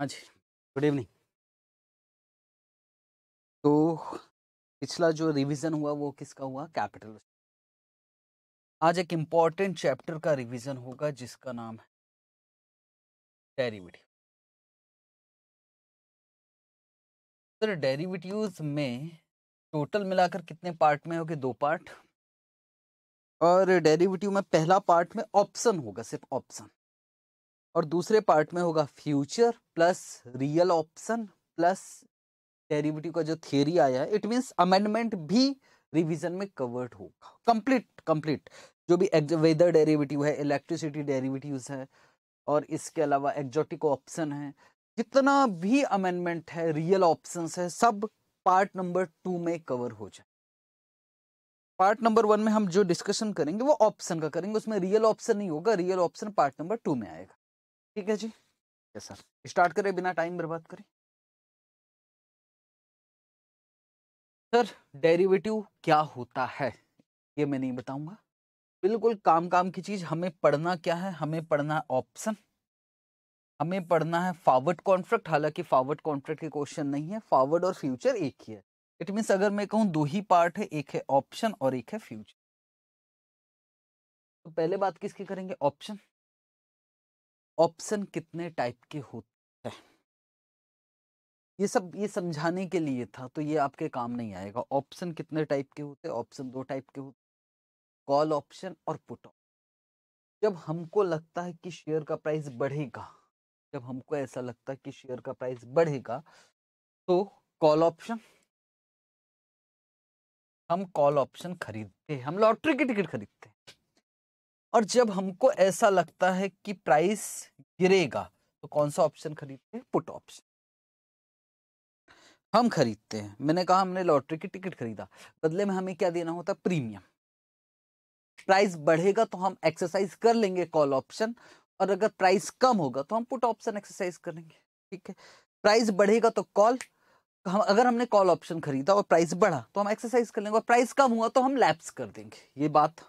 हाँ जी good evening तो पिछला जो रिवीजन हुआ वो किसका हुआ कैपिटल आज एक इम्पॉर्टेंट चैप्टर का रिवीजन होगा जिसका नाम है डेरिवेटिव सर डेरिवेटिव्स में टोटल मिलाकर कितने पार्ट में होंगे दो पार्ट और डेरिवेटिव में पहला पार्ट में ऑप्शन होगा सिर्फ ऑप्शन और दूसरे पार्ट में होगा future plus real option plus derivative का जो थियरी आया है इट मीन्स अमेंडमेंट भी रिवीजन में कवर्ड होगा कंप्लीट कंप्लीट जो भी वेदर डेरिवेटिव है इलेक्ट्रिसिटी डेरिवेटिव्स है और इसके अलावा एक्जोटिक ऑप्शन है जितना भी अमेंडमेंट है रियल ऑप्शन है सब पार्ट नंबर टू में कवर हो जाए पार्ट नंबर वन में हम जो डिस्कशन करेंगे वो ऑप्शन का करेंगे उसमें रियल ऑप्शन नहीं होगा real option part number two में आएगा ठीक है जी यस सर स्टार्ट करें बिना टाइम बर्बाद करें सर डेरिवेटिव क्या होता है ये मैं नहीं बताऊंगा बिल्कुल काम काम की चीज हमें पढ़ना क्या है हमें पढ़ना ऑप्शन हमें पढ़ना है फॉरवर्ड कॉन्ट्रैक्ट हालांकि फॉरवर्ड कॉन्ट्रैक्ट के क्वेश्चन नहीं है फॉरवर्ड और फ्यूचर एक ही है इट मीन्स अगर मैं कहूँ दो ही पार्ट है एक है ऑप्शन और एक है फ्यूचर तो पहले बात किसकी करेंगे ऑप्शन ऑप्शन कितने टाइप के होते हैं ये सब ये समझाने के लिए था तो ये आपके काम नहीं आएगा ऑप्शन कितने टाइप के होते हैं ऑप्शन दो टाइप के होते कॉल ऑप्शन और पुट ऑप्शन जब हमको लगता है कि शेयर का प्राइस बढ़ेगा जब हमको ऐसा लगता है कि शेयर का प्राइस बढ़ेगा तो कॉल ऑप्शन हम कॉल ऑप्शन खरीदते हैं हम लॉटरी की टिकट खरीदते हैं और जब हमको ऐसा लगता है कि प्राइस गिरेगा तो कौन सा ऑप्शन खरीदते हैं पुट ऑप्शन हम खरीदते हैं मैंने कहा हमने लॉटरी की टिकट खरीदा बदले में हमें क्या देना होता प्रीमियम प्राइस बढ़ेगा तो हम एक्सरसाइज कर लेंगे कॉल ऑप्शन और अगर प्राइस कम होगा तो हम पुट ऑप्शन एक्सरसाइज करेंगे ठीक है प्राइस बढ़ेगा तो कॉल हम अगर हमने कॉल ऑप्शन खरीदा और प्राइस बढ़ा तो हम एक्सरसाइज कर लेंगे और प्राइस कम हुआ तो हम लैप्स कर देंगे ये बात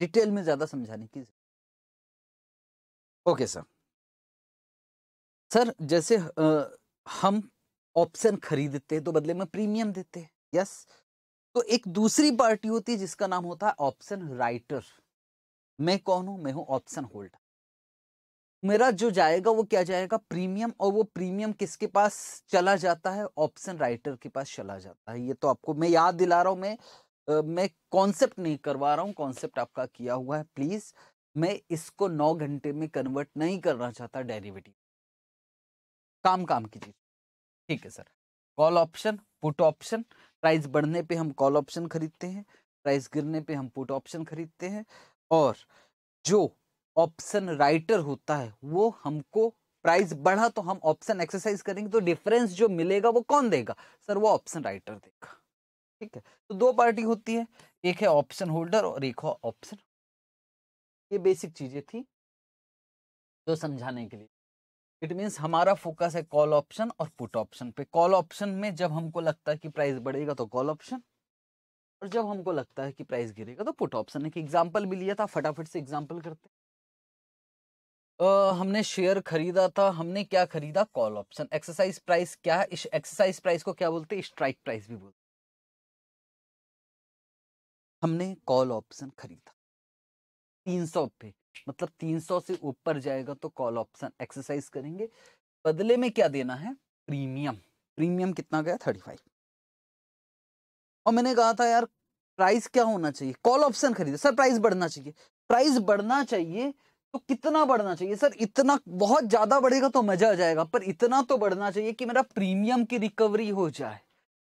डिटेल में ज़्यादा समझाने की ओके सर सर जैसे आ, हम ऑप्शन खरीदते हैं तो बदले में प्रीमियम देते हैं यस तो एक दूसरी पार्टी होती है जिसका नाम होता है ऑप्शन राइटर मैं कौन हूं मैं हूं ऑप्शन होल्डर मेरा जो जाएगा वो क्या जाएगा प्रीमियम और वो प्रीमियम किसके पास चला जाता है ऑप्शन राइटर के पास चला जाता है ये तो आपको मैं याद दिला रहा हूं मैं मैं कॉन्सेप्ट नहीं करवा रहा हूँ कॉन्सेप्ट आपका किया हुआ है प्लीज मैं इसको नौ घंटे में कन्वर्ट नहीं करना चाहता डेरिवेटिव काम काम की चीज ठीक है sir call option put option price बढ़ने पे हम कॉल ऑप्शन खरीदते हैं प्राइस गिरने पे हम पुट ऑप्शन खरीदते हैं और जो ऑप्शन राइटर होता है वो हमको प्राइस बढ़ा तो हम ऑप्शन एक्सरसाइज करेंगे तो डिफरेंस जो मिलेगा वो कौन देगा सर वो ऑप्शन राइटर देगा ठीक है तो दो पार्टी होती है एक है ऑप्शन होल्डर और एक है ऑप्शन ये बेसिक चीजें थी जो तो समझाने के लिए इट मीन्स हमारा फोकस है कॉल ऑप्शन और पुट ऑप्शन पे कॉल ऑप्शन में जब हमको लगता है कि प्राइस बढ़ेगा तो कॉल ऑप्शन और जब हमको लगता है कि प्राइस गिरेगा तो पुट ऑप्शन एक एग्जाम्पल भी लिया था फटाफट से एग्जाम्पल करते Uh, हमने शेयर खरीदा था हमने क्या खरीदा कॉल ऑप्शन एक्सरसाइज प्राइस क्या है एक्सरसाइज प्राइस को क्या बोलते हैं स्ट्राइक प्राइस भी बोलते हमने कॉल ऑप्शन खरीदा 300 पे मतलब 300 से ऊपर जाएगा तो कॉल ऑप्शन एक्सरसाइज करेंगे बदले में क्या देना है प्रीमियम प्रीमियम कितना गया 35 और मैंने कहा था यार प्राइस क्या होना चाहिए कॉल ऑप्शन खरीदे सर प्राइस बढ़ना चाहिए प्राइस बढ़ना चाहिए तो कितना बढ़ना चाहिए सर इतना बहुत ज्यादा बढ़ेगा तो मजा आ जाएगा पर इतना तो बढ़ना चाहिए कि मेरा प्रीमियम की रिकवरी हो जाए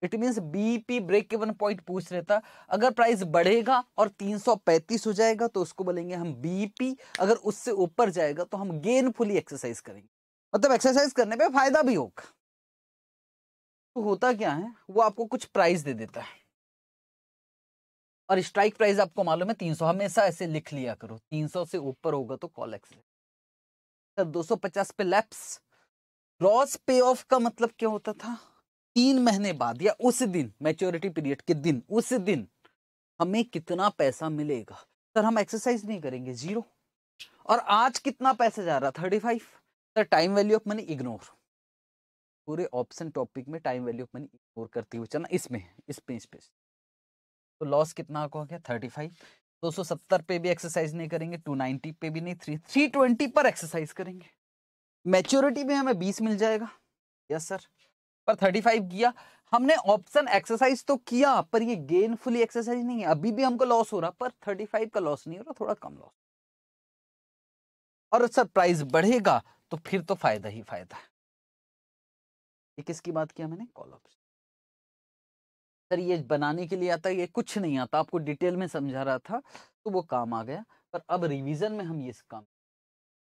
इट मीन्स बीपी ब्रेक के वन पॉइंट पूछ रहे था अगर प्राइस बढ़ेगा और 335 हो जाएगा तो उसको बोलेंगे हम बीपी अगर उससे ऊपर जाएगा तो हम गेनफुली एक्सरसाइज करेंगे मतलब एक्सरसाइज करने पे फायदा भी होगा तो होता क्या है वो आपको कुछ प्राइस दे देता है और स्ट्राइक प्राइस आपको मालूम है 300 हमेशा ऐसे लिख लिया करो 300 से ऊपर होगा तो कॉल एक्सरसाइज तो दो सौ पचास पे लैप्स ग्रॉस पे ऑफ का मतलब क्या होता था तीन महीने बाद या उस दिन मेच्योरिटी पीरियड के दिन उस दिन हमें कितना पैसा मिलेगा सर हम एक्सरसाइज नहीं करेंगे जीरो और आज कितना पैसा जा रहा thirty five sir time value of money ignore पूरे ऑप्शन टॉपिक में time value of money ignore करती हुई चलना इसमें इस पे इस पे तो लॉस कितना हो गया थर्टी फाइव दो सौ सत्तर पे भी एक्सरसाइज नहीं करेंगे टू नाइनटी पे भी नहीं थ्री थ्री ट्वेंटी पर एक्सरसाइज करेंगे मेच्योरिटी में हमें बीस मिल जाएगा यस सर पर 35 किया हमने ऑप्शन एक्सरसाइज तो किया पर ये गेनफुली एक्सरसाइज नहीं है अभी भी हमको लॉस हो रहा पर 35 का लॉस नहीं हो रहा थोड़ा कम लॉस और सर प्राइस बढ़ेगा तो फिर तो फायदा ही फायदा है ये किसकी बात किया मैंने कॉल ऑप्शन सर ये बनाने के लिए आता ये कुछ नहीं आता आपको डिटेल में समझा रहा था तो वो काम आ गया पर अब रिवीजन में हम ये काम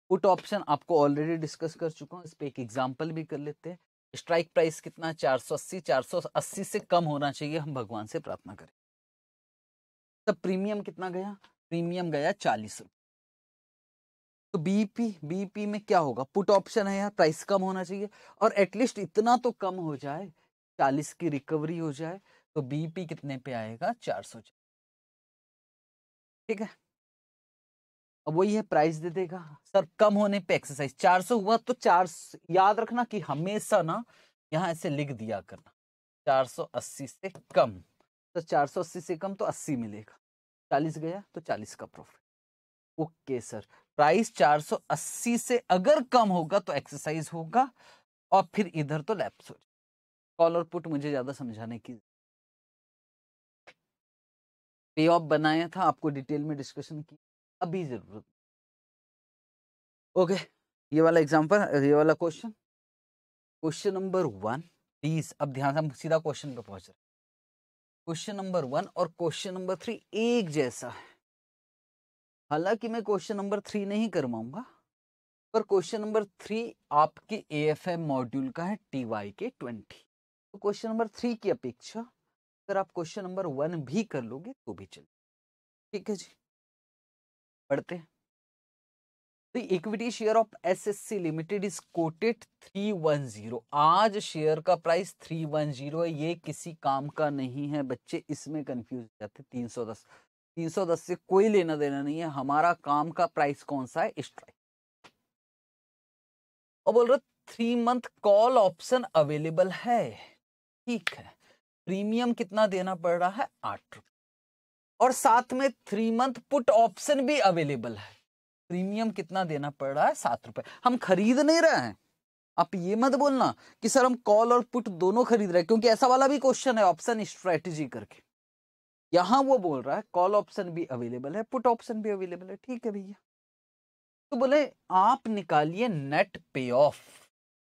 पुट ऑप्शन आपको ऑलरेडी डिस्कस कर चुका हूँ इस पर एक एग्जाम्पल भी कर लेते हैं स्ट्राइक प्राइस कितना 480 480 से कम होना चाहिए हम भगवान से प्रार्थना करें तब प्रीमियम कितना गया प्रीमियम गया चालीस रुपये तो बीपी बीपी में क्या होगा पुट ऑप्शन है यार प्राइस कम होना चाहिए और एटलीस्ट इतना तो कम हो जाए चालीस की रिकवरी हो जाए तो बीपी कितने पे आएगा चार सौ ठीक है अब वही है प्राइस दे देगा सर कम होने पे एक्सरसाइज 400 हुआ तो चार याद रखना कि हमेशा ना यहाँ ऐसे लिख दिया करना 480 से कम तो 480 से कम तो 80 मिलेगा 40 गया तो 40 का प्रॉफिट ओके सर प्राइस 480 से अगर कम होगा तो एक्सरसाइज होगा और फिर इधर तो लैप्स हो कॉल और पुट मुझे ज्यादा समझाने की पे ऑफ बनाया था आपको डिटेल में डिस्कशन की अभी जरूरत ओके ये वाला एग्जाम्पल ये वाला question question number one please अब ध्यान से हम सीधा क्वेश्चन पे पहुंच रहे क्वेश्चन नंबर वन और क्वेश्चन नंबर थ्री एक जैसा है हालांकि मैं क्वेश्चन नंबर थ्री नहीं करवाऊंगा पर क्वेश्चन नंबर थ्री आपके ए एफ एम मॉड्यूल का है टी वाई के ट्वेंटी तो क्वेश्चन नंबर थ्री की अपेक्षा अगर आप क्वेश्चन नंबर वन भी कर लोगे तो भी चलिए ठीक है जी बढ़ते हैं द तो equity share of SSC limited is quoted 310 आज शेयर का प्राइस 310 है ये किसी काम का नहीं है बच्चे इसमें कंफ्यूज हो जाते 310 310 से कोई लेना देना नहीं है हमारा काम का प्राइस कौन सा है स्ट्राइक और बोल रहा three month call option available है ठीक है प्रीमियम कितना देना पड़ रहा है आठ रुपये और साथ में थ्री मंथ पुट ऑप्शन भी अवेलेबल है प्रीमियम कितना देना पड़ रहा है सात रुपए हम खरीद नहीं रहे हैं आप ये मत बोलना कि सर हम कॉल और पुट दोनों खरीद रहे हैं क्योंकि ऐसा वाला भी क्वेश्चन है ऑप्शन स्ट्रेटेजी करके यहां वो बोल रहा है कॉल ऑप्शन भी अवेलेबल है पुट ऑप्शन भी अवेलेबल है ठीक है भैया तो बोले आप निकालिए नेट पे ऑफ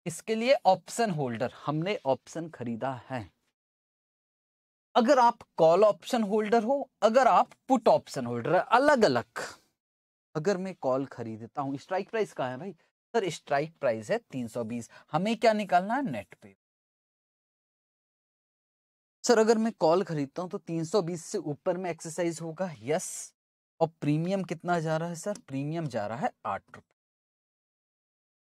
इसके लिए ऑप्शन होल्डर हमने ऑप्शन खरीदा है अगर आप कॉल ऑप्शन होल्डर हो अगर आप पुट ऑप्शन होल्डर है अलग अलग अगर मैं कॉल खरीदता हूं स्ट्राइक प्राइस कहाँ है भाई सर स्ट्राइक प्राइस है 320 हमें क्या निकालना है नेट पे सर अगर मैं कॉल खरीदता हूं तो 320 से ऊपर में एक्सरसाइज होगा यस और प्रीमियम कितना जा रहा है सर प्रीमियम जा रहा है आठ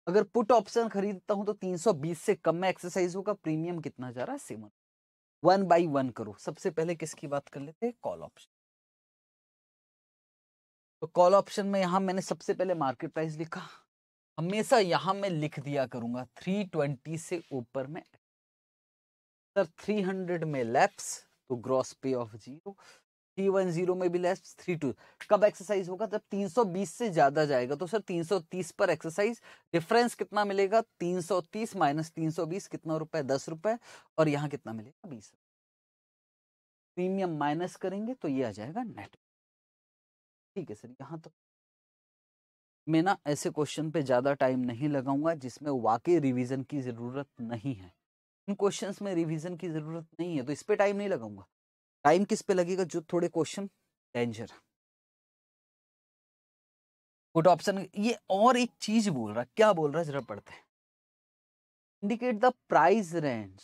अगर पुट ऑप्शन खरीदता हूं तो 320 से कम में एक्सरसाइज होगा प्रीमियम कितना जा रहा है सेवन वन बाई वन करो सबसे पहले किसकी बात कर लेते हैं कॉल ऑप्शन तो कॉल ऑप्शन में यहां मैंने सबसे पहले मार्केट प्राइस लिखा हमेशा यहां मैं लिख दिया करूंगा 320 से ऊपर में सर 300 में लैप्स तो gross payoff zero three one zero में भी लेस थ्री टू कब एक्सरसाइज होगा जब 320 से ज्यादा जाएगा तो सर 330 पर एक्सरसाइज डिफरेंस कितना मिलेगा 330 माइनस बीस कितना रुपए दस रुपए और यहाँ कितना मिलेगा बीस प्रीमियम माइनस करेंगे तो ये आ जाएगा नेट ठीक है सर यहाँ तो मैं ना ऐसे क्वेश्चन पे ज़्यादा टाइम नहीं लगाऊंगा जिसमें वाकई रिविजन की ज़रूरत नहीं है इन क्वेश्चन में रिविजन की ज़रूरत नहीं है तो इस पर टाइम नहीं लगाऊंगा टाइम किस पे लगेगा जो थोड़े क्वेश्चन डेंजर गुड ऑप्शन ये और एक चीज बोल रहा क्या बोल रहा है जरा पढ़ते हैं indicate the price range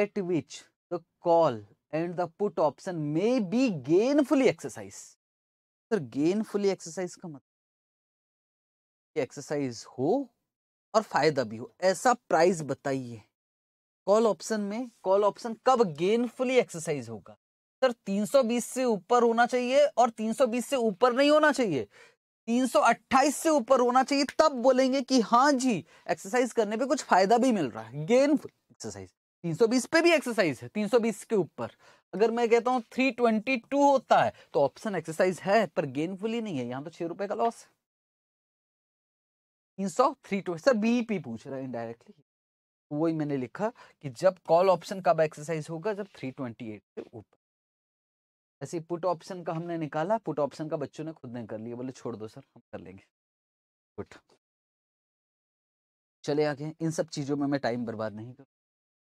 at which the call and the put option may be gainfully exercise sir gainfully exercise का मतलब एक्सरसाइज हो और फायदा भी हो ऐसा प्राइस बताइए कॉल ऑप्शन में कॉल ऑप्शन कब गेनफुली एक्सरसाइज होगा सर 320 से ऊपर होना चाहिए और 320 से ऊपर नहीं होना चाहिए 328 से ऊपर होना चाहिए तब बोलेंगे कि हाँ जी एक्सरसाइज करने पे कुछ फायदा भी मिल रहा है गेन एक्सरसाइज 320 पे भी एक्सरसाइज है 320 के ऊपर अगर मैं कहता हूँ 322 होता है तो ऑप्शन एक्सरसाइज है पर गेनफुली नहीं है यहाँ तो छह रुपए का लॉस है तीन सौ three twenty sir P e पूछ रहा है इनडायरेक्टली वही मैंने लिखा कि जब कॉल ऑप्शन कब एक्सरसाइज होगा जब 328 से ऊपर ऐसे पुट ऑप्शन का हमने निकाला पुट ऑप्शन का बच्चों ने खुद ने कर लिया बोले छोड़ दो सर हम कर लेंगे पुट चले आगे इन सब चीज़ों में मैं टाइम बर्बाद नहीं करूँ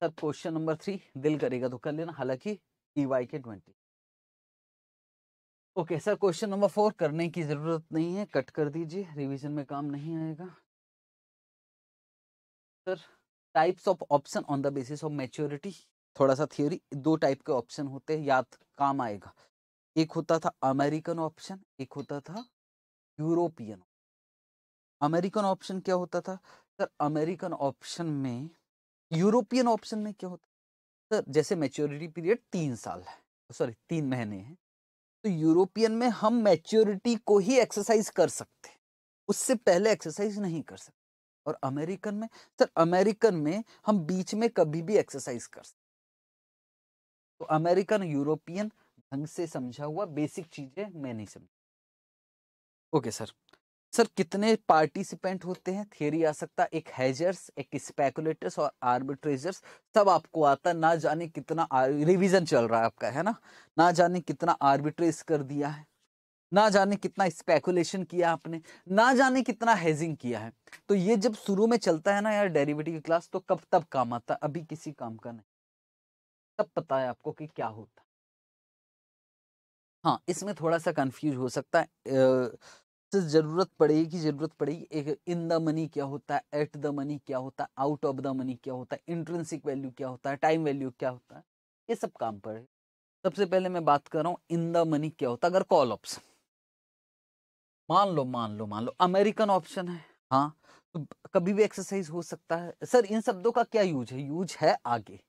सर क्वेश्चन नंबर थ्री दिल करेगा तो कर लेना हालांकि ई e वाई के twenty okay sir question number four करने की ज़रूरत नहीं है कट कर दीजिए रिवीजन में काम नहीं आएगा sir types of option on the basis of maturity थोड़ा सा थियोरी दो टाइप के ऑप्शन होते हैं याद काम आएगा एक होता था अमेरिकन ऑप्शन एक होता था यूरोपियन अमेरिकन ऑप्शन क्या होता था सर अमेरिकन ऑप्शन में यूरोपियन ऑप्शन में क्या होता सर जैसे मेच्योरिटी पीरियड तीन साल है सॉरी तो तीन महीने हैं तो यूरोपियन में हम मैच्योरिटी को ही एक्सरसाइज कर सकते उससे पहले एक्सरसाइज नहीं कर सकते और अमेरिकन में सर अमेरिकन में हम बीच में कभी भी एक्सरसाइज कर सकते तो अमेरिकन यूरोपियन ढंग से समझा हुआ बेसिक चीजें मैं नहीं समझा ओके सर सर कितने पार्टिसिपेंट होते हैं थियरी आ सकता एक हैजर्स एक स्पेकुलेटर्स और आर्बिट्रेजर्स सब आपको आता ना जाने कितना रिवीजन चल रहा है आपका है ना ना जाने कितना आर्बिट्रेज कर दिया है ना जाने कितना स्पेकुलेशन किया आपने ना जाने कितना हेजिंग किया है तो ये जब शुरू में चलता है ना यार डेरिवेटिव क्लास तो कब तब काम आता अभी किसी काम का नहीं तब पता है आपको कि क्या होता हाँ इसमें थोड़ा सा कंफ्यूज हो सकता है तो जरूरत पड़ेगी जरूरत पड़ेगी एक इन द मनी क्या होता है एट द मनी क्या होता है आउट ऑफ द मनी क्या होता है इंट्रेंसिक वैल्यू क्या होता है टाइम वैल्यू क्या होता है ये सब काम पर सबसे पहले मैं बात कर रहा हूँ इन द मनी क्या होता है अगर कॉल ऑप्शन मान लो मान लो मान लो अमेरिकन ऑप्शन है हाँ तो कभी भी एक्सरसाइज हो सकता है सर इन शब्दों का क्या यूज है यूज है आगे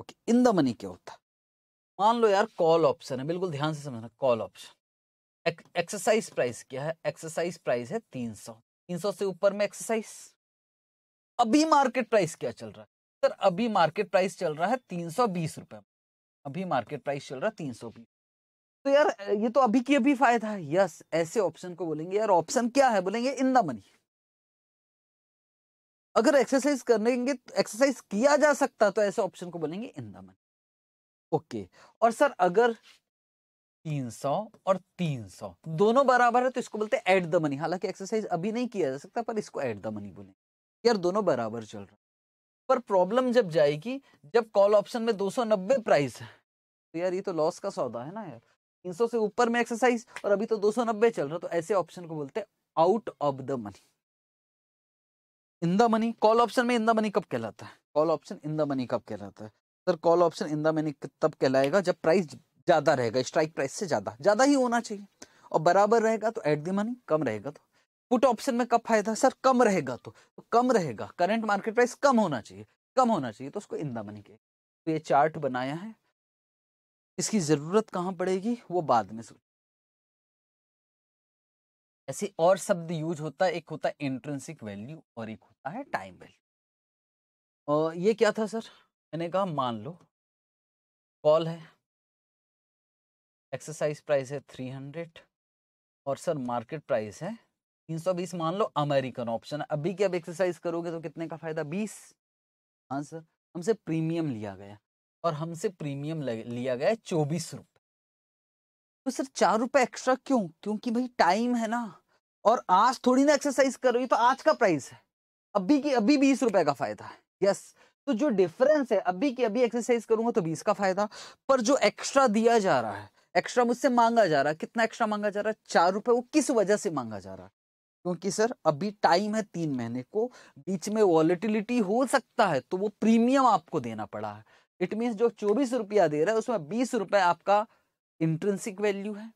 ओके इन द मनी क्या होता मान लो यार कॉल ऑप्शन है बिल्कुल ध्यान से समझना कॉल ऑप्शन एक्सरसाइज प्राइस क्या है एक्सरसाइज प्राइस है तीन सौ तीन सौ से ऊपर में एक्सरसाइज अभी मार्केट प्राइस क्या चल रहा है सर अभी मार्केट प्राइस चल रहा है तीन सौ बीस रुपए अभी मार्केट प्राइस चल रहा है तीन सौ बीस तो यार ये तो अभी की अभी फायदा है यस ऐसे ऑप्शन को बोलेंगे यार ऑप्शन क्या है बोलेंगे इन द मनी अगर एक्सरसाइज करेंगे तो एक्सरसाइज किया जा सकता तो ऐसे ऑप्शन को बोलेंगे इन द मनी ओके और सर अगर 300 और 300 दोनों बराबर है तो इसको बोलते हैं एट द मनी हालांकि एक्सरसाइज अभी नहीं किया जा सकता पर इसको एट द मनी बोले यार दोनों बराबर चल रहा पर प्रॉब्लम जब जाएगी जब कॉल ऑप्शन में 290 प्राइस है तो यार ये तो लॉस का सौदा है ना यार 300 से ऊपर में एक्सरसाइज और अभी तो 290 चल रहा तो ऐसे ऑप्शन को बोलते हैं out of the money in the money call option में इन द मनी कब कहलाता है call option in the money कब कहलाता है sir call option in the money तब कहलाएगा जब प्राइस ज़्यादा रहेगा स्ट्राइक प्राइस से ज़्यादा ज़्यादा ही होना चाहिए और बराबर रहेगा तो एट द मनी कम रहेगा तो पुट ऑप्शन में कब फायदा सर कम रहेगा तो।, तो, कम रहेगा करंट मार्केट प्राइस कम होना चाहिए कम होना चाहिए तो उसको इन द मनी के तो ये चार्ट बनाया है इसकी ज़रूरत कहाँ पड़ेगी वो बाद में सोच ऐसे और शब्द यूज होता है एक होता है इंट्रेंसिक वैल्यू और एक होता है टाइम वैल्यू और ये क्या था सर मैंने कहा मान लो कॉल है एक्सरसाइज प्राइस है थ्री हंड्रेड और सर मार्केट प्राइस है तीन सौ बीस मान लो अमेरिकन ऑप्शन है अभी की अब एक्सरसाइज करोगे तो कितने का फायदा बीस हाँ सर हमसे प्रीमियम लिया गया और हमसे प्रीमियम लिया गया है चौबीस रुपये तो सर चार रुपए एक्स्ट्रा क्यों क्योंकि भाई टाइम है ना और आज थोड़ी ना एक्सरसाइज कर रही तो आज का प्राइस है अभी की अभी बीस रुपए का फायदा है यस तो जो डिफरेंस है अभी की अभी एक्सरसाइज करूंगा तो बीस का फायदा पर जो एक्स्ट्रा दिया जा रहा है एक्स्ट्रा मुझसे मांगा जा रहा है कितना एक्स्ट्रा मांगा जा रहा है चार रुपए वो किस वजह से मांगा जा रहा है क्योंकि सर अभी टाइम है तीन महीने को बीच में वॉलिटिलिटी हो सकता है तो वो प्रीमियम आपको देना पड़ा है इट मीन जो चौबीस रुपया दे रहा है उसमें बीस रुपए आपका इंट्रेंसिक वैल्यू है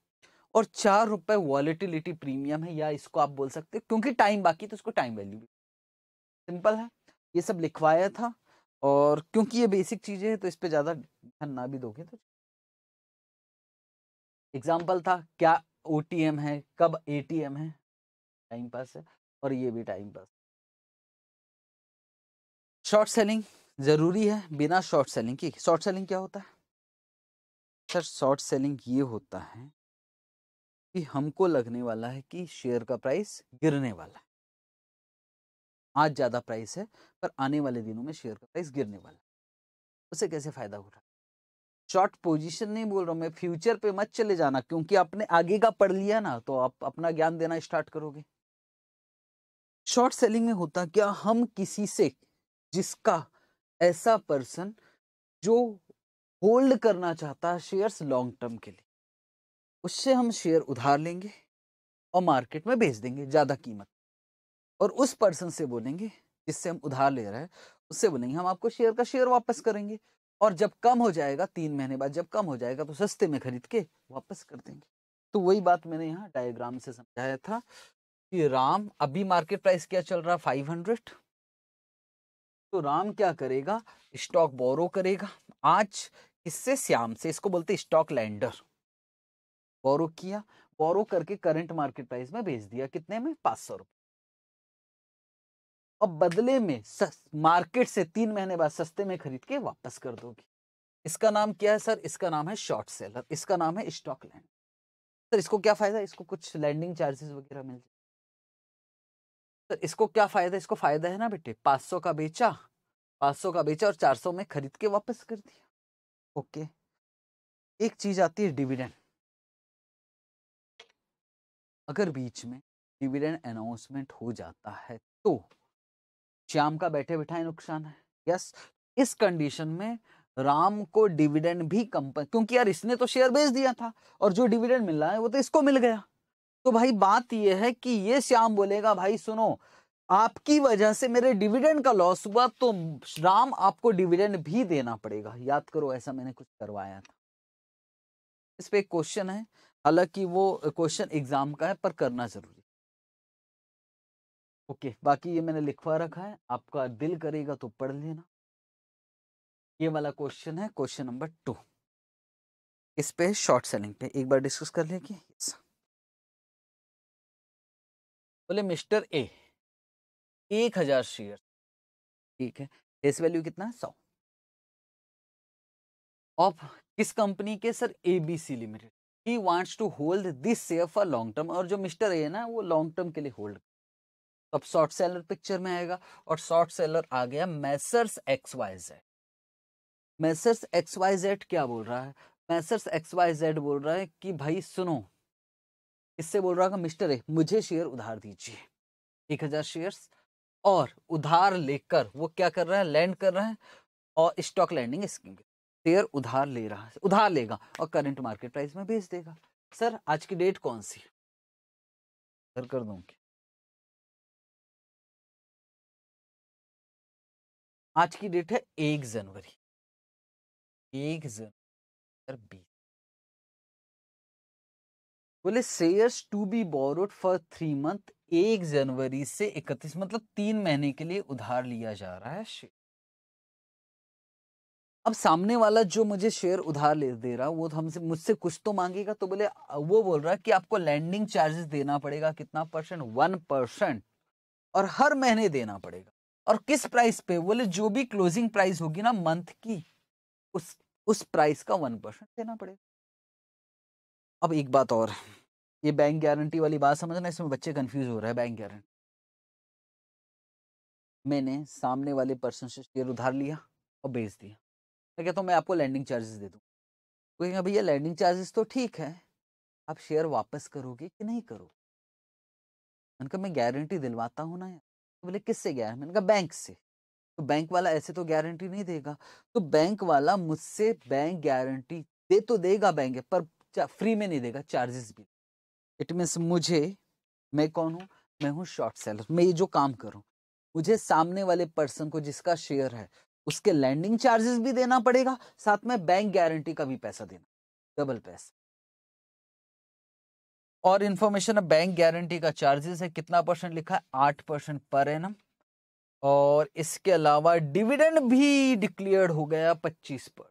और चार रुपए वॉलिटिलिटी प्रीमियम है या इसको आप बोल सकते हो क्योंकि टाइम बाकी तो इसको टाइम वैल्यू भी सिंपल है ये सब लिखवाया था और क्योंकि ये बेसिक चीजें हैं तो इस पर ज्यादा ध्यान ना भी दोगे तो एग्जाम्पल था क्या ओ है कब ए है टाइम पास है और ये भी टाइम पास शॉर्ट सेलिंग जरूरी है बिना शॉर्ट सेलिंग की शॉर्ट सेलिंग क्या होता है अक्सर शॉर्ट सेलिंग ये होता है कि हमको लगने वाला है कि शेयर का प्राइस गिरने वाला है आज ज़्यादा प्राइस है पर आने वाले दिनों में शेयर का प्राइस गिरने वाला है उसे कैसे फ़ायदा उठा शॉर्ट पोजीशन नहीं बोल रहा हूं मैं फ्यूचर पे मत चले जाना क्योंकि आपने आगे का पढ़ लिया ना तो आप अपना ज्ञान देना स्टार्ट करोगे शॉर्ट सेलिंग में होता क्या हम किसी से जिसका ऐसा पर्सन जो होल्ड करना चाहता है शेयर्स लॉन्ग टर्म के लिए उससे हम शेयर उधार लेंगे और मार्केट में भेज देंगे ज़्यादा कीमत और उस पर्सन से बोलेंगे जिससे हम उधार ले रहे हैं उससे बोलेंगे हम आपको शेयर का शेयर वापस करेंगे और जब कम हो जाएगा तीन महीने बाद जब कम हो जाएगा तो सस्ते में खरीद के वापस कर देंगे तो वही बात मैंने यहाँ डायग्राम से समझाया था कि राम अभी मार्केट प्राइस क्या चल रहा है फाइव हंड्रेड तो राम क्या करेगा स्टॉक बोरो करेगा आज इससे श्याम से इसको बोलते स्टॉक लैंडर बोरो किया बोरो करके करंट मार्केट प्राइस में भेज दिया कितने में पांच सौ रुपए और बदले में सस, मार्केट से तीन महीने बाद सस्ते में खरीद के वापस कर दोगे इसका नाम क्या है सर इसका नाम है शॉर्ट सेलर इसका नाम है स्टॉक लैंड सर इसको क्या फायदा इसको कुछ लैंडिंग चार्जेस वगैरह मिल जाए सर इसको क्या फायदा इसको फायदा है ना बेटे पांच का बेचा पांच का बेचा और चार में खरीद के वापस कर दिया ओके एक चीज आती है डिविडेंड अगर बीच में डिविडेंड अनाउंसमेंट हो जाता है तो श्याम का बैठे बैठाए नुकसान है यस इस कंडीशन में राम को डिविडेंड भी कंपनी क्योंकि यार इसने तो शेयर बेच दिया था और जो डिविडेंड मिल रहा है वो तो इसको मिल गया तो भाई बात यह है कि ये श्याम बोलेगा भाई सुनो आपकी वजह से मेरे डिविडेंड का लॉस हुआ तो राम आपको डिविडेंड भी देना पड़ेगा याद करो ऐसा मैंने कुछ करवाया था इस पर एक क्वेश्चन है हालांकि वो क्वेश्चन एग्जाम का है पर करना जरूरी ओके okay, बाकी ये मैंने लिखवा रखा है आपका दिल करेगा तो पढ़ लेना ये वाला क्वेश्चन है क्वेश्चन नंबर टू इस पे शॉर्ट सेलिंग पे एक बार डिस्कस कर लेंगे बोले मिस्टर ए एक हजार शेयर ठीक है फेस वैल्यू कितना सौ ऑफ किस कंपनी के sir ABC limited he wants to hold this share for long term और जो मिस्टर है ना वो लॉन्ग टर्म के लिए होल्ड अब शॉर्ट सेलर पिक्चर में आएगा और शॉर्ट सेलर आ गया Messrs X Y Z Messrs X Y Z क्या बोल रहा है मैसर्स एक्स वाई जेड बोल रहा है कि भाई सुनो इससे बोल रहा है मिस्टर ए मुझे शेयर उधार दीजिए एक हजार शेयर्स और उधार लेकर वो क्या कर रहा है लैंड कर रहा है और स्टॉक लैंडिंग स्कीम शेयर उधार ले रहा है उधार लेगा और करंट मार्केट प्राइस में बेच देगा सर आज की डेट कौन सी सर कर दूंगी आज की डेट है एक जनवरी एक जनवरी बीस बोले shares to be borrowed for three month एक जनवरी से इकतीस मतलब तीन महीने के लिए उधार लिया जा रहा है शेयर अब सामने वाला जो मुझे शेयर उधार ले दे रहा वो तो हमसे मुझसे कुछ तो मांगेगा तो बोले वो बोल रहा है कि आपको लैंडिंग चार्जेस देना पड़ेगा कितना परसेंट वन परसेंट और हर महीने देना पड़ेगा और किस प्राइस पे बोले जो भी क्लोजिंग प्राइस होगी ना मंथ की उस उस प्राइस का वन परसेंट देना पड़ेगा अब एक बात और ये बैंक गारंटी वाली बात समझना इसमें बच्चे कंफ्यूज हो रहा है बैंक गारंटी मैंने सामने वाले पर्सन से शेयर उधार लिया और बेच दिया मैं कहता हूँ मैं आपको लैंडिंग चार्जेस दे दूँ क्योंकि भैया लैंडिंग चार्जेस तो ठीक है आप शेयर वापस करोगे कि नहीं करोगे मैंने कहा मैं गारंटी दिलवाता हूँ ना यार तो बोले किससे गया मैंने कहा बैंक से तो बैंक वाला ऐसे तो गारंटी नहीं देगा तो बैंक वाला मुझसे बैंक गारंटी दे तो देगा बैंक पर फ्री में नहीं देगा चार्जेस भी इट मीन्स मुझे मैं कौन हूँ मैं हूँ शॉर्ट सेलर मैं ये जो काम करूँ मुझे सामने वाले पर्सन को जिसका शेयर है उसके लैंडिंग चार्जेस भी देना पड़ेगा साथ में बैंक गारंटी का भी पैसा देना डबल पैसा और इन्फॉर्मेशन है बैंक गारंटी का चार्जेस है कितना परसेंट लिखा है आठ परसेंट पर एनम और इसके अलावा डिविडेंड भी डिक्लेयर हो गया पच्चीस पर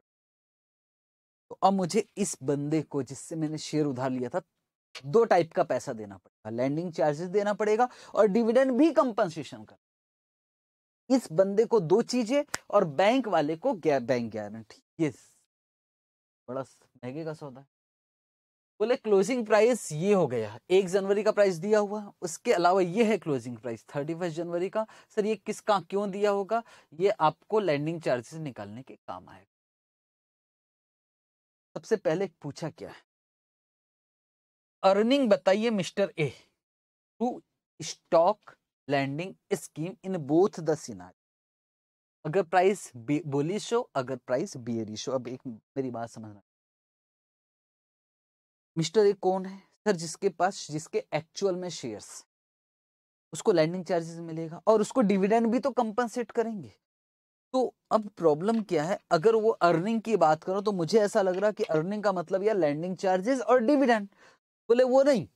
तो अब मुझे इस बंदे को जिससे मैंने शेयर उधार लिया था दो टाइप का पैसा देना पड़ेगा लैंडिंग चार्जेस देना पड़ेगा और डिविडेंड भी कंपनसेशन कर इस बंदे को दो चीजें और बैंक वाले को गया, बैंक गारंटी ये बड़ा महंगे का सौदा है बोले क्लोजिंग प्राइस ये हो गया एक जनवरी का प्राइस दिया हुआ उसके अलावा ये है closing price thirty first January का सर ये किसका क्यों दिया होगा ये आपको लैंडिंग चार्जेस निकालने के काम आएगा सबसे पहले पूछा क्या है अर्निंग बताइए mister A to stock lending scheme in both the scenario अगर प्राइस बोलिश हो अगर प्राइस बियरिश हो अब एक मेरी बात समझना मिस्टर ए कौन है सर जिसके पास जिसके एक्चुअल में शेयर्स उसको लैंडिंग चार्जेस मिलेगा और उसको डिविडेंड भी तो कंपनसेट करेंगे तो अब प्रॉब्लम क्या है अगर वो अर्निंग की बात करो तो मुझे ऐसा लग रहा कि अर्निंग का मतलब या लैंडिंग चार्जेस और डिविडेंड बोले वो नहीं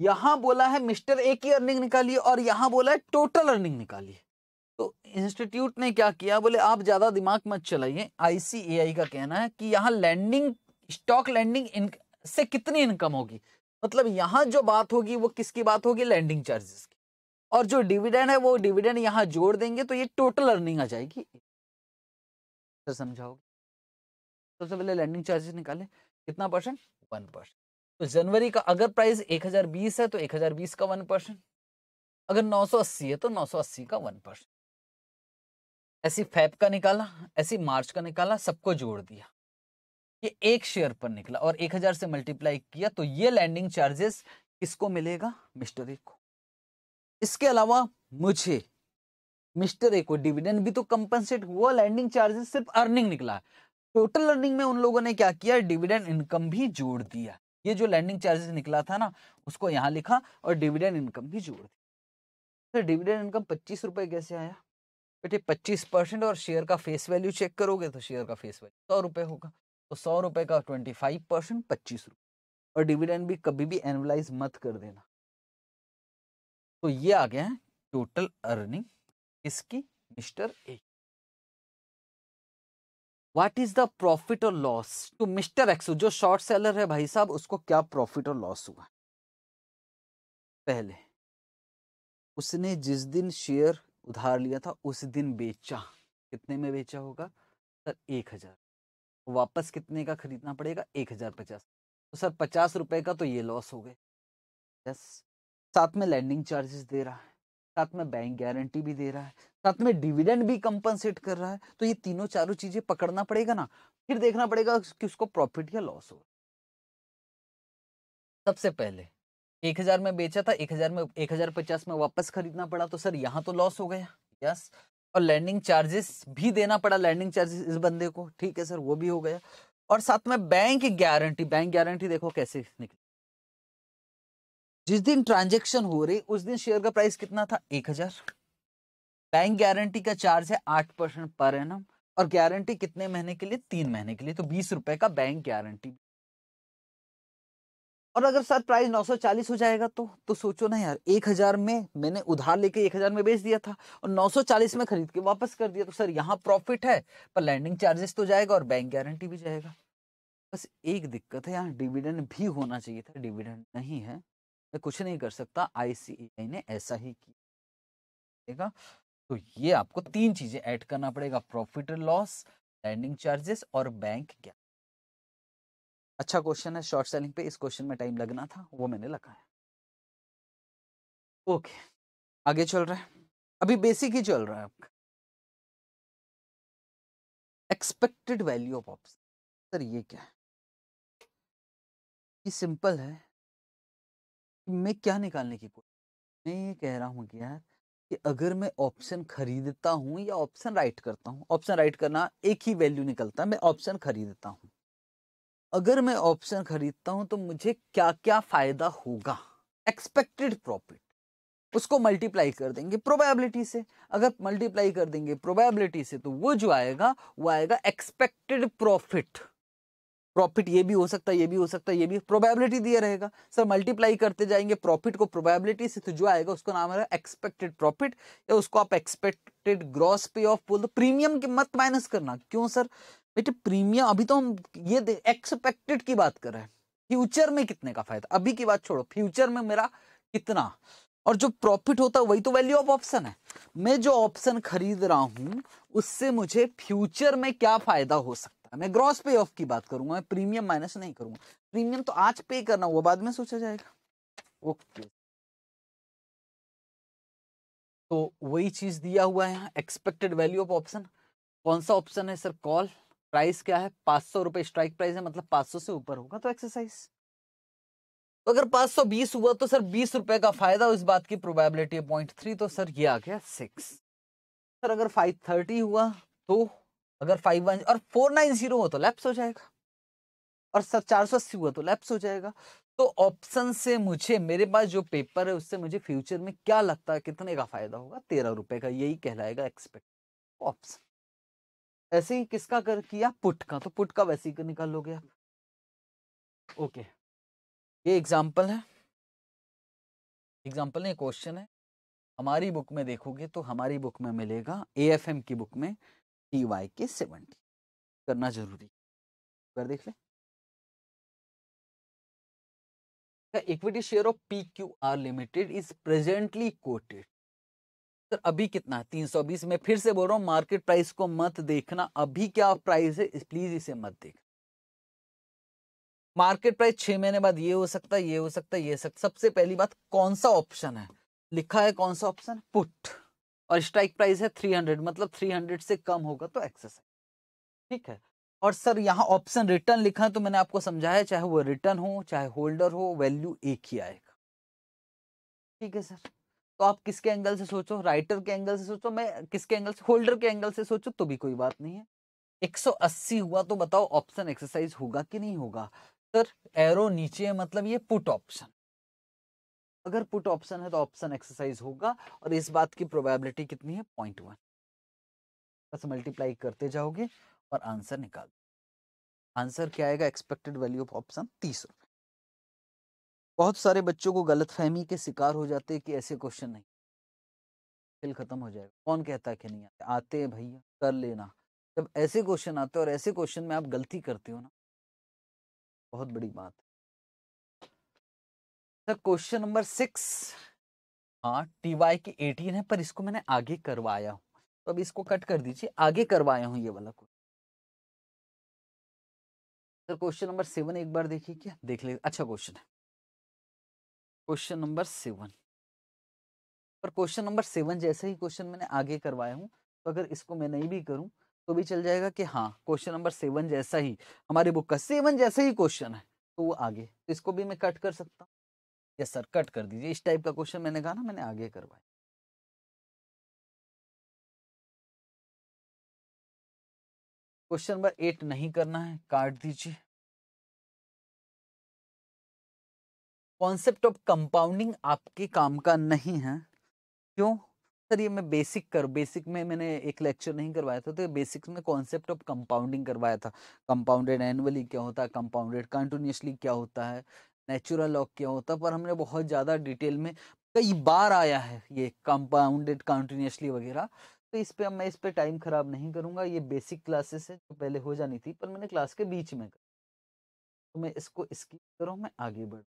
यहां बोला है मिस्टर ए की अर्निंग निकालिए और यहां बोला है टोटल अर्निंग निकालिए तो इंस्टीट्यूट ने क्या किया बोले आप ज्यादा दिमाग मत चलाइए आईसीएआई का कहना है कि यहाँ लैंडिंग स्टॉक लैंडिंग से कितनी इनकम होगी मतलब यहाँ जो बात होगी वो किसकी बात होगी लैंडिंग चार्जेस की और जो डिविडेंड है वो डिविडेंड यहाँ जोड़ देंगे तो ये टोटल अर्निंग आ जाएगी समझाओगे सबसे पहले लैंडिंग चार्जेस निकाले कितना परसेंट वन परसेंट तो जनवरी का अगर प्राइस 1020 है तो 1020 का वन परसेंट अगर 980 है तो 980 का वन परसेंट ऐसी फैब का निकाला ऐसी मार्च का निकाला सबको जोड़ दिया ये एक शेयर पर निकला और 1000 से मल्टीप्लाई किया तो ये लैंडिंग चार्जेस किसको मिलेगा मिस्टर ए को इसके अलावा मुझे मिस्टर ए को डिविडेंड भी तो कंपनसेट हुआ लैंडिंग चार्जेस सिर्फ अर्निंग निकला टोटल अर्निंग में उन लोगों ने क्या किया डिविडेंड इनकम भी जोड़ दिया ये जो लैंडिंग चार्जेस निकला था ना उसको यहाँ लिखा और डिविडेंड इनकम भी जोड़ दी सर डिविडेंड इनकम पच्चीस रुपये कैसे आया बेटे पच्चीस परसेंट और शेयर का फेस वैल्यू चेक करोगे तो शेयर का फेस वैल्यू सौ रुपये होगा तो सौ रुपये का ट्वेंटी फाइव परसेंट पच्चीस रुपये और डिविडेंड भी कभी भी एनवलाइज मत कर देना तो ये आ गया है टोटल अर्निंग इसकी mister A what is the profit और लॉस टू मिस्टर एक्सू जो शॉर्ट सेलर है भाई साहब उसको क्या प्रॉफिट और लॉस हुआ पहले उसने जिस दिन शेयर उधार लिया था उस दिन बेचा कितने में बेचा होगा सर एक हजार वापस कितने का खरीदना पड़ेगा एक हजार पचास तो सर पचास रुपए का तो ये लॉस हो गए यस साथ में लैंडिंग चार्जेस दे रहा है साथ में बैंक गारंटी भी दे रहा है साथ में डिविडेंड भी कंपनसेट कर रहा है तो ये तीनों चारों चीजें पकड़ना पड़ेगा ना फिर देखना पड़ेगा कि उसको प्रॉफिट या लॉस हो सबसे पहले एक हजार में बेचा था एक हजार में एक हजार पचास में वापस खरीदना पड़ा तो सर यहाँ तो लॉस हो गया यस और लैंडिंग चार्जेस भी देना पड़ा लैंडिंग चार्जेस इस बंदे को ठीक है सर वो भी हो गया और साथ में बैंक गारंटी बैंक गारंटी देखो कैसे निकली जिस दिन ट्रांजेक्शन हो रही उस दिन शेयर का प्राइस कितना था एक हजार बैंक गारंटी का चार्ज है आठ परसेंट पर एनम और गारंटी कितने महीने के लिए तीन महीने के लिए तो बीस रुपए का बैंक गारंटी और अगर सर प्राइस 940 हो जाएगा तो तो सोचो ना यार 1000 में मैंने उधार लेके 1000 में बेच दिया था और 940 में खरीद के वापस कर दिया तो सर यहाँ प्रॉफिट है पर लैंडिंग चार्जेस तो जाएगा और बैंक गारंटी भी जाएगा बस एक दिक्कत है यहाँ डिविडेंड भी होना चाहिए था डिविडेंड नहीं है मैं कुछ नहीं कर सकता आईसीएआई e ने ऐसा ही किया तो ये आपको तीन चीजें ऐड करना पड़ेगा profit and loss lending charges और बैंक क्या अच्छा क्वेश्चन है शॉर्ट सेलिंग पे इस क्वेश्चन में टाइम लगना था वो मैंने लगाया ओके आगे चल रहा है अभी बेसिक ही चल रहा है आपका expected value of option sir ये क्या है ये सिंपल है मैं क्या निकालने की कोशिश मैं ये कह रहा हूँ कि यार कि अगर मैं ऑप्शन खरीदता हूँ या ऑप्शन राइट करता हूँ ऑप्शन राइट करना एक ही वैल्यू निकलता है मैं ऑप्शन खरीदता हूँ अगर मैं ऑप्शन खरीदता हूँ तो मुझे क्या क्या फायदा होगा एक्सपेक्टेड प्रॉफिट उसको मल्टीप्लाई कर देंगे प्रोबेबिलिटी से अगर मल्टीप्लाई कर देंगे प्रोबेबिलिटी से तो वो जो आएगा वो आएगा एक्सपेक्टेड प्रॉफिट प्रॉफिट ये भी हो सकता है ये भी हो सकता है ये भी प्रोबेबिलिटी दिया रहेगा सर मल्टीप्लाई करते जाएंगे प्रॉफिट को प्रोबेबिलिटी से तो जो आएगा उसको नाम है एक्सपेक्टेड प्रॉफिट या उसको आप एक्सपेक्टेड ग्रॉस पे ऑफ बोल दो प्रीमियम की मत माइनस करना क्यों सर बेटे प्रीमियम अभी तो हम ये एक्सपेक्टेड की बात कर रहे हैं फ्यूचर में कितने का फायदा अभी की बात छोड़ो फ्यूचर में मेरा कितना और जो प्रॉफिट होता है वही तो वैल्यू ऑफ ऑप्शन है मैं जो ऑप्शन खरीद रहा हूं उससे मुझे फ्यूचर में क्या फायदा हो सकता मैं ग्रॉस पे ऑफ की बात करूंगा मैं प्रीमियम माइनस नहीं करूंगा प्रीमियम तो आज पे करना हुआ बाद में सोचा जाएगा ओके तो वही चीज दिया हुआ है एक्सपेक्टेड वैल्यू ऑफ ऑप्शन कौन सा ऑप्शन है सर कॉल प्राइस क्या है पांच सौ रुपए स्ट्राइक प्राइस है मतलब पांच सौ से ऊपर होगा तो एक्सरसाइज तो अगर पांच सौ बीस हुआ तो सर बीस रुपए का फायदा इस बात की प्रोबेबिलिटी पॉइंट थ्री तो सर ये आ गया सिक्स सर अगर फाइव थर्टी हुआ तो अगर फाइव वन और फोर नाइन जीरो हो तो लैप्स हो जाएगा और सब चार सौ अस्सी हुआ तो लैप्स हो जाएगा तो ऑप्शन से मुझे मेरे पास जो पेपर है उससे मुझे फ्यूचर में क्या लगता है कितने का फायदा होगा तेरह रुपए का यही कहलाएगा एक्सपेक्ट ऑप्शन ऐसे ही किसका कर किया पुट का तो पुट का वैसे ही निकाल लोगे आप ओके ये एग्जाम्पल है एग्जाम्पल नहीं क्वेश्चन है हमारी बुक में देखोगे तो हमारी बुक में मिलेगा ए की बुक में टी वाई के सेवेंटी करना जरूरी कर देख ले equity share of P Q R limited is presently quoted sir अभी कितना है तीन सौ बीस मैं फिर से बोल रहा हूँ मार्केट प्राइस को मत देखना अभी क्या प्राइस है इस प्लीज इसे मत देख मार्केट प्राइस छह महीने बाद ये हो सकता है ये हो सकता है ये सकता सबसे पहली बात कौन सा ऑप्शन है लिखा है कौन सा ऑप्शन पुट और स्ट्राइक प्राइस है 300 मतलब 300 से कम होगा तो एक्सरसाइज ठीक है और सर यहाँ ऑप्शन रिटर्न लिखा है तो मैंने आपको समझाया चाहे वो रिटर्न हो चाहे होल्डर हो वैल्यू एक ही आएगा ठीक है सर तो आप किसके एंगल से सोचो राइटर के एंगल से सोचो मैं किसके एंगल से होल्डर के एंगल से सोचो तो भी कोई बात नहीं है 180 हुआ तो बताओ ऑप्शन एक्सरसाइज होगा कि नहीं होगा सर एरो नीचे है मतलब ये पुट ऑप्शन अगर पुट ऑप्शन है तो ऑप्शन एक्सरसाइज होगा और इस बात की प्रोबेबिलिटी कितनी है पॉइंट वन बस मल्टीप्लाई करते जाओगे और आंसर निकाल आंसर क्या आएगा एक्सपेक्टेड वैल्यू ऑफ ऑप्शन तीस बहुत सारे बच्चों को गलत फहमी के शिकार हो जाते हैं कि ऐसे क्वेश्चन नहीं खेल खत्म हो जाएगा कौन कहता है कि नहीं आते आते हैं भैया कर लेना जब ऐसे क्वेश्चन आते हैं और ऐसे क्वेश्चन में आप गलती करते हो ना बहुत बड़ी बात सर क्वेश्चन नंबर सिक्स हाँ टी वाई के एटीन है पर इसको मैंने आगे करवाया हूँ तो अब इसको कट कर दीजिए आगे करवाया हूँ ये वाला क्वेश्चन सर तो क्वेश्चन नंबर सेवन एक बार देखिए क्या देख ले अच्छा क्वेश्चन है क्वेश्चन नंबर सेवन पर क्वेश्चन नंबर सेवन जैसे ही क्वेश्चन मैंने आगे करवाया हूँ तो अगर इसको मैं नहीं भी करूँ तो भी चल जाएगा कि हाँ क्वेश्चन नंबर सेवन जैसा ही हमारी बुक का सेवन जैसा ही क्वेश्चन है तो वो आगे तो इसको भी मैं कट कर सकता हूँ या सर कट कर दीजिए इस टाइप का क्वेश्चन मैंने कहा ना मैंने आगे करवाया क्वेश्चन नंबर एट नहीं करना है काट दीजिए कॉन्सेप्ट ऑफ कंपाउंडिंग आपके काम का नहीं है क्यों सर ये मैं बेसिक कर बेसिक में मैंने एक लेक्चर नहीं करवाया था तो बेसिक्स में कॉन्सेप्ट ऑफ कंपाउंडिंग करवाया था कंपाउंडेड एनुअली क्या होता है कंपाउंडेड कंटिन्यूसली क्या होता है नेचुरल लॉक क्या होता पर हमने बहुत ज़्यादा डिटेल में कई बार आया है ये कंपाउंडेड कंटिन्यूसली वगैरह तो इस पर मैं इस पर टाइम ख़राब नहीं करूँगा ये बेसिक क्लासेस है जो पहले हो जानी थी पर मैंने क्लास के बीच में कर तो मैं इसको स्किप करूँ मैं आगे बढ़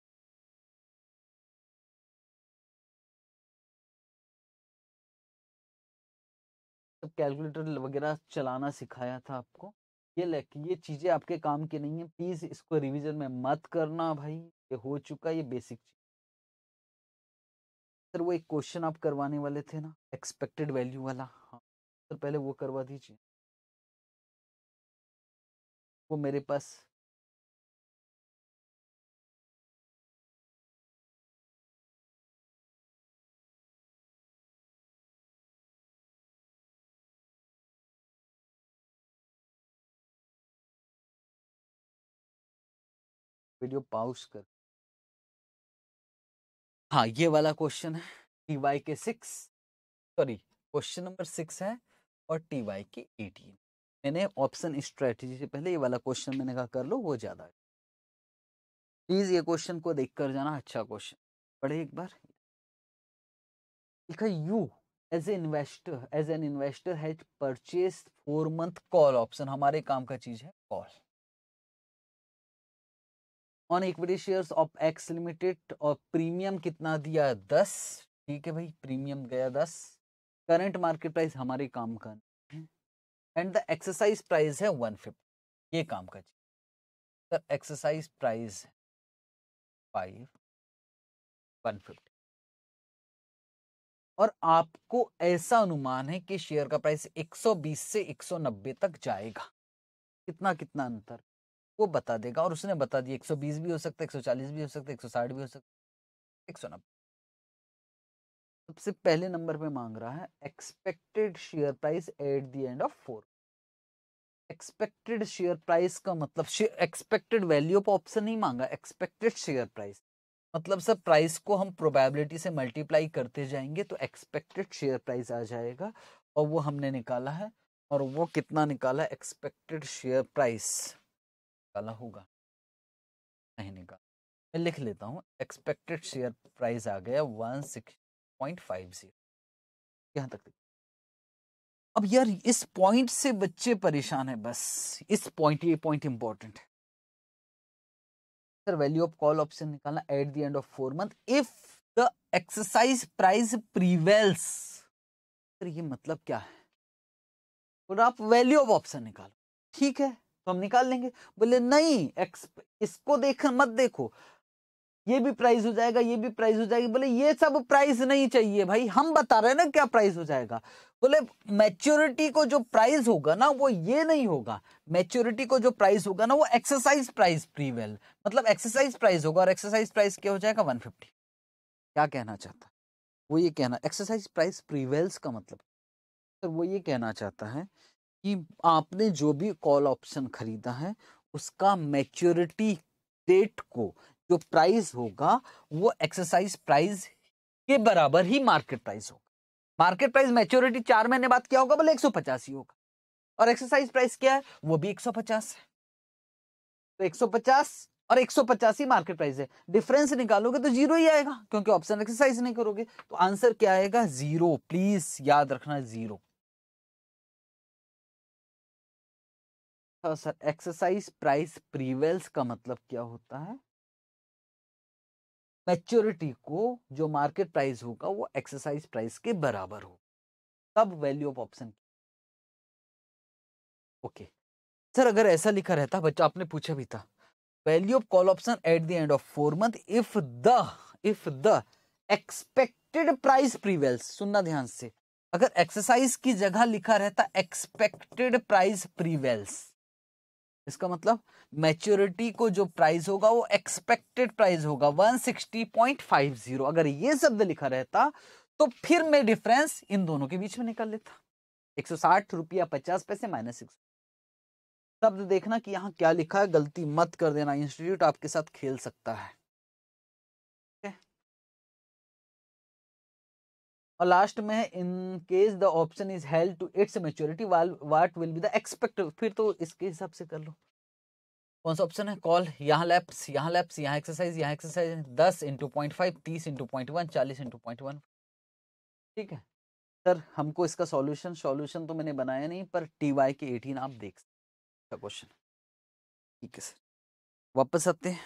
कैलकुलेटर वगैरह चलाना सिखाया था आपको ये ये चीज़ें आपके काम की नहीं है प्लीज़ इसको रिवीजन में मत करना भाई पे हो चुका ये बेसिक चीज सर वो एक क्वेश्चन आप करवाने वाले थे ना एक्सपेक्टेड वैल्यू वाला हाँ सर पहले वो करवा दीजिए वो मेरे पास वीडियो पाउस कर हाँ ये वाला क्वेश्चन है T Y K six sorry question number six है और टी वाई के एटीन मैंने ऑप्शन स्ट्रेटजी से पहले ये वाला क्वेश्चन मैंने कहा कर लो वो ज़्यादा प्लीज़ ये क्वेश्चन को देख कर जाना अच्छा क्वेश्चन पढ़े एक बार लिखा you as a investor as an investor has purchase four month call option हमारे काम का चीज़ है call on equity shares of X limited और प्रीमियम कितना दिया दस ठीक है भाई प्रीमियम गया दस करंट मार्केट प्राइस हमारे काम का एंड द एक्सरसाइज प्राइस है वन फिफ्टी ये काम का चीज sir exercise price five one fifty और आपको ऐसा अनुमान है कि शेयर का प्राइस 120 से 190 तक जाएगा कितना कितना अंतर वो बता देगा और उसने बता दिया 120 भी हो सकता है 140 भी हो सकता है 160 भी हो सकता है एक सबसे पहले नंबर पे मांग रहा है expected share price at the end of four expected share price का मतलब एक्सपेक्टेड वैल्यू पर ऑप्शन नहीं मांगा एक्सपेक्टेड शेयर प्राइस मतलब सर प्राइस को हम प्रोबेबिलिटी से मल्टीप्लाई करते जाएंगे तो एक्सपेक्टेड शेयर प्राइस आ जाएगा और वो हमने निकाला है और वो कितना निकाला एक्सपेक्टेड शेयर प्राइस निकाला होगा नहीं निकाला मैं लिख लेता हूँ एक्सपेक्टेड शेयर प्राइस आ गया one six point five zero यहाँ तक अब यार इस पॉइंट से बच्चे परेशान है बस इस पॉइंट ये पॉइंट इंपॉर्टेंट है sir value of call option निकालना at the end of four month if the exercise price prevails ये मतलब क्या है और आप वैल्यू ऑफ ऑप्शन निकालो ठीक है तो हम निकाल लेंगे बोले नहीं इसको देख मत देखो ये भी प्राइस हो जाएगा ये भी प्राइस हो जाएगी बोले ये सब प्राइस नहीं चाहिए भाई हम बता रहे हैं ना क्या प्राइस हो जाएगा बोले मैच्योरिटी को जो प्राइस होगा ना वो ये नहीं होगा मैच्योरिटी को जो प्राइस होगा ना वो एक्सरसाइज प्राइस प्रीवेल मतलब एक्सरसाइज प्राइस होगा और एक्सरसाइज प्राइस क्या हो जाएगा वन क्या कहना चाहता है वो ये कहना एक्सरसाइज प्राइस प्रीवेल्स का मतलब सर वो ये कहना चाहता है कि आपने जो भी कॉल ऑप्शन खरीदा है उसका मैच्योरिटी डेट को जो प्राइस होगा वो एक्सरसाइज प्राइस के बराबर ही मार्केट प्राइस होगा मार्केट प्राइस मैच्योरिटी चार महीने बाद क्या होगा बोले एक ही होगा और एक्सरसाइज प्राइस क्या है वो भी 150 है तो 150 और एक ही मार्केट प्राइस है डिफरेंस निकालोगे तो जीरो ही आएगा क्योंकि ऑप्शन एक्सरसाइज नहीं करोगे तो आंसर क्या आएगा जीरो प्लीज याद रखना zero sir exercise price prevails का मतलब क्या होता है मैच्योरिटी को जो मार्केट प्राइस होगा वो एक्सरसाइज प्राइस के बराबर होगा तब value of option okay sir अगर ऐसा लिखा रहता बच्चा आपने पूछा भी था value of call option at the end of four month if the if the expected price prevails सुनना ध्यान से अगर एक्सरसाइज की जगह लिखा रहता एक्सपेक्टेड प्राइस प्रीवेल्स इसका मतलब मैच्योरिटी को जो प्राइस होगा वो एक्सपेक्टेड प्राइस होगा 160.50 अगर ये शब्द लिखा रहता तो फिर मैं डिफरेंस इन दोनों के बीच में निकल लेता एक सौ साठ रुपया पचास पैसे माइनस सिक्स शब्द देखना कि यहाँ क्या लिखा है गलती मत कर देना इंस्टीट्यूट आपके साथ खेल सकता है और लास्ट में in case the option is held to its maturity well what will be the expect फिर तो इसके हिसाब से कर लो कौन सा ऑप्शन है कॉल यहाँ लैप्स यहाँ लैप्स यहाँ एक्सरसाइज यहाँ एक्सरसाइज दस इंटू पॉइंट फाइव तीस इंटू पॉइंट वन चालीस इंटू पॉइंट वन ठीक है सर हमको इसका सॉल्यूशन सॉल्यूशन तो मैंने बनाया नहीं पर टी वाई के एटीन आप देख सकते क्वेश्चन अच्छा ठीक है सर वापस आते हैं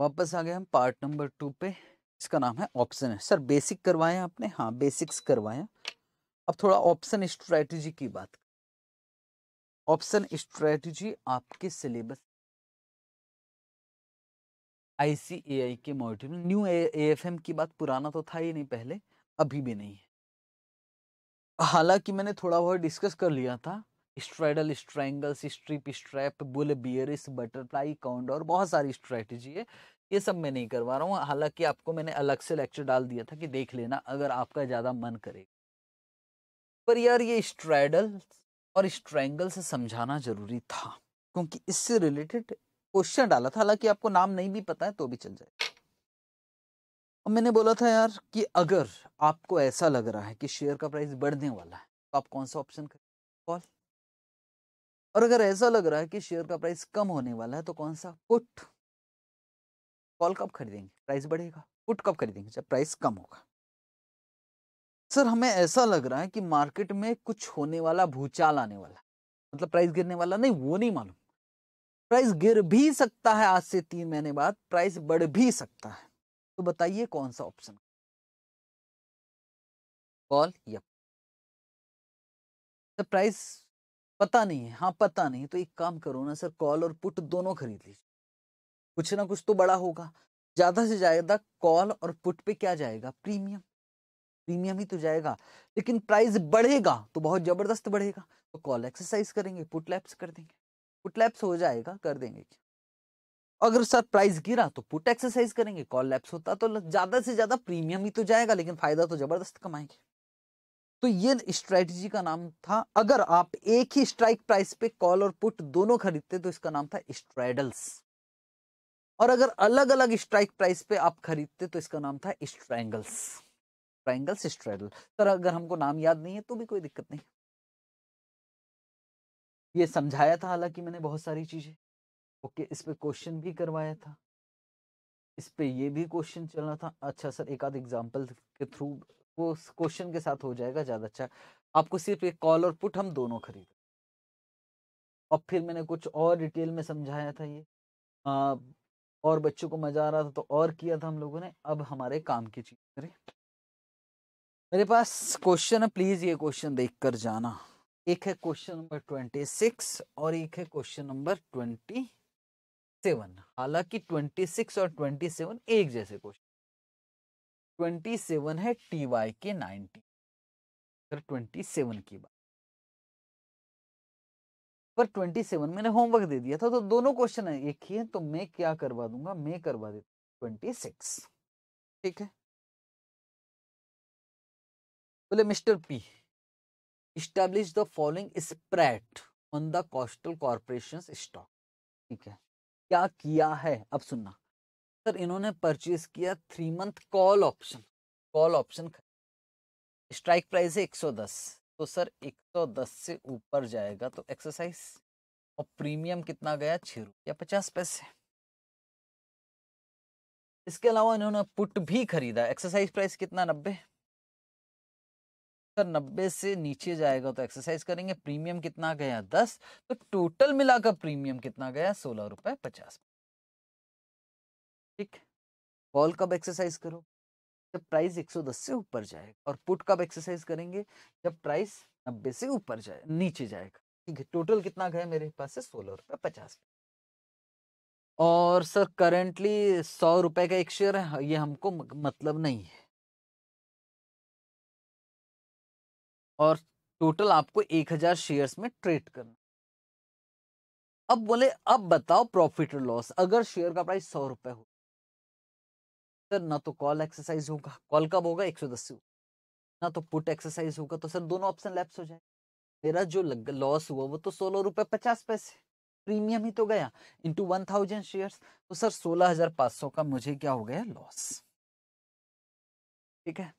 वापस आ गए हम पार्ट नंबर टू पे इसका नाम है ऑप्शन है सर बेसिक करवाया आपने हाँ बेसिक्स करवाया अब थोड़ा ऑप्शन स्ट्रेटजी की बात ऑप्शन स्ट्रेटजी आपके सिलेबस आईसीएआई के मॉड्यूल में न्यू एएफएम की बात पुराना तो था ही नहीं पहले अभी भी नहीं है हालांकि मैंने थोड़ा बहुत डिस्कस कर लिया था straddle strangles strip strap bull bearish butterfly काउंड और बहुत सारी स्ट्रेटजी है ये सब मैं नहीं करवा रहा हूँ हालांकि आपको मैंने अलग से लेक्चर डाल दिया था कि देख लेना अगर आपका ज़्यादा मन करेगा पर यार ये स्ट्रैडल और स्ट्रैंगल से समझाना जरूरी था क्योंकि इससे रिलेटेड क्वेश्चन डाला था हालांकि आपको नाम नहीं भी पता है तो भी चल जाएगा और मैंने बोला था यार कि अगर आपको ऐसा लग रहा है कि शेयर का प्राइस बढ़ने वाला है तो आप कौन सा ऑप्शन करें कॉल और अगर ऐसा लग रहा है कि शेयर का प्राइस कम होने वाला है तो कौन सा पुट कॉल कब खरीदेंगे प्राइस बढ़ेगा पुट कब खरीदेंगे जब प्राइस कम होगा सर हमें ऐसा लग रहा है कि मार्केट में कुछ होने वाला भूचाल आने वाला मतलब प्राइस गिरने वाला नहीं वो नहीं मालूम प्राइस गिर भी सकता है आज से तीन महीने बाद प्राइस बढ़ भी सकता है तो बताइए कौन सा ऑप्शन कॉल या प्राइस पता नहीं है हाँ पता नहीं तो एक काम करो ना सर कॉल और पुट दोनों खरीद लीजिए कुछ ना कुछ तो बड़ा होगा ज़्यादा से ज़्यादा कॉल और पुट पे क्या जाएगा प्रीमियम प्रीमियम ही तो जाएगा लेकिन प्राइस बढ़ेगा तो बहुत ज़बरदस्त बढ़ेगा तो कॉल एक्सरसाइज करेंगे पुट लैप्स कर देंगे पुट लैप्स हो जाएगा कर देंगे अगर सर प्राइस गिरा तो पुट एक्सरसाइज करेंगे कॉल लैप्स होता तो ज़्यादा से ज़्यादा प्रीमियम ही तो जाएगा लेकिन फ़ायदा तो ज़बरदस्त कमाएंगे तो ये स्ट्रैटेजी का नाम था अगर आप एक ही स्ट्राइक प्राइस पे कॉल और पुट दोनों खरीदते तो इसका नाम था स्ट्रेडल्स और अगर अलग अलग स्ट्राइक प्राइस पे आप खरीदते तो इसका नाम था स्ट्रैंगल्स ट्राइंगल्स स्ट्रैगल सर अगर हमको नाम याद नहीं है तो भी कोई दिक्कत नहीं ये समझाया था हालांकि मैंने बहुत सारी चीजें ओके इस पे क्वेश्चन भी करवाया था इस पे ये भी क्वेश्चन चलना था अच्छा सर एक आध एग्जाम्पल के थ्रू वो क्वेश्चन के साथ हो जाएगा ज्यादा अच्छा आपको सिर्फ एक कॉल और पुट हम दोनों खरीद और फिर मैंने कुछ और डिटेल में समझाया था ये और बच्चों को मज़ा आ रहा था तो और किया था हम लोगों ने अब हमारे काम की चीज़ करें मेरे पास क्वेश्चन है प्लीज़ ये क्वेश्चन देख कर जाना एक है क्वेश्चन नंबर ट्वेंटी सिक्स और एक है क्वेश्चन नंबर ट्वेंटी सेवन हालांकि ट्वेंटी सिक्स और ट्वेंटी सेवन एक जैसे क्वेश्चन ट्वेंटी सेवन है T Y K ninety twenty seven की बात पर 27 मैंने होमवर्क दे दिया था तो दोनों क्वेश्चन है एक ही है तो मैं क्या करवा दूंगा मैं करवा देता 26 ठीक है बोले mister P establish the following spread on the coastal corporation stock ठीक है क्या किया है अब सुनना सर इन्होंने परचेज किया three month call option call option strike price है 110 तो सर 110 से ऊपर जाएगा तो एक्सरसाइज और प्रीमियम कितना गया छः रुपया पचास पैसे इसके अलावा इन्होंने पुट भी खरीदा एक्सरसाइज प्राइस कितना नब्बे सर नब्बे से नीचे जाएगा तो एक्सरसाइज करेंगे प्रीमियम कितना गया दस तो टोटल मिलाकर प्रीमियम कितना गया सोलह रुपए पचास ठीक बॉल कब एक्सरसाइज करो जब प्राइस 110 से ऊपर जाएगा और पुट कब एक्सरसाइज करेंगे जब प्राइस 90 से ऊपर जाए नीचे जाएगा ठीक है टोटल कितना गया मेरे पास से सोलह रुपये पचास और सर करेंटली सौ रुपए का एक शेयर है ये हमको मतलब नहीं है और टोटल आपको एक हजार शेयर्स में ट्रेड करना अब बोले अब बताओ प्रॉफिट और लॉस अगर शेयर का प्राइस सौ रुपए हो सर ना तो कॉल एक्सरसाइज होगा कॉल कब होगा एक सौ दस ना तो पुट एक्सरसाइज होगा तो सर दोनों ऑप्शन लैप्स हो जाए मेरा जो लॉस हुआ वो तो सोलह रुपये पचास पैसे प्रीमियम ही तो गया इंटू वन थाउजेंड शेयर तो सर सोलह हजार पाँच सौ का मुझे क्या हो गया लॉस ठीक है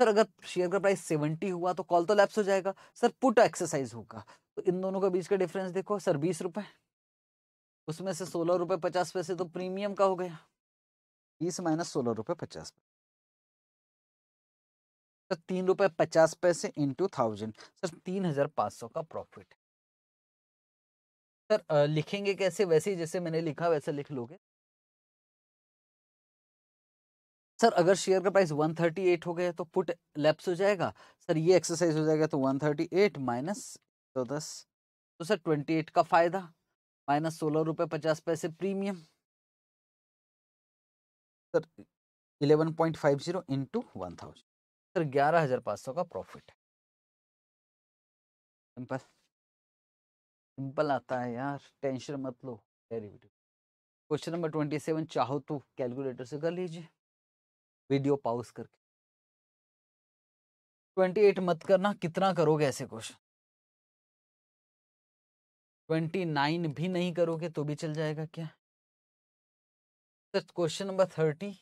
सर अगर शेयर का प्राइस सेवेंटी हुआ तो कॉल तो लैप्स हो जाएगा सर पुट एक्सरसाइज होगा तो इन दोनों के बीच का डिफरेंस देखो सर बीस रुपए उसमें से सोलह रुपए पचास पैसे तो प्रीमियम का हो गया तीस माइनस सोलह रुपये पचास सर तो तीन रुपये पचास पैसे इंटू थाउजेंड सर तीन हजार पाँच सौ का प्रॉफिट सर लिखेंगे कैसे वैसे ही जैसे मैंने लिखा वैसे लिख लोगे सर अगर शेयर का प्राइस 138 हो गया तो पुट लेप्स हो जाएगा सर ये एक्सरसाइज हो जाएगा तो 138 माइनस तो दस तो सर 28 का फायदा माइनस सोलह रुपये पचास पैसे premium sir eleven point five zero into one thousand sir ग्यारह हज़ार पाँच सौ का प्रॉफिट है सिंपल सिंपल आता है यार टेंशन मत लो derivative question number twenty seven चाहो तो कैलकुलेटर से कर लीजिए वीडियो पाउज करके ट्वेंटी एट मत करना कितना करोगे ऐसे क्वेश्चन ट्वेंटी नाइन भी नहीं करोगे तो भी चल जाएगा क्या क्वेश्चन नंबर थर्टी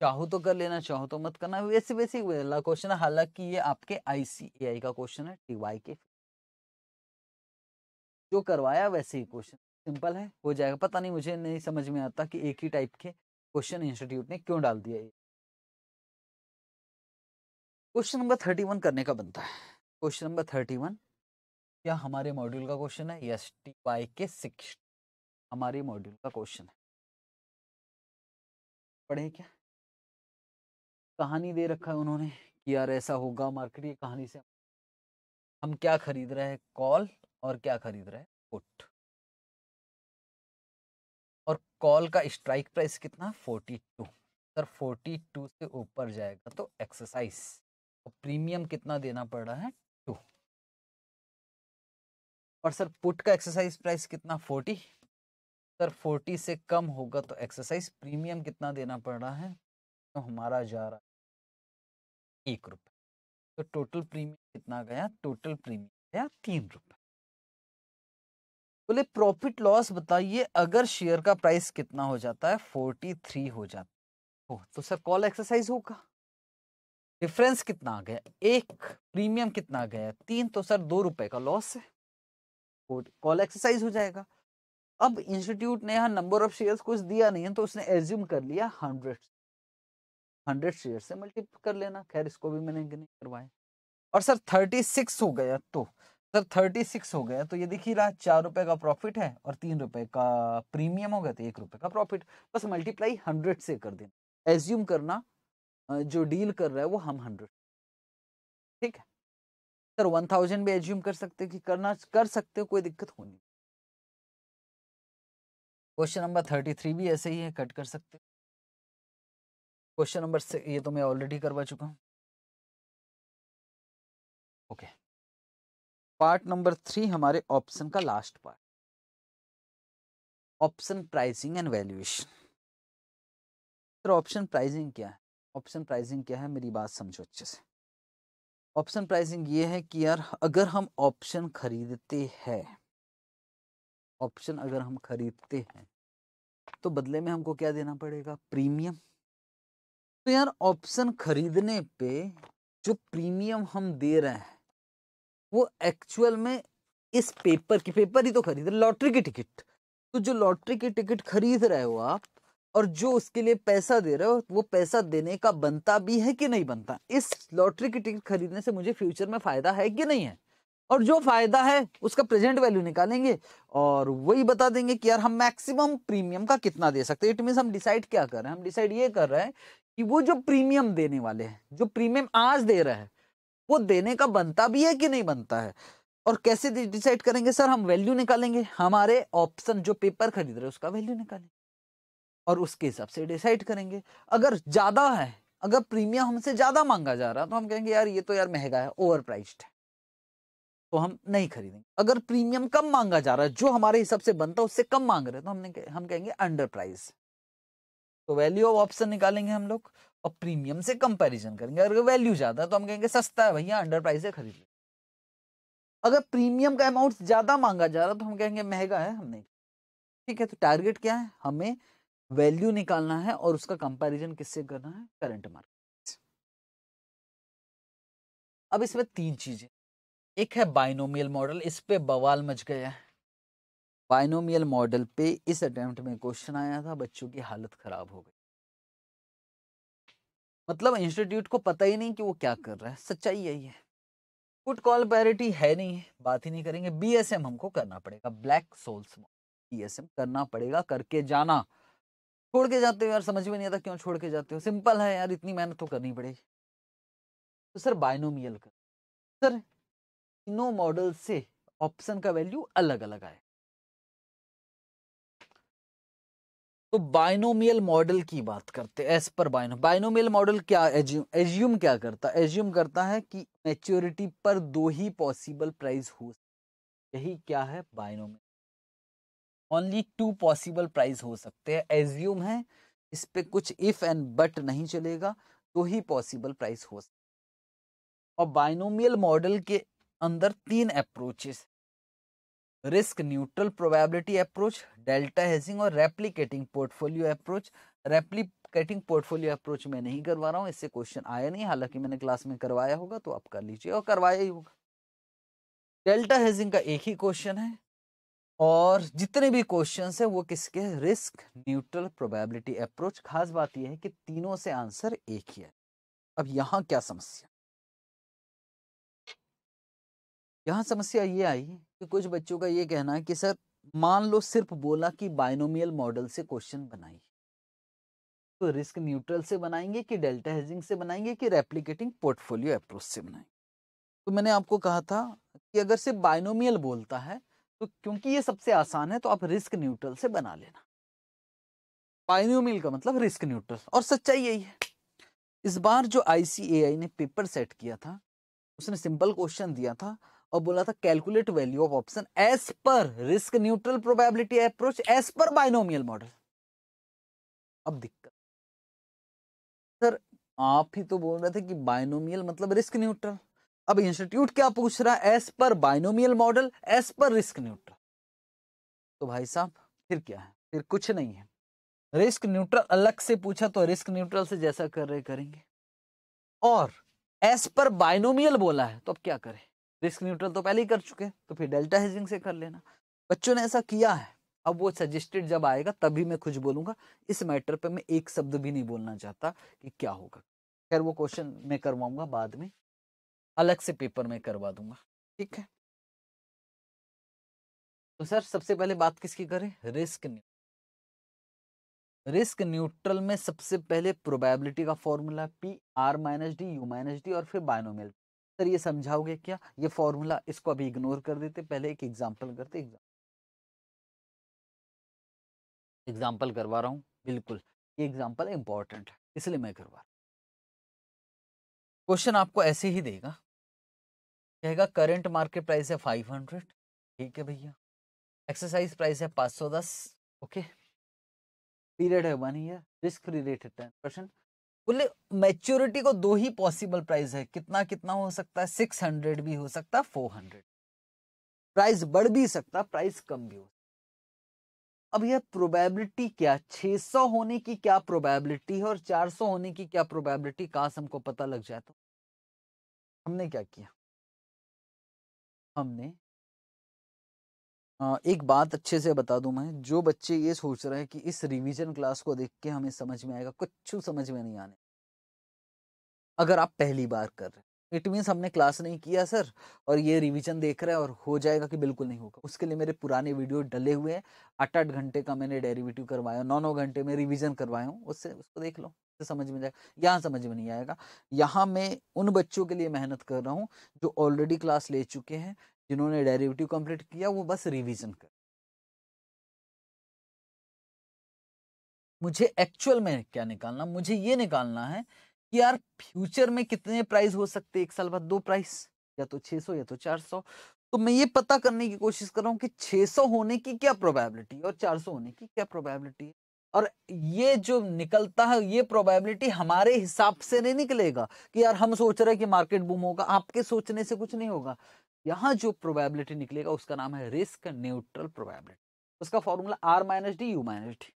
चाहो तो कर लेना चाहो तो मत करना वैसे वैसे बदला क्वेश्चन है हालांकि ये आपके आईसीएआई का क्वेश्चन है टीवाई के जो करवाया वैसे ही क्वेश्चन सिंपल है हो जाएगा पता नहीं मुझे नहीं समझ में आता कि एक ही टाइप के क्वेश्चन इंस्टीट्यूट ने क्यों डाल दिया ये क्वेश्चन नंबर थर्टी वन करने का बनता है क्वेश्चन नंबर थर्टी वन क्या हमारे मॉड्यूल का क्वेश्चन है yes T Y K six हमारे मॉड्यूल का क्वेश्चन है पढ़े क्या कहानी दे रखा है उन्होंने कि यार ऐसा होगा मार्केट की कहानी से हम क्या खरीद रहे हैं कॉल और क्या खरीद रहे हैं पुट और कॉल का स्ट्राइक प्राइस कितना forty two sir forty two से ऊपर जाएगा तो एक्सरसाइज और प्रीमियम कितना देना पड़ रहा है टू और सर पुट का एक्सरसाइज प्राइस कितना फोर्टी सर फोर्टी से कम होगा तो एक्सरसाइज प्रीमियम कितना देना पड़ रहा है तो हमारा जा रहा है एक रुपये तो टोटल प्रीमियम कितना गया टोटल प्रीमियम गया तीन रुपये बोले प्रॉफिट लॉस बताइए अगर शेयर का प्राइस कितना हो जाता है फोर्टी थ्री हो जाता हो तो सर कॉल एक्सरसाइज होगा डिफरेंस कितना आ गया एक प्रीमियम कितना गया तीन तो सर दो रुपए का लॉस है कॉल एक्सरसाइज हो जाएगा अब इंस्टीट्यूट ने यहाँ नंबर ऑफ शेयर्स कुछ दिया नहीं है तो उसने एज्यूम कर लिया हंड्रेड हंड्रेड शेयर से मल्टीप्लाई कर लेना खैर इसको भी मैंने नहीं करवाया और सर थर्टी सिक्स हो गया तो सर थर्टी सिक्स हो गया तो ये दिख ही रहा चार रुपए का प्रॉफिट है और तीन रुपए का प्रीमियम हो गया तो एक रुपए का प्रॉफिट बस मल्टीप्लाई हंड्रेड से कर देना एज्यूम करना जो डील कर रहा है वो हम हंड्रेड ठीक है सर वन थाउजेंड भी एज्यूम कर सकते कि करना कर सकते हो कोई दिक्कत होनी क्वेश्चन नंबर थर्टी थ्री भी ऐसे ही है कट कर सकते क्वेश्चन नंबर से ये तो मैं ऑलरेडी करवा चुका हूँ ओके पार्ट नंबर थ्री हमारे ऑप्शन का last part option pricing and valuation sir option pricing क्या है ऑप्शन प्राइसिंग क्या है मेरी बात समझो अच्छे से ऑप्शन प्राइसिंग ये है कि यार अगर हम ऑप्शन खरीदते हैं ऑप्शन अगर हम खरीदते हैं तो बदले में हमको क्या देना पड़ेगा प्रीमियम तो यार ऑप्शन खरीदने पे जो प्रीमियम हम दे रहे हैं वो एक्चुअल में इस पेपर की पेपर ही तो खरीद रहे लॉटरी की टिकट तो जो लॉटरी की टिकट खरीद रहे हो आप और जो उसके लिए पैसा दे रहे हो वो पैसा देने का बनता भी है कि नहीं बनता इस लॉटरी की टिकट खरीदने से मुझे फ्यूचर में फायदा है कि नहीं है और जो फायदा है उसका प्रेजेंट वैल्यू निकालेंगे और वही बता देंगे कि यार हम मैक्सिमम प्रीमियम का कितना दे सकते हैं इट मीन हम डिसाइड क्या कर रहे हैं हम डिसाइड ये कर रहे हैं कि वो जो प्रीमियम देने वाले हैं जो प्रीमियम आज दे रहा है वो देने का बनता भी है कि नहीं बनता है और कैसे डिसाइड करेंगे सर हम वैल्यू निकालेंगे हमारे ऑप्शन जो पेपर खरीद रहे हैं उसका वैल्यू निकालेंगे और उसके हिसाब से डिसाइड करेंगे अगर ज़्यादा है अगर प्रीमियम हमसे ज़्यादा मांगा जा रहा है तो हम कहेंगे यार ये तो यार महंगा है ओवर प्राइस्ड है तो हम नहीं खरीदेंगे अगर प्रीमियम कम मांगा जा रहा है जो हमारे हिसाब से बनता है उससे कम मांग रहे हैं तो हमने हम कहेंगे अंडर प्राइस तो वैल्यू ऑफ ऑप्शन निकालेंगे हम लोग और प्रीमियम से कंपैरिजन करेंगे अगर वैल्यू ज्यादा है तो हम कहेंगे सस्ता है भैया अंडर प्राइस से खरीद लें अगर प्रीमियम का अमाउंट ज्यादा मांगा जा रहा है तो हम कहेंगे महंगा है हम नहीं ठीक है तो टारगेट क्या है हमें वैल्यू निकालना है और उसका कंपेरिजन किससे करना है करंट मार्केट अब इसमें तीन चीजें एक है बाइनोमियल मॉडल इस पे बवाल मच गया है बाइनोमियल मॉडल पे इस अटेम्प्ट में क्वेश्चन आया था बच्चों की हालत खराब हो गई मतलब इंस्टीट्यूट को पता ही नहीं कि वो क्या कर रहा है सच्चाई यही है फुट कॉल पैरिटी है नहीं बात ही नहीं करेंगे बी हमको करना पड़ेगा ब्लैक सोल्स बी एस करना पड़ेगा करके जाना छोड़ के जाते हो यार समझ में नहीं आता क्यों छोड़ के जाते हो सिंपल है यार इतनी मेहनत तो करनी पड़ेगी तो सर बाइनोमियल कर सर तीनों मॉडल से ऑप्शन का वैल्यू अलग अलग आए तो बाइनोमियल मॉडल की बात करते हैं एस पर बाइनो बाइनोमियल मॉडल क्या एज्यूम एज्यूम क्या करता है एज्यूम करता है कि मेच्योरिटी पर दो ही पॉसिबल प्राइस हो यही क्या है binomial only two possible price हो सकते हैं एज्यूम है इस पे कुछ इफ एंड बट नहीं चलेगा तो ही पॉसिबल प्राइस हो सकते और बाइनोमियल मॉडल के अंदर तीन approaches risk neutral probability approach delta hedging और replicating portfolio approach replicating portfolio approach मैं नहीं करवा रहा हूँ इससे क्वेश्चन आया नहीं हालांकि मैंने क्लास में करवाया होगा तो आप कर लीजिए और करवाया ही होगा डेल्टा हेजिंग का एक ही क्वेश्चन है और जितने भी क्वेश्चन है वो किसके रिस्क न्यूट्रल प्रोबेबिलिटी अप्रोच खास बात यह है कि तीनों से आंसर एक ही है अब यहाँ क्या समस्या यहाँ समस्या ये आई कि कुछ बच्चों का ये कहना है कि सर मान लो सिर्फ बोला कि बाइनोमियल मॉडल से क्वेश्चन बनाई तो रिस्क न्यूट्रल से बनाएंगे कि डेल्टा हेजिंग से बनाएंगे कि रेप्लीकेटिंग पोर्टफोलियो अप्रोच से बनाएंगे तो मैंने आपको कहा था कि अगर सिर्फ बाइनोमियल बोलता है तो क्योंकि ये सबसे आसान है तो आप रिस्क न्यूट्रल से बना लेना बाइनोमियल का मतलब रिस्क न्यूट्रल और सच्चाई यही है इस बार जो आईसीएआई ने पेपर सेट किया था उसने सिंपल क्वेश्चन दिया था और बोला था calculate value of option as per risk neutral probability approach as per binomial model अब दिक्कत सर आप ही तो बोल रहे थे कि बाइनोमियल मतलब रिस्क न्यूट्रल अब इंस्टीट्यूट क्या पूछ रहा है as per binomial model as per risk neutral तो भाई साहब फिर क्या है फिर कुछ नहीं है रिस्क न्यूट्रल अलग से पूछा तो रिस्क न्यूट्रल से जैसा कर रहे करेंगे और एस पर बाइनोमियल बोला है तो अब क्या करें रिस्क न्यूट्रल तो पहले ही कर चुके तो फिर डेल्टा हेजिंग से कर लेना बच्चों ने ऐसा किया है अब वो सजेस्टेड जब आएगा तभी मैं कुछ बोलूंगा इस मैटर पर मैं एक शब्द भी नहीं बोलना चाहता कि क्या होगा खैर वो क्वेश्चन मैं करवाऊंगा बाद में अलग से पेपर में करवा दूंगा ठीक है तो सर सबसे पहले बात किसकी करें रिस्क न्यूट्रल रिस्क न्यूट्रल में सबसे पहले प्रोबेबिलिटी का formula P R minus D U minus D और फिर बायनोमेल सर ये समझाओगे क्या ये फॉर्मूला इसको अभी इग्नोर कर देते पहले एक एग्जाम्पल करते एग्जाम्पल करवा रहा हूँ बिल्कुल ये एग्जाम्पल इंपॉर्टेंट है इसलिए मैं करवा रहा हूँ क्वेश्चन आपको ऐसे ही देगा कहेगा करंट मार्केट प्राइस है फाइव हंड्रेड ठीक है भैया एक्सरसाइज प्राइस है पाँच सौ दस ओके पीरियड है one year risk free rate है टेन परसेंट बोले मैच्योरिटी को दो ही पॉसिबल प्राइस है कितना कितना हो सकता है सिक्स हंड्रेड भी हो सकता है फोर हंड्रेड प्राइस बढ़ भी सकता प्राइस कम भी हो अब यह प्रोबेबिलिटी क्या 600 होने की क्या प्रोबेबिलिटी है और 400 होने की क्या प्रोबेबिलिटी कहाँ से हमको पता लग जाए तो हमने क्या किया हमने एक बात अच्छे से बता दूं मैं जो बच्चे ये सोच रहे हैं कि इस रिवीजन क्लास को देख के हमें समझ में आएगा कुछ समझ में नहीं आने अगर आप पहली बार कर रहे हैं इट मीन्स हमने क्लास नहीं किया सर और ये रिवीजन देख रहे हैं और हो जाएगा कि बिल्कुल नहीं होगा उसके लिए मेरे पुराने वीडियो डले हुए हैं आठ आठ घंटे का मैंने डेरिवेटिव करवाया नौ नौ घंटे में रिवीजन करवाया हूँ उससे उसको देख लो उससे समझ में जाएगा यहाँ समझ में नहीं आएगा यहाँ मैं उन बच्चों के लिए मेहनत कर रहा हूँ जो ऑलरेडी क्लास ले चुके हैं जिन्होंने डेरिवेटिव कंप्लीट किया वो बस रिवीजन कर मुझे एक्चुअल में क्या निकालना मुझे ये निकालना है कि यार फ्यूचर में कितने प्राइस हो सकते एक साल बाद दो प्राइस या तो 600 या तो 400 तो मैं ये पता करने की कोशिश कर रहा हूँ कि 600 होने की क्या प्रोबेबिलिटी और 400 होने की क्या प्रोबेबिलिटी है और ये जो निकलता है ये प्रोबेबिलिटी हमारे हिसाब से नहीं निकलेगा कि यार हम सोच रहे हैं कि मार्केट बूम होगा आपके सोचने से कुछ नहीं होगा यहाँ जो प्रोबेबिलिटी निकलेगा उसका नाम है रिस्क न्यूट्रल प्रोबेबिलिटी उसका formula R minus D U minus D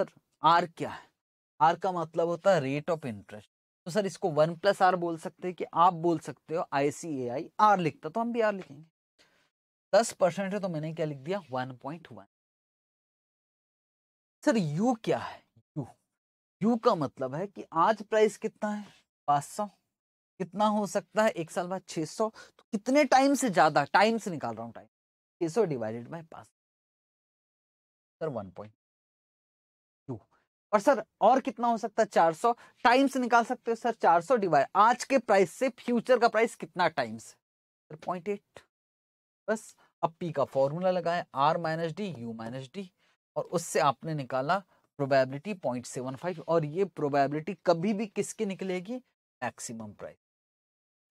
sir R क्या है आर का मतलब होता है रेट ऑफ इंटरेस्ट तो सर इसको वन प्लस आर बोल सकते हैं कि आप बोल सकते हो आई सी ए आई आर लिखता तो हम भी आर लिखेंगे दस परसेंट है तो मैंने क्या लिख दिया one point one sir U क्या है यू यू का मतलब है कि आज प्राइस कितना है पाँच सौ कितना हो सकता है एक साल बाद 600 तो कितने टाइम से ज्यादा टाइम से निकाल रहा हूँ टाइम 600 डिवाइडेड बाई पास सर टू और सर और कितना हो सकता है 400 टाइम से निकाल सकते हो सर 400 डिवाइड आज के प्राइस से फ्यूचर का प्राइस कितना टाइम से सर पॉइंट एट बस अब पी का फॉर्मूला लगाए R minus D U minus D और उससे आपने निकाला प्रोबेबिलिटी फाइव और ये प्रोबेबिलिटी कभी भी किसकी निकलेगी मैक्सिमम प्राइस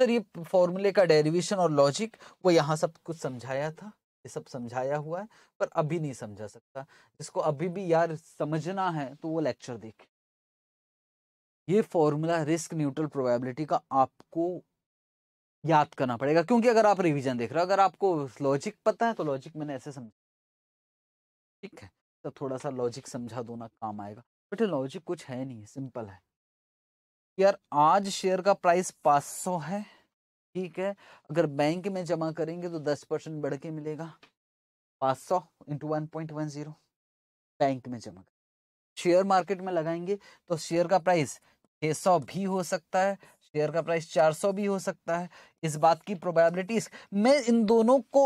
सर ये फॉर्मूले का डेरिवेशन और लॉजिक वो यहाँ सब कुछ समझाया था ये सब समझाया हुआ है पर अभी नहीं समझा सकता जिसको अभी भी यार समझना है तो वो लेक्चर देखे ये फॉर्मूला रिस्क न्यूट्रल प्रोबेबिलिटी का आपको याद करना पड़ेगा क्योंकि अगर आप रिवीजन देख रहे हो अगर आपको लॉजिक पता है तो लॉजिक मैंने ऐसे समझा ठीक है तो थोड़ा सा लॉजिक समझा दो ना काम आएगा बट लॉजिक कुछ है नहीं सिंपल है यार आज शेयर का प्राइस पाँच सौ है ठीक है अगर बैंक में जमा करेंगे तो दस परसेंट बढ़ के मिलेगा पाँच सौ into one point one zero bank में जमा कर शेयर मार्केट में लगाएंगे तो शेयर का प्राइस छः सौ भी हो सकता है शेयर का प्राइस चार सौ भी हो सकता है इस बात की प्रोबेबिलिटीज मैं इन दोनों को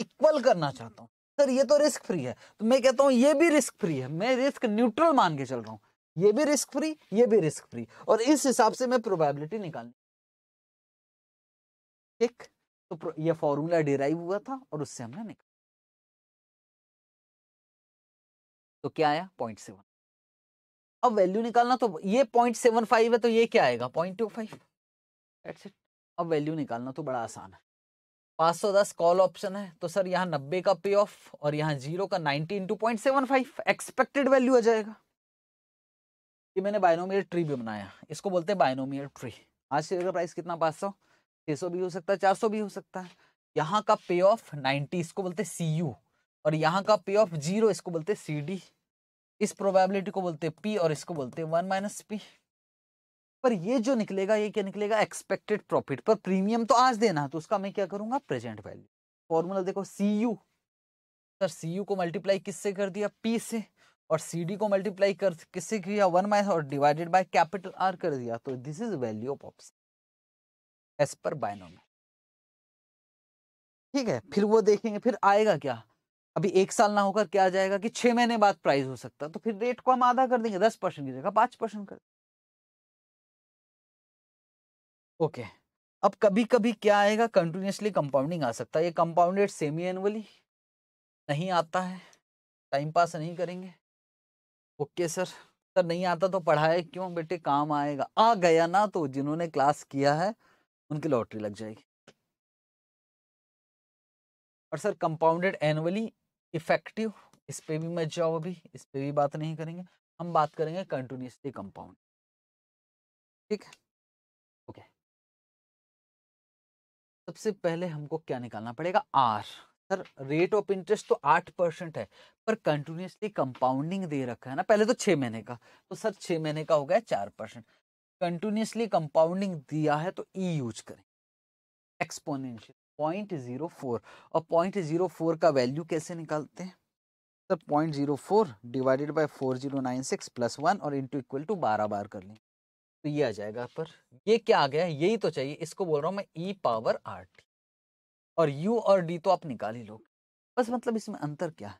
इक्वल करना चाहता हूँ सर ये तो रिस्क फ्री है तो मैं कहता हूँ ये भी रिस्क फ्री है मैं रिस्क न्यूट्रल मान के चल रहा हूँ ये भी रिस्क फ्री ये भी रिस्क फ्री और इस हिसाब से मैं प्रोबेबिलिटी निकालनी एक तो ये फॉर्मूला डिराइव हुआ था और उससे हमने निकाल तो क्या आया पॉइंट सेवन अब वैल्यू निकालना तो ये पॉइंट सेवन फाइव है तो ये क्या आएगा पॉइंट टू फाइव अब वैल्यू निकालना तो बड़ा आसान है पाँच सौ दस कॉल ऑप्शन है तो सर यहाँ नब्बे का पे ऑफ और यहाँ जीरो का ninety into point seven five expected value आ जाएगा कि मैंने बायनोमियल ट्री भी बनाया इसको बोलते हैं बायनोमियल ट्री आज शेयर का प्राइस कितना पाँच सौ छः सौ भी हो सकता है चार सौ भी हो सकता है यहाँ का पे ऑफ नाइन्टी इसको बोलते हैं सी यू और यहाँ का पे ऑफ जीरो इसको बोलते हैं सी डी इस प्रोबेबिलिटी को बोलते हैं पी और इसको बोलते हैं वन माइनस पी पर ये जो निकलेगा ये क्या निकलेगा एक्सपेक्टेड प्रॉफिट पर प्रीमियम तो आज देना है तो उसका मैं क्या करूँगा प्रेजेंट वैल्यू फॉर्मूला देखो C U sir C U को मल्टीप्लाई किससे कर दिया पी से और सी डी को मल्टीप्लाई कर किससे किया वन माइनस और डिवाइडेड बाय कैपिटल आर कर दिया तो this is value of option as per बायनोम ठीक है फिर वो देखेंगे फिर आएगा क्या अभी एक साल ना होकर क्या आ जाएगा कि छह महीने बाद प्राइस हो सकता है तो फिर रेट को हम आधा कर देंगे दस परसेंट की जगह पांच परसेंट कर ओके अब कभी कभी क्या आएगा कंटिन्यूसली कंपाउंडिंग आ सकता है ये कंपाउंडेड सेमी एनुअली नहीं आता है टाइम पास नहीं करेंगे ओके सर सर तो नहीं आता तो पढ़ाए क्यों बेटे काम आएगा आ गया ना तो जिन्होंने क्लास किया है उनकी लॉटरी लग जाएगी और सर कंपाउंडेड एनुअली इफेक्टिव इस पर भी मत जाओ अभी इस पर भी बात नहीं करेंगे हम बात करेंगे कंटिन्यूसली कंपाउंड ठीक है ओके सबसे पहले हमको क्या निकालना पड़ेगा R sir rate of interest तो आठ परसेंट है पर कंटिन्यूसली कंपाउंडिंग दे रखा है ना पहले तो छह महीने का तो सर छः महीने का हो गया चार परसेंट कंटिन्यूसली कंपाउंडिंग दिया है तो ई e यूज करें एक्सपोनेंशियल पॉइंट जीरो फोर और पॉइंट जीरो फोर का वैल्यू कैसे निकालते हैं sir point zero four divided by four zero nine six plus one और इंटू इक्वल टू बारह बार कर लें तो ये आ जाएगा पर ये क्या आ गया यही तो चाहिए इसको बोल रहा हूँ मैं ई पावर आर टी और यू और डी तो आप निकाल ही लोगे बस मतलब इसमें अंतर क्या है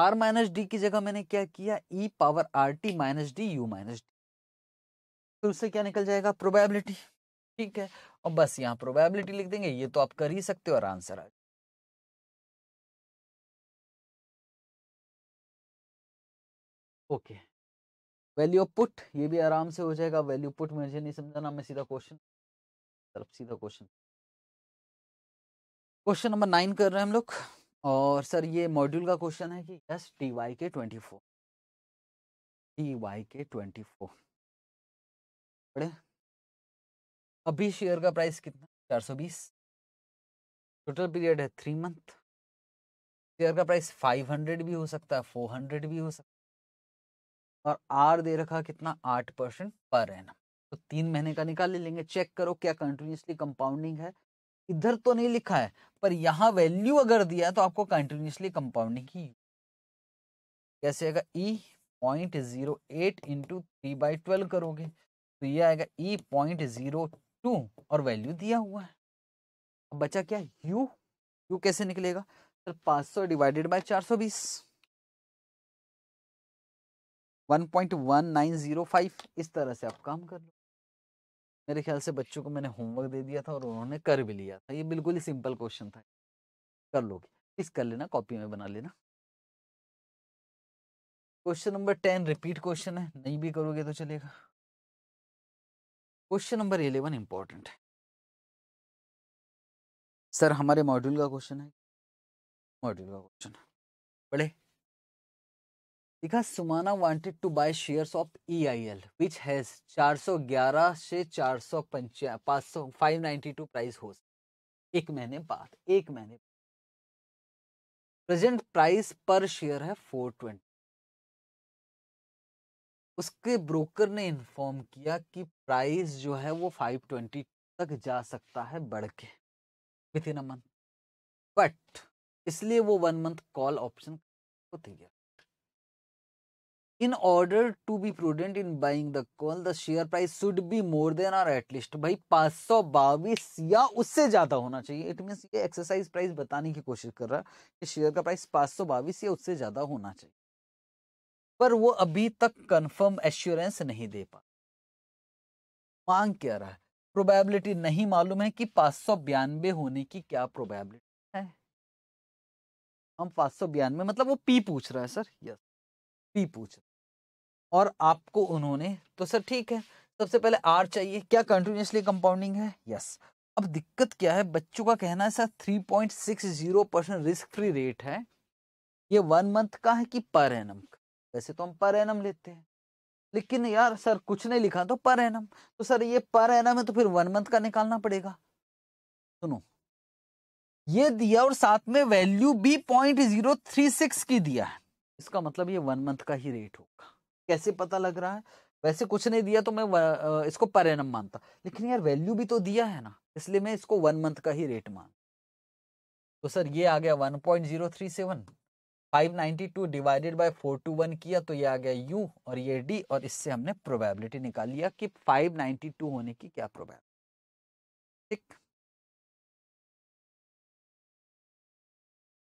आर माइनस डी की जगह मैंने क्या किया E power R T minus D U minus D फिर उससे क्या निकल जाएगा प्रोबेबिलिटी ठीक है और बस यहाँ प्रोबेबिलिटी लिख देंगे ये तो आप कर ही सकते हो और आंसर आ ओके वैल्यू ऑफ पुट ये भी आराम से हो जाएगा वैल्यू पुट मुझे नहीं समझाना मैं सीधा क्वेश्चन तरफ मतलब सीधा क्वेश्चन क्वेश्चन नंबर नाइन कर रहे हैं हम लोग और सर ये मॉड्यूल का क्वेश्चन है कि यस टी वाई के ट्वेंटी फोर टी वाई के ट्वेंटी फोर बड़े अभी शेयर का प्राइस कितना चार सौ बीस टोटल पीरियड है थ्री मंथ शेयर का प्राइस फाइव हंड्रेड भी हो सकता है फोर हंड्रेड भी हो सकता है और आर दे रखा कितना आठ परसेंट पर रहना तो तीन महीने का निकाल ले लेंगे चेक करो क्या कंटिन्यूसली कंपाउंडिंग है इधर तो नहीं लिखा है पर यहां वैल्यू अगर दिया है तो आपको कंटिन्यूसली कंपाउंडिंग की कैसे आएगा E point zero eight into three by twelve करोगे तो ये आएगा ई पॉइंट जीरो टू और वैल्यू दिया हुआ है अब बचा क्या U U कैसे निकलेगा सर पाँच सौ डिवाइडेड बाई चार सौ बीस one point one nine zero five इस तरह से आप काम कर लो मेरे ख्याल से बच्चों को मैंने होमवर्क दे दिया था और उन्होंने कर भी लिया था ये बिल्कुल ही सिंपल क्वेश्चन था कर लोगे इस कर लेना कॉपी में बना लेना question number ten repeat question है नहीं भी करोगे तो चलेगा क्वेश्चन नंबर इलेवन इंपॉर्टेंट है सर हमारे मॉड्यूल का क्वेश्चन है मॉड्यूल का क्वेश्चन बड़े देखा Sumana wanted to buy shares of EIL which has 411 से चार सौ टू प्राइस हो एक महीने बाद एक महीने प्रेजेंट प्राइस पर शेयर है 420 उसके ब्रोकर ने इन्फॉर्म किया कि प्राइस जो है वो 520 तक जा सकता है बढ़ के with in a month but इसलिए वो वन मंथ कॉल ऑप्शन को तैयार in order to be prudent in buying the call the share price should be more than R at least भाई पाँच सौ बाईस या उससे ज़्यादा होना चाहिए इट मीन्स ये एक्सरसाइज प्राइस बताने की कोशिश कर रहा है कि शेयर का प्राइस पाँच सौ बाईस या उससे ज़्यादा होना चाहिए पर वो अभी तक कन्फर्म एश्योरेंस नहीं दे पा मांग क्या रहा है प्रोबेबिलिटी नहीं मालूम है कि पाँच सौ बयानवे होने की क्या प्रोबेबिलिटी है हम पाँच सौ बयानवे मतलब वो पी पूछ रहा है सर यस पी पूछ रहा और आपको उन्होंने तो सर ठीक है सबसे पहले आर चाहिए क्या कंटिन्यूसली कंपाउंडिंग है यस अब दिक्कत क्या है बच्चों का कहना है sir three point six zero percent risk free rate है ये वन मंथ का है कि पर एनम का वैसे तो हम पर एनम लेते हैं लेकिन यार सर कुछ नहीं लिखा तो पर एनम तो सर ये पर एनम है तो फिर वन मंथ का निकालना पड़ेगा सुनो ये दिया और साथ में value B point zero three six की दिया है इसका मतलब ये वन मंथ का ही रेट होगा कैसे पता लग रहा है वैसे कुछ नहीं दिया तो मैं इसको पर एन मानता लेकिन यार वैल्यू भी तो दिया है ना इसलिए मैं इसको वन मंथ का ही रेट मान तो सर ये आ गया one point zero three seven five ninety two divided by four two one किया तो ये आ गया यू और ये डी और इससे हमने प्रोबेबिलिटी निकाल लिया कि फाइव नाइन्टी टू होने की क्या प्रोबेबिलिटी ठीक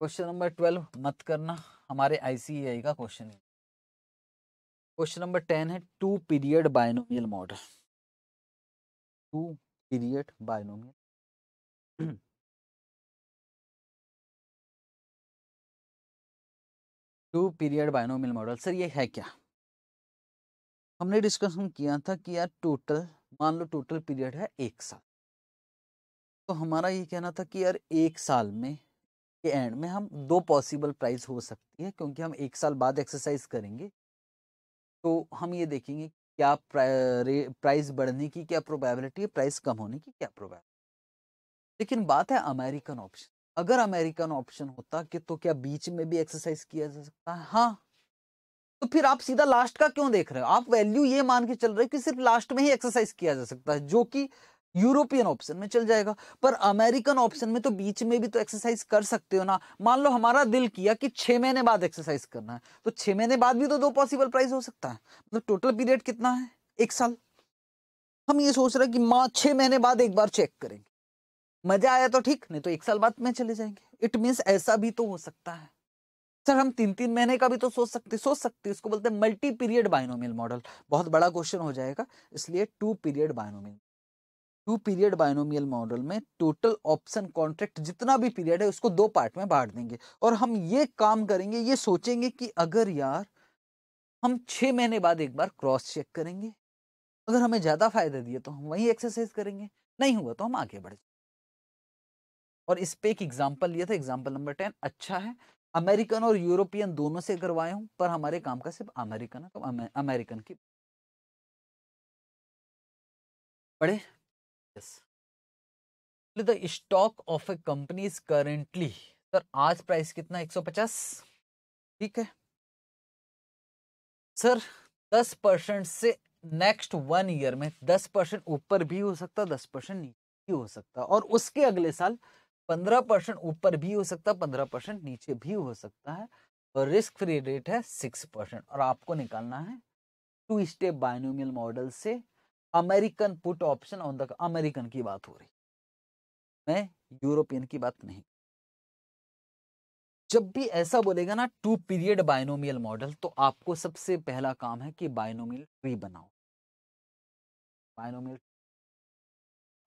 क्वेश्चन नंबर ट्वेल्व मत करना हमारे आईसीआई का क्वेश्चन है क्वेश्चन नंबर टेन है two period binomial model two period binomial two period binomial model sir ये है क्या हमने डिस्कशन किया था कि यार टोटल मान लो टोटल पीरियड है एक साल तो हमारा ये कहना था कि यार एक साल में के एंड में हम दो पॉसिबल प्राइस हो सकती है क्योंकि हम एक साल बाद एक्सरसाइज करेंगे तो हम ये देखेंगे क्या प्राइस बढ़ने की क्या प्रोबेबिलिटी है प्राइस कम होने की क्या प्रोबेबिलिटी लेकिन बात है अमेरिकन ऑप्शन अगर अमेरिकन ऑप्शन होता कि तो क्या बीच में भी एक्सरसाइज किया जा सकता है हाँ तो फिर आप सीधा लास्ट का क्यों देख रहे हो आप वैल्यू ये मान के चल रहे हो कि सिर्फ लास्ट में ही एक्सरसाइज किया जा सकता है जो कि यूरोपियन ऑप्शन में चल जाएगा पर अमेरिकन ऑप्शन में तो बीच में भी तो एक्सरसाइज कर सकते हो ना मान लो हमारा दिल किया कि छह महीने बाद एक्सरसाइज करना है तो छह महीने बाद भी तो दो पॉसिबल प्राइस हो सकता है मतलब तो टोटल पीरियड कितना है एक साल हम ये सोच रहे हैं कि माँ छह महीने बाद एक बार चेक करेंगे मजा आया तो ठीक नहीं तो एक साल बाद में चले जाएंगे इट मीन्स ऐसा भी तो हो सकता है सर हम तीन तीन महीने का भी तो सोच सकते सोच सकते इसको बोलते हैं मल्टी पीरियड बायनोमियल मॉडल बहुत बड़ा क्वेश्चन हो जाएगा इसलिए two period binomial two period binomial model में टोटल ऑप्शन कॉन्ट्रैक्ट जितना भी पीरियड है उसको दो पार्ट में बांट देंगे और हम ये काम करेंगे ये सोचेंगे कि अगर यार हम छः महीने बाद एक बार क्रॉस चेक करेंगे अगर हमें ज़्यादा फायदा दिया तो हम वही एक्सरसाइज करेंगे नहीं हुआ तो हम आगे बढ़ जाए और इस पे एक एग्जाम्पल लिया था एग्जाम्पल नंबर टेन अच्छा है अमेरिकन और यूरोपियन दोनों से करवाए हूँ पर हमारे काम का सिर्फ अमेरिकन है तो अमेरिकन की पढ़े the stock of a company is currently sir आज प्राइस कितना 150 ठीक है सर 10 परसेंट से नेक्स्ट वन ईयर में 10 परसेंट ऊपर भी हो सकता 10 परसेंट नीचे हो सकता और उसके अगले साल 15 परसेंट ऊपर भी हो सकता 15 परसेंट नीचे भी हो सकता है और रिस्क फ्री रेट है 6 परसेंट और आपको निकालना है टू स्टेप बायनोमियल मॉडल से American put option on the American की बात हो रही मैं यूरोपियन की बात नहीं जब भी ऐसा बोलेगा ना टू पीरियड बायनोमियल मॉडल तो आपको सबसे पहला काम है कि बायनोमियल ट्री बनाओ बायनोमियल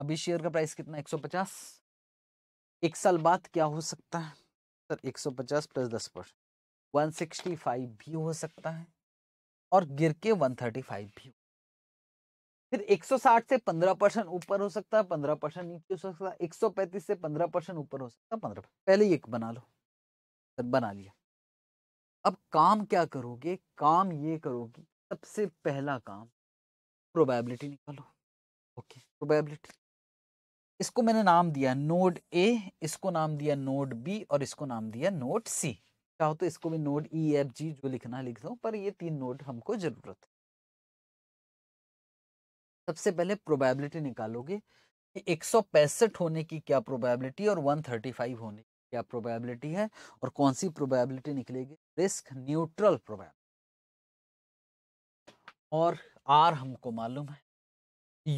अभी शेयर का प्राइस कितना 150 एक साल बाद क्या हो सकता है सर 150 प्लस 10 परसेंट 165 भी हो सकता है और गिर के 135 भी फिर 160 से 15 परसेंट ऊपर हो सकता है 15 परसेंट नीचे हो सकता है 135 से 15 परसेंट ऊपर हो सकता है पंद्रह पहले एक बना लो तो बना लिया अब काम क्या करोगे काम ये करोगे सबसे पहला काम प्रोबेबिलिटी निकालो ओके प्रोबेबिलिटी इसको मैंने नाम दिया नोड ए इसको नाम दिया नोड बी और इसको नाम दिया नोड सी चाहो तो इसको भी नोड ई एफ जी जो लिखना लिख दो पर ये तीन नोड हमको जरूरत है सबसे पहले प्रोबेबिलिटी निकालोगे कि एक होने की क्या प्रोबेबिलिटी और 135 होने की क्या प्रोबेबिलिटी है और कौन सी प्रोबेबिलिटी निकलेगी रिस्क न्यूट्रल प्रोबेबिलिटी और आर हमको मालूम है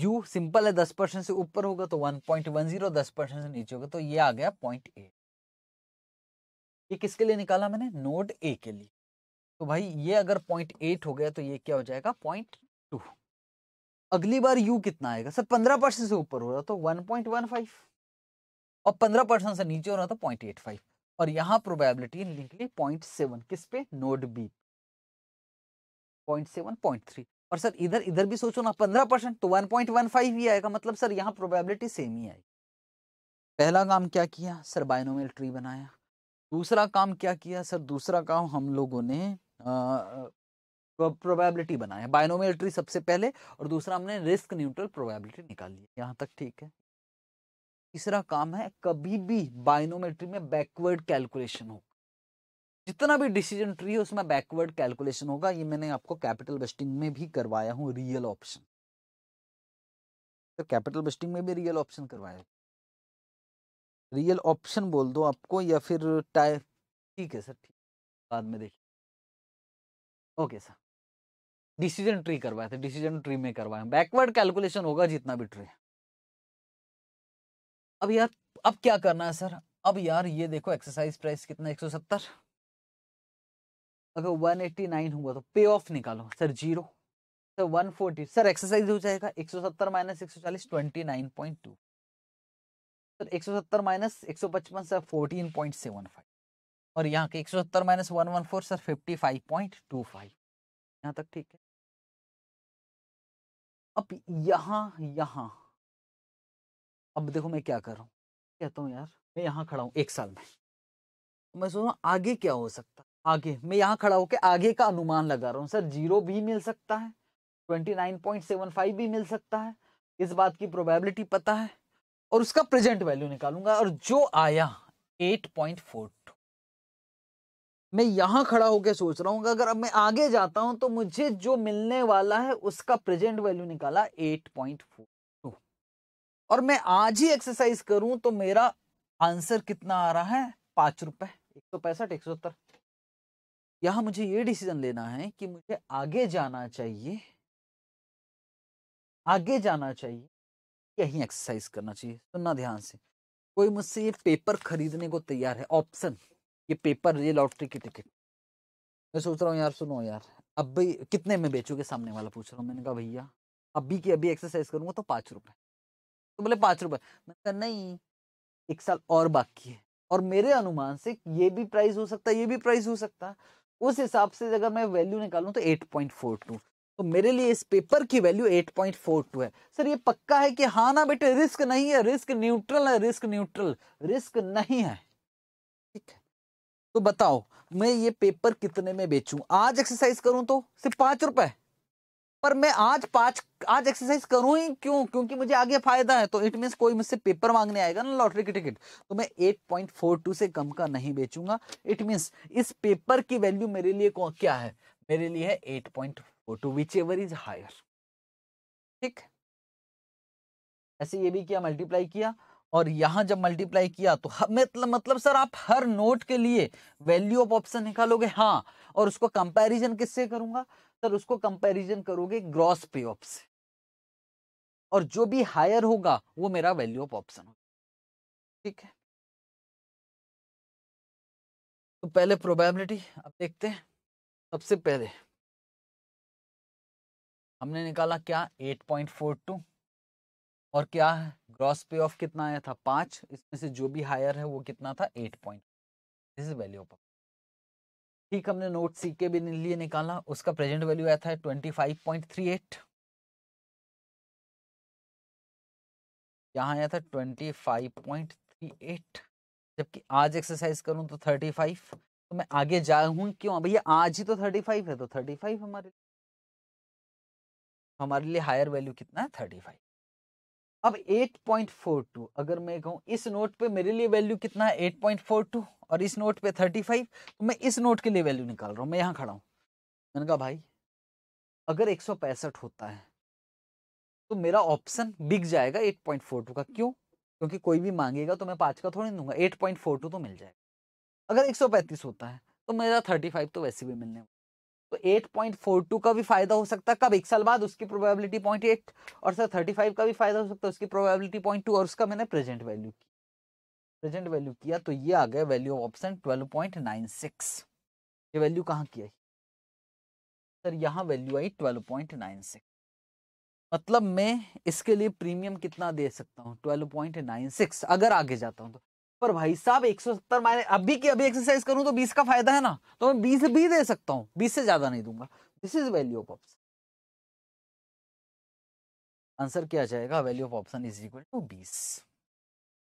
यू सिंपल है दस परसेंट से ऊपर होगा तो वन पॉइंट वन जीरो दस परसेंट से नीचे होगा तो ये आ गया पॉइंट ए ये किसके लिए निकाला मैंने नोड ए के लिए तो भाई ये अगर पॉइंट एट हो गया तो ये क्या हो जाएगा पॉइंट टू अगली बार यू कितना आएगा सर पंद्रह परसेंट से ऊपर हो रहा तो वन पॉइंट वन फाइव और पंद्रह परसेंट से नीचे हो रहा तो पॉइंट एट फाइव और यहां प्रोबेबिलिटी निकली पॉइंट सेवन किस पे node B point seven point three और सर इधर इधर भी सोचो ना पंद्रह परसेंट तो वन पॉइंट वन फाइव ही आएगा मतलब सर यहाँ प्रोबेबिलिटी सेम ही आएगी पहला काम क्या किया सर बायनोमियल ट्री बनाया दूसरा काम क्या किया सर दूसरा काम हम लोगों ने प्रोबेबिलिटी बनाया बायनोमियल ट्री सबसे पहले और दूसरा हमने रिस्क न्यूट्रल प्रोबेबिलिटी ली यहाँ तक ठीक है तीसरा काम है कभी भी बाइनोमेट्री में बैकवर्ड कैलकुलेशन हो जितना भी डिसीजन ट्री है उसमें बैकवर्ड कैलकुलेशन होगा ये मैंने आपको कैपिटल बेस्टिंग में भी करवाया हूँ रियल ऑप्शन तो कैपिटल बेस्टिंग में भी रियल ऑप्शन करवाया रियल ऑप्शन बोल दो आपको या फिर टाइप ठीक है सर ठीक बाद में देखिए ओके सर डिसीजन ट्री करवाए थे डिसीजन ट्री में करवाए बैकवर्ड कैलकुलेशन होगा जितना भी ट्री अब यार अब क्या करना है सर अब यार ये देखो एक्सरसाइज प्राइस कितना एक सौ सत्तर अगर वन एट्टी नाइन हुआ तो पे ऑफ निकालो sir zero sir one forty sir exercise हो जाएगा एक सौ सत्तर माइनस एक सौ चालीस twenty nine point two sir एक सौ सत्तर माइनस एक सौ पचपन sir fourteen point seven five और यहाँ के एक सौ सत्तर माइनस one one four sir fifty five point two five यहाँ तक ठीक है अब यहां यहां अब देखो मैं क्या कर रहा हूं कहता हूँ यार मैं यहाँ खड़ा हूं एक साल में तो मैं सोच रहा हूँ आगे क्या हो सकता है आगे मैं यहाँ खड़ा होकर आगे का अनुमान लगा रहा हूँ सर जीरो भी मिल सकता है twenty nine point seven five भी मिल सकता है इस बात की प्रोबेबिलिटी पता है और उसका प्रेजेंट वैल्यू निकालूंगा और जो आया एट पॉइंट फोर टू मैं यहाँ खड़ा होकर सोच रहा हूँ अगर अब मैं आगे जाता हूँ तो मुझे जो मिलने वाला है उसका प्रेजेंट वैल्यू निकाला एट पॉइंट फोर और मैं आज ही एक्सरसाइज करूँ तो मेरा आंसर कितना आ रहा है पाँच रुपये एक सौ पैंसठ एक सौ सत्तर यहाँ मुझे ये डिसीजन लेना है कि मुझे आगे जाना चाहिए आगे जाना चाहिए यहीं एक्सरसाइज करना चाहिए सुनना ध्यान से कोई मुझसे ये पेपर खरीदने को तैयार है ऑप्शन ये पेपर ये लॉटरी की टिकट मैं सोच रहा हूँ यार सुनो यार अब भी कितने में बेचोगे सामने वाला पूछ रहा हूँ मैंने कहा भैया अभी की अभी एक्सरसाइज करूँगा तो पाँच रुपये तो बोले पाँच रुपये मैंने कहा नहीं एक साल और बाकी है और मेरे अनुमान से ये भी प्राइस हो सकता है ये भी प्राइस हो सकता है उस हिसाब से अगर मैं वैल्यू निकालूँ तो एट पॉइंट फोर टू तो मेरे लिए इस पेपर की value eight point four two है सर ये पक्का है कि हाँ ना बेटे रिस्क नहीं है रिस्क न्यूट्रल है रिस्क न्यूट्रल रिस्क नहीं है ठीक है तो बताओ मैं ये पेपर कितने में बेचूं आज एक्सरसाइज करूं तो सिर्फ पांच रुपए पर मैं आज पांच आज एक्सरसाइज करूं ही क्यों क्योंकि मुझे आगे फायदा है तो इट मीन कोई मुझसे पेपर मांगने आएगा ना लॉटरी की टिकट तो मैं एट पॉइंट फोर टू से कम का नहीं बेचूंगा इट मीन्स इस पेपर की वैल्यू मेरे लिए क्या है मेरे लिए है eight point four two whichever is higher ठीक ऐसे ये भी किया मल्टीप्लाई किया और यहां जब मल्टीप्लाई किया तो मतलब मतलब सर आप हर नोट के लिए वैल्यू ऑफ ऑप्शन निकालोगे हाँ और उसको कंपैरिजन किससे करूंगा सर उसको कंपैरिजन करोगे ग्रॉस पे ऑफ से और जो भी हायर होगा वो मेरा वैल्यू ऑफ ऑप्शन होगा ठीक है तो पहले प्रोबेबिलिटी अब देखते हैं सबसे पहले हमने निकाला क्या 8.42 और क्या है ग्रॉस पे ऑफ कितना आया था पाँच इसमें से जो भी हायर है वो कितना था eight point this is value of ठीक हमने नोट सी के भी लिए निकाला उसका प्रेजेंट वैल्यू आया था twenty five point three eight यहाँ आया था twenty five point three eight जबकि आज एक्सरसाइज करूँ तो थर्टी फाइव तो मैं आगे जाऊँ क्यों भैया आज ही तो थर्टी फाइव है तो थर्टी फाइव हमारे हमारे लिए हायर वैल्यू कितना है थर्टी फाइव अब 8.42 अगर मैं कहूँ इस नोट पे मेरे लिए वैल्यू कितना है 8.42 और इस नोट पे 35 तो मैं इस नोट के लिए वैल्यू निकाल रहा हूँ मैं यहाँ खड़ा हूँ मैंने कहा भाई अगर एक होता है तो मेरा ऑप्शन बिक जाएगा एट का क्यों क्योंकि कोई भी मांगेगा तो मैं पाँच का थोड़ी दूंगा एट तो मिल जाएगा अगर एक होता है तो मेरा फाइव तो वैसे भी मिलने तो 8.42 का भी फायदा हो सकता है कब एक साल बाद उसकी प्रोबेबिलिटी पॉइंट एट और सर 35 का भी फायदा हो सकता है उसकी प्रोबेबिलिटी पॉइंट टू और उसका मैंने प्रेजेंट वैल्यू की प्रेजेंट वैल्यू किया तो ये आ गया वैल्यू ऑफ ऑप्शन सिक्स ये वैल्यू कहाँ की है? सर यहाँ वैल्यू आई ट्वेल्व पॉइंट नाइन सिक्स मतलब मैं इसके लिए प्रीमियम कितना दे सकता हूँ ट्वेल्व पॉइंट नाइन सिक्स अगर आगे जाता हूँ तो पर भाई साहब 170 माइनस अभी की अभी एक्सरसाइज करूं तो 20 का फायदा है ना तो मैं 20 भी दे सकता हूं 20 से ज्यादा नहीं दूंगा this is value of option answer क्या जाएगा value of option is equal to बीस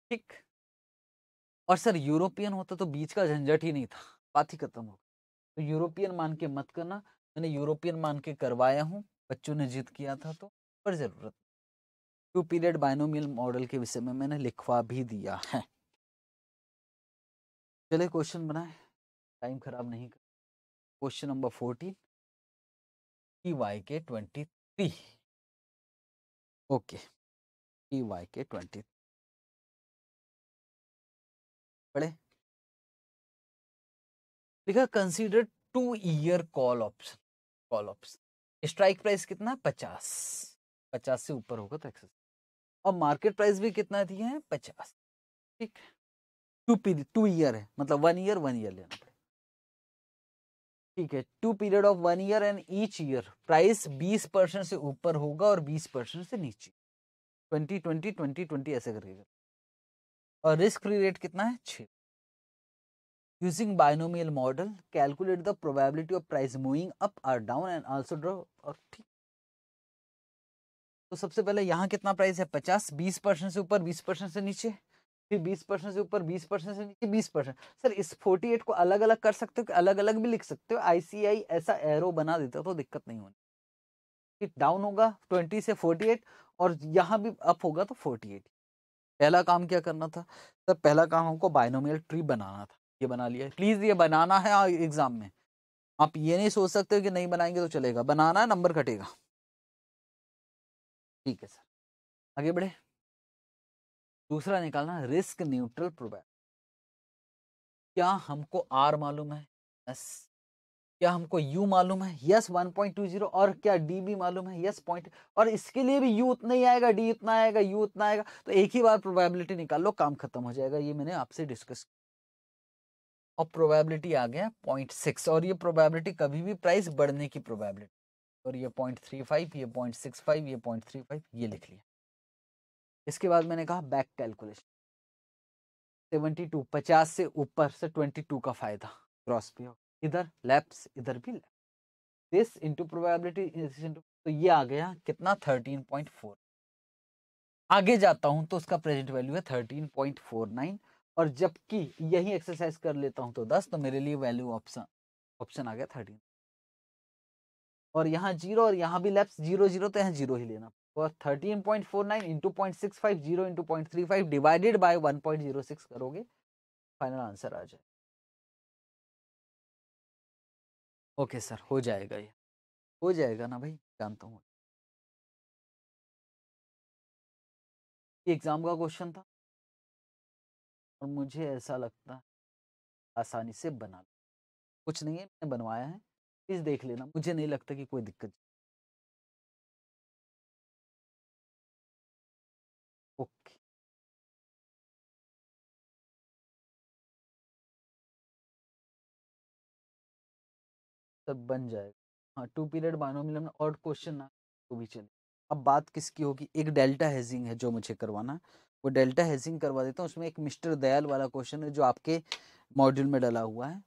ठीक और सर यूरोपियन होता तो बीच का झंझट ही नहीं था बात ही खत्म हो तो यूरोपियन मान के मत करना मैंने यूरोपियन मान के करवाया हूँ बच्चों ने जिद किया था तो पर जरूरत टू पीरियड बायनोमियल मॉडल के विषय में मैंने लिखवा भी दिया है चले क्वेश्चन बनाए टाइम खराब नहीं कर question number fourteen T Y के twenty three okay T Y के ट्वेंटी पढ़े लिखा consider two year call option call option strike price कितना है पचास पचास से ऊपर होगा तो एक्सेस और मार्केट प्राइस भी कितना दिए हैं पचास ठीक है टू पीरियड टू ईयर है मतलब वन ईयर वन ईयर लेना ठीक है two period of one year and each year price बीस परसेंट से ऊपर होगा और बीस परसेंट से नीचे ट्वेंटी ट्वेंटी ट्वेंटी ट्वेंटी ऐसे करके और रिस्क फ्री रेट कितना है छः using binomial model calculate the probability of price moving up और डाउन एंड ऑल्सो ड्रॉ और ठीक तो सबसे पहले यहाँ कितना प्राइस है पचास बीस परसेंट से ऊपर बीस परसेंट से नीचे फिर बीस परसेंट से ऊपर बीस परसेंट से नीचे बीस परसेंट सर इस फोर्टी एट को अलग अलग कर सकते हो कि अलग अलग भी लिख सकते हो आईसीआई ऐसा एरो बना देता तो दिक्कत नहीं होनी डाउन होगा ट्वेंटी से फोर्टी एट और यहाँ भी अप होगा तो फोर्टी एट पहला काम क्या करना था सर पहला काम हमको बायनोमियल ट्री बनाना था ये बना लिया प्लीज़ ये बनाना है एग्ज़ाम में आप ये नहीं सोच सकते कि नहीं बनाएंगे तो चलेगा बनाना है नंबर कटेगा ठीक है सर आगे बढ़े दूसरा निकालना रिस्क न्यूट्रल प्रोबेबिलिटी क्या हमको आर मालूम है यस क्या हमको यू मालूम है यस 1.20 और क्या डी भी मालूम है यस पॉइंट और इसके लिए भी यू उतना ही आएगा डी उतना आएगा यू उतना आएगा तो एक ही बार प्रोबेबिलिटी निकाल लो काम खत्म हो जाएगा ये मैंने आपसे डिस्कस किया और प्रोबेबिलिटी आ गया पॉइंट सिक्स और ये प्रोबेबिलिटी कभी भी प्राइस बढ़ने की प्रोबेबिलिटी और ये पॉइंट थ्री फाइव ये पॉइंट सिक्स फाइव ये पॉइंट थ्री फाइव ये लिख लिया इसके बाद मैंने कहा बैक कैलकुलेशन सेवेंटी टू पचास से ऊपर से ट्वेंटी टू का फायदा क्रॉस पे इधर लेप्स इधर भी लेप्स दिस इंटू प्रोबेबिलिटी तो ये आ गया कितना थर्टीन पॉइंट फोर आगे जाता हूं तो उसका प्रेजेंट वैल्यू है थर्टीन पॉइंट फोर नाइन और जबकि यही एक्सरसाइज कर लेता हूं तो दस तो मेरे लिए वैल्यू ऑप्शन ऑप्शन आ गया थर्टीन और यहाँ जीरो और यहाँ भी लैप्स जीरो जीरो तो यहाँ जीरो ही लेना वह 13.49 point four nine into point six five zero into point three five divided by one point zero six करोगे फाइनल आंसर आ जाए ओके सर हो जाएगा ये हो जाएगा ना भाई जानता हूँ एग्ज़ाम का क्वेश्चन था और मुझे ऐसा लगता है आसानी से बना कुछ नहीं है मैंने बनवाया है प्लीज़ देख लेना मुझे नहीं लगता कि कोई दिक्कत तक बन जाएगा हाँ टू पीरियड बाइनोमियल में और क्वेश्चन ना तो भी चले अब बात किसकी होगी एक डेल्टा हेजिंग है जो मुझे करवाना वो डेल्टा हेजिंग करवा देता हूँ उसमें एक मिस्टर दयाल वाला क्वेश्चन है जो आपके मॉड्यूल में डला हुआ है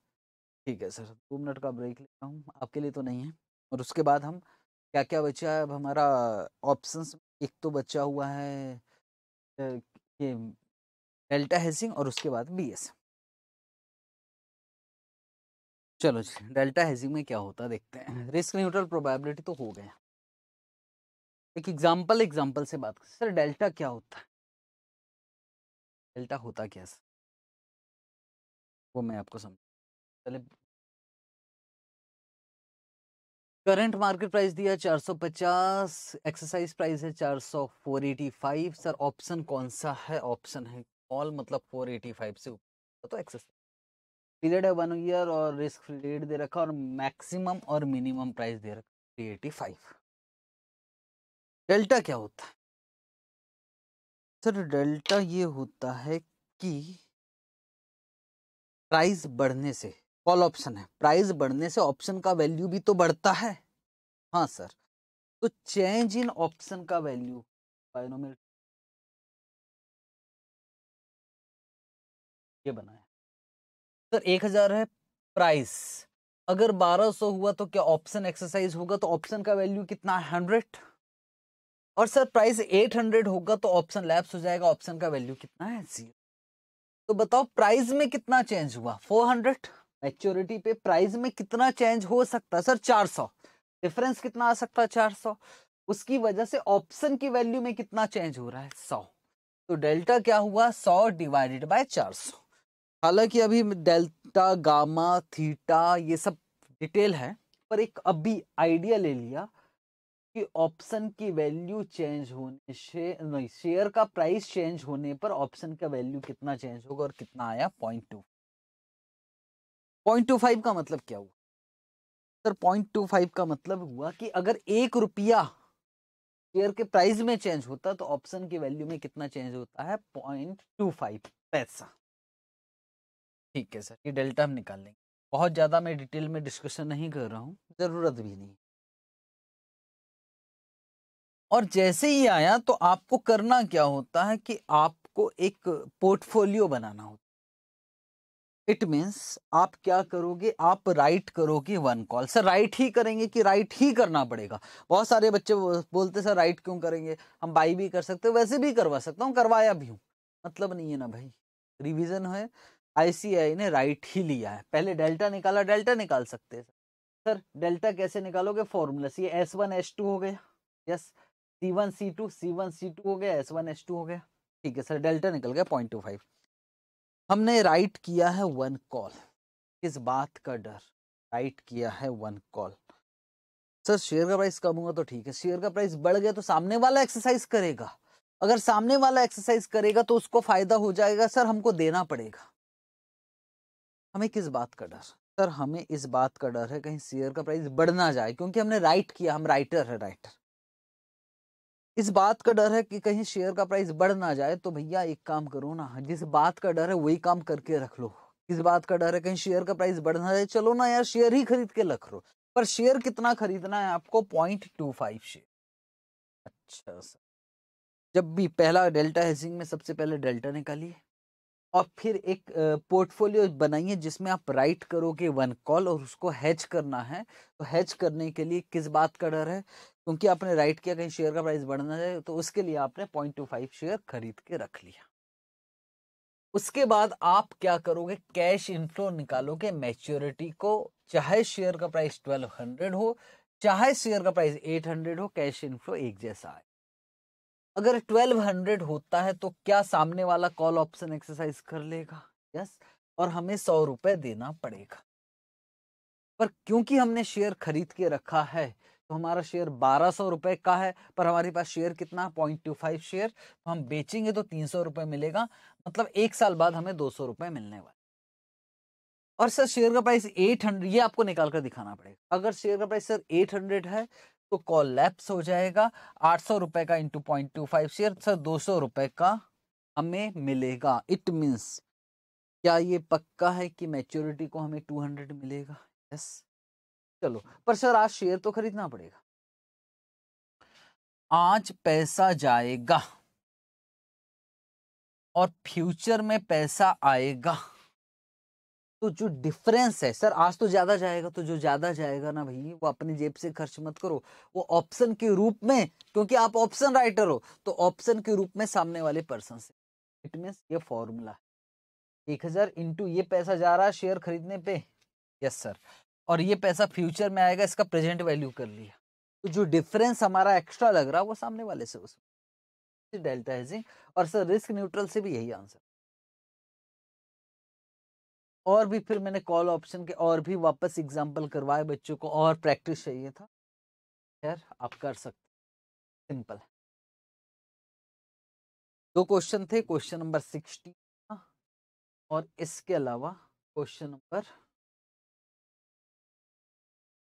ठीक है सर दो मिनट का ब्रेक लेता हूँ आपके लिए तो नहीं है और उसके बाद हम क्या क्या बचा है अब हमारा ऑप्शन एक तो बचा हुआ है ये डेल्टा हेजिंग और उसके बाद बी एस चलो जी डेल्टा हेजिंग में क्या होता है देखते हैं रिस्क न्यूट्रल प्रोबेबिलिटी तो हो गया एक एग्जांपल एग्जांपल से बात सर डेल्टा क्या होता है डेल्टा होता क्या सर वो मैं आपको समझ पहले करंट मार्केट प्राइस दिया 450 एक्सरसाइज प्राइस है 400 485 सर ऑप्शन कौन सा है ऑप्शन है ऑल मतलब 485 से ऊपर तो एक्सरसाइज पीरियड है वन ईयर और रिस्क फ्री रेट दे रखा और मैक्सिमम और मिनिमम प्राइस दे रखा थ्री एटी फाइव डेल्टा क्या होता है सर डेल्टा ये होता है कि प्राइस बढ़ने से कॉल ऑप्शन है प्राइस बढ़ने से ऑप्शन का वैल्यू भी तो बढ़ता है हाँ सर तो चेंज इन ऑप्शन का वैल्यू बाइनोमियल ये बना सर एक हजार है प्राइस अगर बारह सौ हुआ तो क्या ऑप्शन एक्सरसाइज होगा तो ऑप्शन का वैल्यू कितना है हंड्रेड और सर प्राइस एट हंड्रेड होगा तो ऑप्शन लैप्स हो जाएगा ऑप्शन का वैल्यू कितना है जीरो तो बताओ प्राइस में कितना चेंज हुआ फोर हंड्रेड मेच्योरिटी पे प्राइस में कितना चेंज हो सकता है सर चार सौ डिफरेंस कितना आ सकता है चार सौ उसकी वजह से ऑप्शन की वैल्यू में कितना चेंज हो रहा है सौ तो डेल्टा क्या हुआ सौ डिवाइडेड बाय चार सौ हालांकि अभी डेल्टा गामा थीटा ये सब डिटेल है पर एक अभी आइडिया ले लिया कि ऑप्शन की वैल्यू चेंज होने से नहीं शेयर का प्राइस चेंज होने पर ऑप्शन का वैल्यू कितना चेंज होगा और कितना आया point two point two five का मतलब क्या हुआ सर पॉइंट टू फाइव का मतलब हुआ कि अगर एक रुपया शेयर के प्राइस में चेंज होता तो ऑप्शन की वैल्यू में कितना चेंज होता है पॉइंट टू फाइव पैसा ठीक है सर ये डेल्टा हम निकाल लेंगे बहुत ज़्यादा मैं डिटेल में डिस्कशन नहीं कर रहा हूँ ज़रूरत भी नहीं और जैसे ही आया तो आपको करना क्या होता है कि आपको एक पोर्टफोलियो बनाना होता है इट मीन्स आप क्या करोगे आप राइट करोगे वन कॉल सर राइट ही करेंगे कि राइट ही करना पड़ेगा बहुत सारे बच्चे बोलते सर राइट क्यों करेंगे हम बाई भी कर सकते वैसे भी करवा सकता हूँ करवाया भी हूँ मतलब नहीं है ना भाई रिविज़न है आईसीआई ने राइट ही लिया है पहले डेल्टा निकाला डेल्टा निकाल सकते हैं सर डेल्टा कैसे निकालोगे formula C S one S two हो गया yes C one C two C one C two हो गया एस वन एस टू हो गया ठीक है सर डेल्टा निकल गया पॉइंट टू फाइव हमने राइट किया है वन कॉल किस बात का डर राइट किया है वन कॉल सर शेयर का प्राइस कम होगा तो ठीक है शेयर का प्राइस बढ़ गया तो सामने वाला एक्सरसाइज करेगा अगर सामने वाला एक्सरसाइज करेगा तो उसको फायदा हो जाएगा सर हमको देना पड़ेगा हमें किस बात का डर सर हमें इस बात का डर है कहीं शेयर का प्राइस बढ़ ना जाए क्योंकि हमने राइट किया हम राइटर है राइटर इस बात का डर है कि कहीं शेयर का प्राइस बढ़ ना जाए तो भैया एक काम करो ना जिस बात का डर है वही काम करके रख लो इस बात का डर है कहीं शेयर का प्राइस बढ़ ना जाए चलो ना यार शेयर ही खरीद के रख लो पर शेयर कितना खरीदना है आपको पॉइंट टू फाइव शेयर अच्छा सर जब भी पहला डेल्टा हेजिंग में सबसे पहले डेल्टा निकालिए और फिर एक पोर्टफोलियो बनाइए जिसमें आप राइट करोगे वन कॉल और उसको हैच करना है तो हैच करने के लिए किस बात का डर है क्योंकि आपने राइट किया कहीं शेयर का प्राइस बढ़ना है तो उसके लिए आपने पॉइंट टू फाइव शेयर खरीद के रख लिया उसके बाद आप क्या करोगे कैश इनफ्लो निकालोगे मैच्योरिटी को चाहे शेयर का प्राइस ट्वेल्व हंड्रेड हो चाहे शेयर का प्राइस एट हंड्रेड हो कैश इनफ्लो एक जैसा आए अगर 1200 होता है तो क्या सामने वाला कॉल ऑप्शन एक्सरसाइज कर लेगा यस yes? और हमें सौ रुपए देना पड़ेगा पर क्योंकि हमने शेयर खरीद के रखा है तो हमारा शेयर बारह सौ रुपए का है पर हमारे पास शेयर कितना पॉइंट टू फाइव शेयर तो हम बेचेंगे तो तीन सौ रुपए मिलेगा मतलब एक साल बाद हमें दो सौ रुपए मिलने वाले और सर शेयर का प्राइस एट हंड्रेड ये आपको निकाल कर दिखाना पड़ेगा अगर शेयर का प्राइस सर एट हंड्रेड है तो कॉल हो जाएगा आठ सौ रुपए का into point two five share sir दो सौ रुपए का हमें मिलेगा इट मीन्स क्या ये पक्का है कि मैच्योरिटी को हमें टू हंड्रेड मिलेगा यस चलो पर सर आज शेयर तो खरीदना पड़ेगा आज पैसा जाएगा और फ्यूचर में पैसा आएगा तो जो डिफरेंस है सर आज तो ज़्यादा जाएगा तो जो ज़्यादा जाएगा ना भाई वो अपनी जेब से खर्च मत करो वो ऑप्शन के रूप में क्योंकि आप ऑप्शन राइटर हो तो ऑप्शन के रूप में सामने वाले पर्सन से इट मीन ये फॉर्मूला एक हज़ार इंटू ये पैसा जा रहा है शेयर खरीदने पे यस सर और ये पैसा फ्यूचर में आएगा इसका प्रेजेंट वैल्यू कर लिया तो जो डिफरेंस हमारा एक्स्ट्रा लग रहा है वो सामने वाले से उसमें डेल्टा हेजिंग और सर रिस्क न्यूट्रल से भी यही आंसर और भी फिर मैंने कॉल ऑप्शन के और भी वापस एग्जाम्पल करवाए बच्चों को और प्रैक्टिस चाहिए था खैर आप कर सकते सिंपल दो क्वेश्चन थे क्वेश्चन नंबर सिक्सटी और इसके अलावा क्वेश्चन नंबर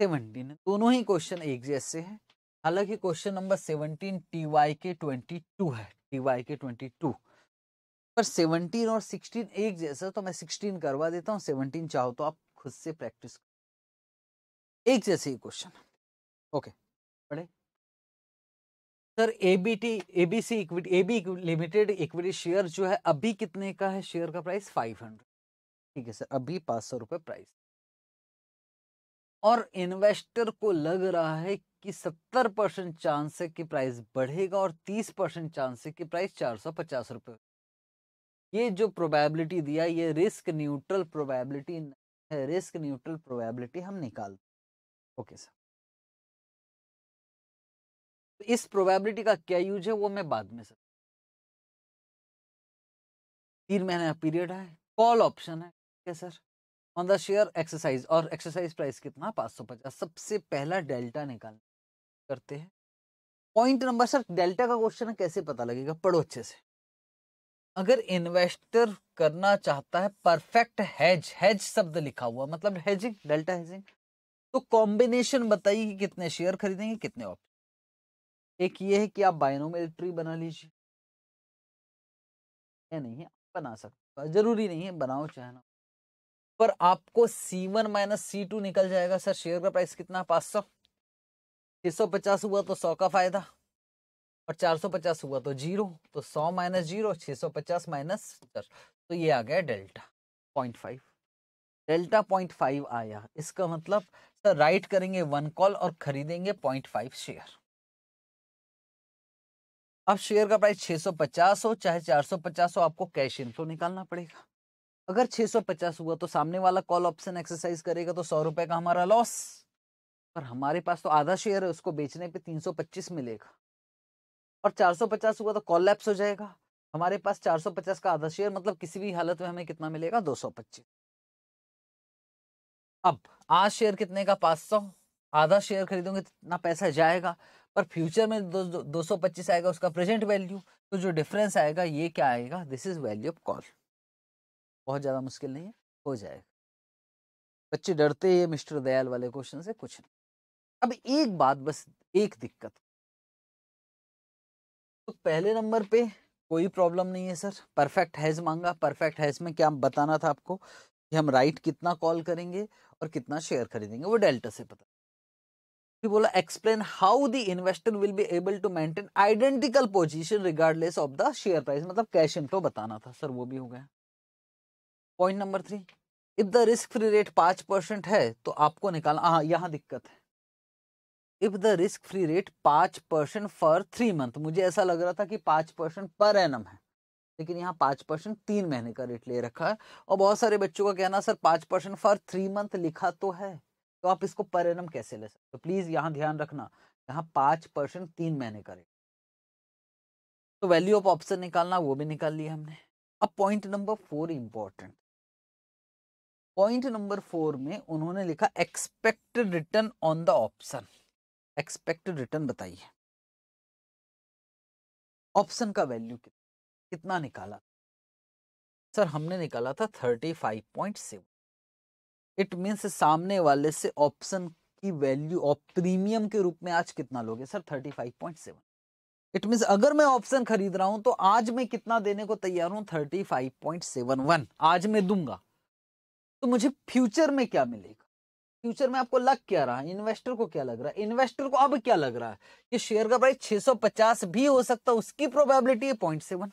सेवनटीन दोनों ही क्वेश्चन एक जैसे हैं हालांकि question number seventeen T Y के ट्वेंटी टू है टी वाई के ट्वेंटी टू पर 17 और 16 एक जैसा तो मैं 16 करवा देता हूँ 17 चाहो तो आप खुद से प्रैक्टिस करो एक जैसे ही क्वेश्चन ओके पढ़े sir ABT ABC equity AB limited equity share जो है अभी कितने का है शेयर का प्राइस 500 ठीक है सर अभी पाँच सौ रुपये प्राइस और इन्वेस्टर को लग रहा है कि 70 परसेंट चांस है कि प्राइस बढ़ेगा और 30 परसेंट चांस है कि प्राइस चार सौ पचास रुपये ये जो प्रोबेबिलिटी दिया ये रिस्क न्यूट्रल प्रोबेबिलिटी है रिस्क न्यूट्रल प्रोबेबिलिटी हम निकालते ओके सर तो इस प्रोबेबिलिटी का क्या यूज है वो मैं बाद में सर तीन महीने का पीरियड है कॉल ऑप्शन है क्या sir on the share exercise और एक्सरसाइज प्राइस कितना पाँच सौ पचास सबसे पहला डेल्टा निकालना करते हैं पॉइंट नंबर सर डेल्टा का क्वेश्चन कैसे पता लगेगा पढ़ो अच्छे से अगर इन्वेस्टर करना चाहता है परफेक्ट हेज हेज शब्द लिखा हुआ मतलब हेजिंग डेल्टा हेजिंग तो कॉम्बिनेशन बताइए कि कितने शेयर खरीदेंगे कितने ऑप्शन एक ये है कि आप बायनोमिलिट्री बना लीजिए या नहीं है बना सकते जरूरी नहीं है बनाओ चाहे ना पर आपको C one minus C two निकल जाएगा सर शेयर का प्राइस कितना पाँच सौ छह सौ पचास हुआ तो सौ का फायदा और 450 हुआ तो जीरो तो 100 माइनस जीरो पचास माइनस सत्तर तो ये आ गया delta point five delta point five आया इसका मतलब सर राइट करेंगे वन कॉल और खरीदेंगे पॉइंट फाइव शेयर अब शेयर का प्राइस 650 हो चाहे 450 हो आपको कैश इनफ्लो निकालना पड़ेगा अगर 650 हुआ तो सामने वाला कॉल ऑप्शन एक्सरसाइज करेगा तो सौ रुपए का हमारा लॉस पर हमारे पास तो आधा शेयर है उसको बेचने पे 325 मिलेगा और 450 हुआ तो कॉलेप्स हो जाएगा हमारे पास 450 का आधा शेयर मतलब किसी भी हालत में हमें कितना मिलेगा 225 अब आज शेयर कितने का 500 आधा शेयर खरीदोगे तो इतना पैसा जाएगा पर फ्यूचर में दो, सौ पच्चीस आएगा उसका प्रेजेंट वैल्यू तो जो डिफरेंस आएगा ये क्या आएगा this is value of call बहुत ज़्यादा मुश्किल नहीं है हो जाएगा बच्चे डरते हैं मिस्टर दयाल वाले क्वेश्चन से कुछ नहीं अब एक बात बस एक दिक्कत तो पहले नंबर पे कोई प्रॉब्लम नहीं है सर परफेक्ट हैज़ मांगा परफेक्ट हैज़ में क्या बताना था आपको कि हम राइट कितना कॉल करेंगे और कितना शेयर खरीदेंगे वो डेल्टा से पता बोला explain how the investor will be able to maintain identical identical position regardless of the share price मतलब कैश इनफ्लो बताना था सर वो भी हो गया point number three if the risk free rate पांच परसेंट है तो आपको निकालना हाँ यहाँ दिक्कत है if the risk free rate पांच परसेंट फॉर थ्री मंथ मुझे ऐसा लग रहा था कि पाँच परसेंट पर एनम है लेकिन यहाँ पांच परसेंट तीन महीने का रेट ले रखा है और बहुत सारे बच्चों का कहना सर पांच परसेंट फॉर थ्री मंथ लिखा तो है तो आप इसको पर एनम कैसे ले सकते तो प्लीज़ यहाँ ध्यान रखना यहाँ पाँच परसेंट तीन महीने का रेट तो वैल्यू ऑफ ऑप्शन निकालना वो भी निकाल लिया हमने अब point number four important point number four में उन्होंने लिखा expected return on the option expected return बताइए ऑप्शन का वैल्यू कितना निकाला सर हमने निकाला था thirty five point seven it means सामने वाले से ऑप्शन की वैल्यू ऑफ प्रीमियम के रूप में आज कितना लोगे sir thirty five point seven it means अगर मैं ऑप्शन खरीद रहा हूं तो आज मैं कितना देने को तैयार हूं thirty five point seven one आज मैं दूंगा तो मुझे फ्यूचर में क्या मिलेगा फ्यूचर में आपको लग क्या रहा है इन्वेस्टर को क्या लग रहा है इन्वेस्टर को अब क्या लग रहा है कि शेयर का प्राइस 650 भी हो सकता है उसकी प्रोबेबिलिटी है पॉइंट सेवन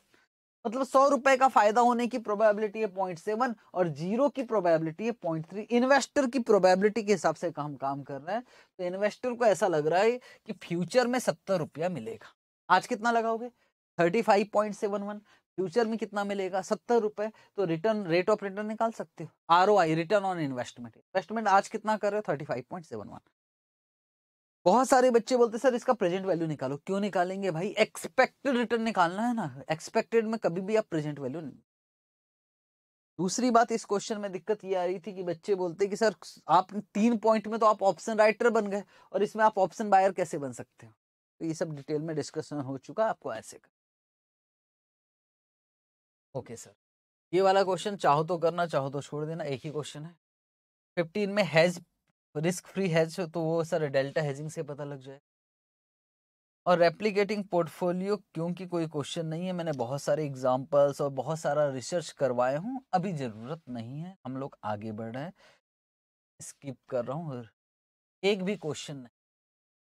मतलब सौ रुपए का फायदा होने की प्रोबेबिलिटी है पॉइंट सेवन और जीरो की प्रोबेबिलिटी है पॉइंट थ्री इन्वेस्टर की प्रोबेबिलिटी के हिसाब से हम काम कर रहे हैं तो इन्वेस्टर को ऐसा लग रहा है कि फ्यूचर में सत्तर रुपया मिलेगा आज कितना लगाओगे thirty five point seven one future में कितना मिलेगा सत्तर रुपए तो रिटर्न रेट ऑफ रिटर्न निकाल सकते हो R O I return on investment investment आज कितना कर रहे हो thirty five point seven one बहुत सारे बच्चे बोलते सर इसका प्रेजेंट वैल्यू निकालो क्यों निकालेंगे भाई एक्सपेक्टेड रिटर्न निकालना है ना एक्सपेक्टेड में कभी भी आप प्रेजेंट वैल्यू नहीं दूसरी बात इस क्वेश्चन में दिक्कत ये आ रही थी कि बच्चे बोलते कि सर आप तीन पॉइंट में तो आप ऑप्शन राइटर बन गए और इसमें आप ऑप्शन बायर कैसे बन सकते हो तो ये सब डिटेल में डिस्कशन हो चुका आपको ऐसे कर ओके सर ये वाला क्वेश्चन चाहो तो करना चाहो तो छोड़ देना एक ही क्वेश्चन है फिफ्टीन में हैज रिस्क फ्री हैज तो वो सर डेल्टा हैजिंग से पता लग जाए और रेप्लिकेटिंग पोर्टफोलियो क्योंकि कोई क्वेश्चन नहीं है मैंने बहुत सारे एग्जाम्पल्स और बहुत सारा रिसर्च करवाए हूँ अभी ज़रूरत नहीं है हम लोग आगे बढ़ रहे हैं स्किप कर रहा हूँ एक भी क्वेश्चन नहीं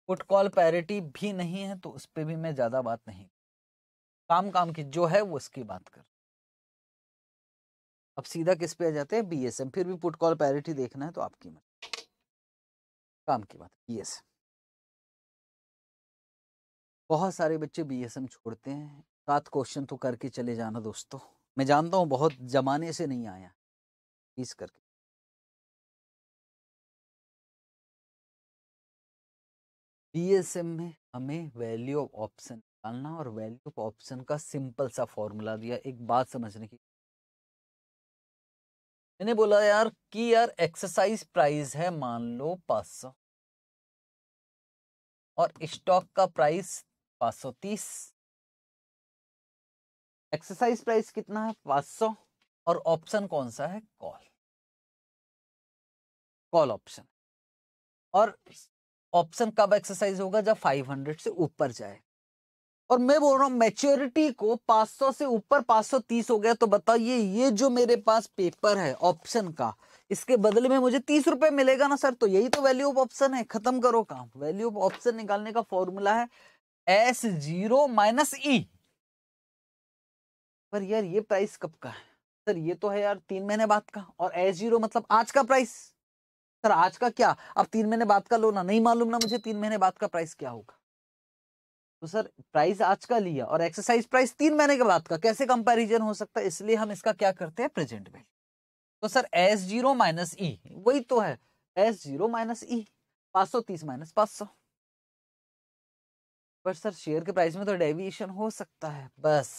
फुट कॉल पैरिटी भी नहीं है तो उस पर भी मैं ज़्यादा बात नहीं काम काम की जो है वो उसकी बात कर अब सीधा किस पे आ जाते हैं बीएसएम फिर भी पुट कॉल पैरिटी देखना है तो आपकी मत काम की बात बीएसएम बहुत सारे बच्चे बीएसएम छोड़ते हैं सात क्वेश्चन तो करके चले जाना दोस्तों मैं जानता हूँ बहुत जमाने से नहीं आया इस करके बीएसएम में हमें वैल्यू ऑफ ऑप्शन निकालना और वैल्यू ऑफ ऑप्शन का सिंपल सा फॉर्मूला दिया एक बात समझने की मैंने बोला यार कि यार एक्सरसाइज प्राइस है मान लो पांच सौ और स्टॉक का प्राइस पांच सौ तीस एक्सरसाइज प्राइस कितना है पांच सौ और ऑप्शन कौन सा है कॉल कॉल ऑप्शन और ऑप्शन कब एक्सरसाइज होगा जब 500 से ऊपर जाए और मैं बोल रहा हूँ मेच्योरिटी को 500 से ऊपर 530 हो गया तो बताइए ये जो मेरे पास पेपर है ऑप्शन का इसके बदले में मुझे तीस रुपए मिलेगा ना सर तो यही तो वैल्यू ऑफ ऑप्शन है खत्म करो काम वैल्यू ऑफ ऑप्शन निकालने का फॉर्मूला है एस जीरो माइनस ई पर यार ये प्राइस कब का है सर ये तो है यार तीन महीने बाद का और एस जीरो मतलब आज का प्राइस सर आज का क्या अब तीन महीने बाद का लो ना नहीं मालूम ना मुझे तीन महीने बाद का प्राइस क्या होगा तो सर प्राइस आज का लिया और एक्सरसाइज प्राइस तीन महीने के बाद का कैसे कंपैरिजन हो सकता है इसलिए हम इसका क्या करते हैं प्रेजेंट वैल्यू तो sir S zero minus E वही तो है एस जीरो माइनस ई पांच सौ तीस माइनस पांच सौ पर सर शेयर के प्राइस में तो डेविएशन हो सकता है बस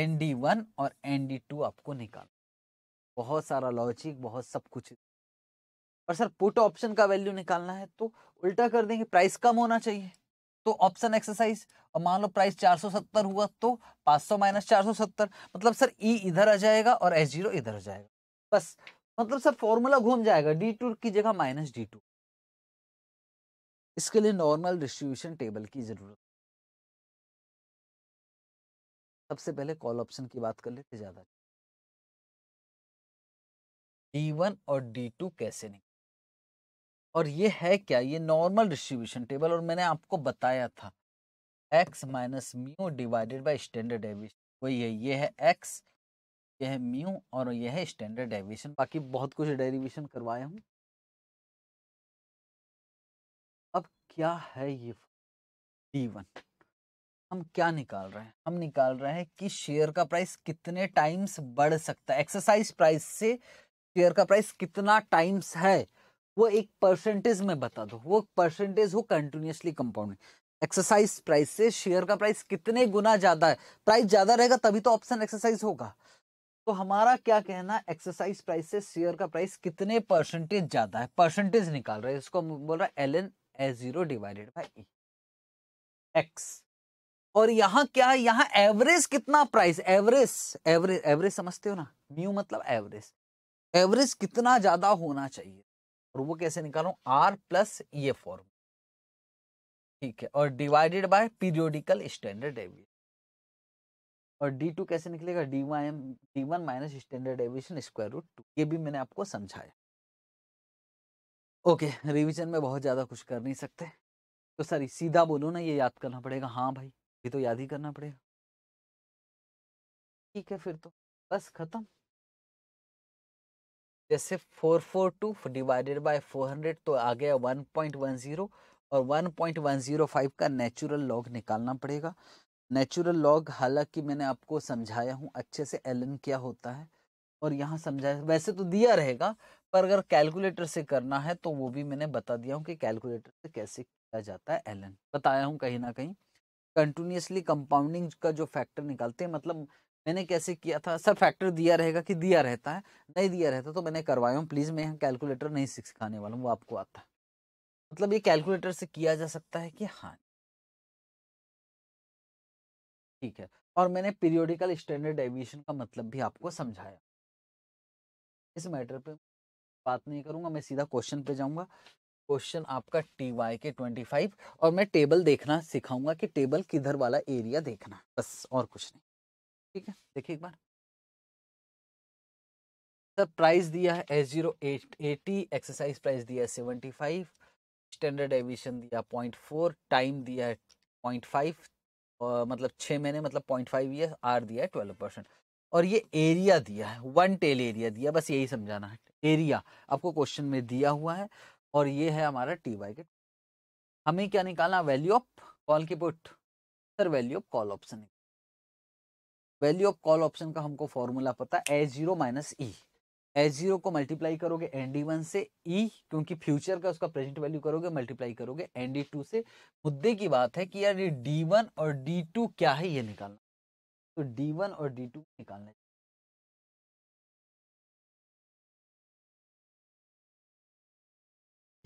एन डी वन और एन डी टू आपको निकाल बहुत सारा लॉजिक बहुत सब कुछ और सर पुट ऑप्शन का वैल्यू निकालना है तो उल्टा कर देंगे प्राइस कम होना चाहिए तो ऑप्शन एक्सरसाइज और मान लो प्राइस 470 हुआ तो 500 सौ माइनस चार मतलब सर ई e इधर आ जाएगा और एस जीरो इधर आ जाएगा बस मतलब सर फॉर्मूला घूम जाएगा डी टू की जगह माइनस डी टू इसके लिए नॉर्मल डिस्ट्रीब्यूशन टेबल की जरूरत सबसे पहले कॉल ऑप्शन की बात कर लेते ज्यादा डी वन और डी टू कैसे नहीं और ये है क्या ये नॉर्मल डिस्ट्रीब्यूशन टेबल और मैंने आपको बताया था X minus mu divided by standard deviation वही है ये है एक्स यह है म्यू और यह है स्टैंडर्ड डेविएशन बाकी बहुत कुछ डेरिवेशन करवाया हूँ अब क्या है ये d1 वन हम क्या निकाल रहे हैं हम निकाल रहे हैं कि शेयर का प्राइस कितने टाइम्स बढ़ सकता है एक्सरसाइज प्राइस से शेयर का प्राइस कितना टाइम्स है वो एक परसेंटेज में बता दो वो परसेंटेज हो कंटिन्यूसली कंपाउंड एक्सरसाइज प्राइस से शेयर का प्राइस कितने गुना ज्यादा है प्राइस ज्यादा रहेगा तभी तो ऑप्शन एक्सरसाइज होगा तो हमारा क्या कहना एक्सरसाइज प्राइस से शेयर का प्राइस कितने परसेंटेज ज्यादा है परसेंटेज निकाल रहे हैं इसको हम बोल रहा है L N S zero divided by X और यहाँ क्या है यहाँ एवरेज कितना प्राइस एवरेज एवरेज एवरेज समझते हो ना म्यू मतलब एवरेज एवरेज कितना ज्यादा होना चाहिए और वो कैसे निकालू आर प्लस ये फॉर्म ठीक है और divided by periodical standard deviation और डी टू कैसे निकलेगा D Y M D one minus standard deviation square root two ये भी मैंने आपको समझाया ओके रिविजन में बहुत ज़्यादा कुछ कर नहीं सकते तो सर सीधा बोलो ना ये याद करना पड़ेगा हाँ भाई ये तो याद ही करना पड़ेगा ठीक है फिर तो बस खत्म जैसे four four two divided by four hundred तो आ गया वन पॉइंट वन ज़ीरो और one point one zero five का नेचुरल लॉग निकालना पड़ेगा नेचुरल लॉग हालांकि मैंने आपको समझाया हूँ अच्छे से एलन क्या होता है और यहाँ समझाया वैसे तो दिया रहेगा पर अगर कैलकुलेटर से करना है तो वो भी मैंने बता दिया हूँ कि कैलकुलेटर से कैसे किया जाता है एलन बताया हूँ कहीं ना कहीं कंटिन्यूसली कंपाउंडिंग का जो फैक्टर निकालते हैं मतलब मैंने कैसे किया था सर फैक्टर दिया रहेगा कि दिया रहता है नहीं दिया रहता तो मैंने करवाया हूँ प्लीज़ मैं यहाँ कैलकुलेटर नहीं सिखाने वाला हूँ वो आपको आता है मतलब ये कैलकुलेटर से किया जा सकता है कि हाँ ठीक है और मैंने पीरियोडिकल स्टैंडर्ड एविएशन का मतलब भी आपको समझाया इस मैटर पे बात नहीं करूंगा मैं सीधा क्वेश्चन पे जाऊँगा क्वेश्चन आपका टी वाई के ट्वेंटी फाइव और मैं टेबल देखना सिखाऊंगा कि टेबल किधर वाला एरिया देखना बस और कुछ नहीं ठीक है देखिए एक बार सर प्राइस दिया है S zero eighty exercise price दिया है सेवेंटी फाइव स्टैंडर्ड एविशन दिया पॉइंट फोर टाइम दिया है पॉइंट फाइव मतलब छः महीने मतलब पॉइंट फाइव ईयर आर दिया है ट्वेल्व परसेंट और ये एरिया दिया है वन टेल एरिया दिया बस यही समझाना है एरिया आपको क्वेश्चन में दिया हुआ है और ये है हमारा टी वाई के हमें क्या निकालना वैल्यू ऑफ कॉल की put sir value of call option value of call option का हमको फॉर्मूला पता है H zero minus E H zero को मल्टीप्लाई करोगे एन डी वन से ई e, क्योंकि फ्यूचर का उसका प्रेजेंट वैल्यू करोगे मल्टीप्लाई करोगे एन डी टू से मुद्दे की बात है कि यार ये डी वन और डी टू क्या है ये निकालना तो डी वन और डी टू निकालना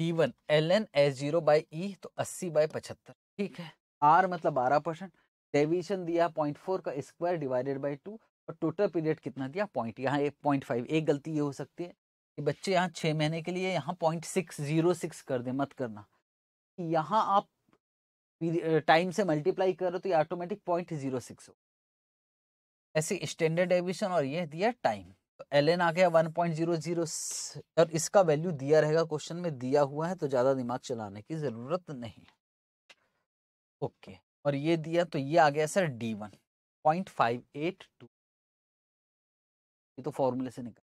D one L N H zero by E तो अस्सी बाई पचहत्तर ठीक है आर मतलब बारह परसेंट डेविएशन दिया पॉइंट फोर का स्क्वायर डिवाइडेड बाई टू और टोटल पीरियड कितना दिया पॉइंट यहाँ एक पॉइंट फाइव एक गलती ये हो सकती है कि बच्चे यहाँ छः महीने के लिए यहाँ पॉइंट सिक्स जीरो सिक्स कर दें मत करना यहाँ आप टाइम से मल्टीप्लाई करो तो ये ऑटोमेटिक पॉइंट जीरो सिक्स हो ऐसे स्टैंडर्ड डेविएशन और ये दिया टाइम तो एल एन आ गया वन पॉइंट जीरो जीरो और इसका वैल्यू दिया रहेगा क्वेश्चन में दिया हुआ है तो ज़्यादा दिमाग चलाने की ज़रूरत नहीं ओके okay. और ये दिया तो ये आ गया sir D one point five eight two ये तो फॉर्मूले से निकल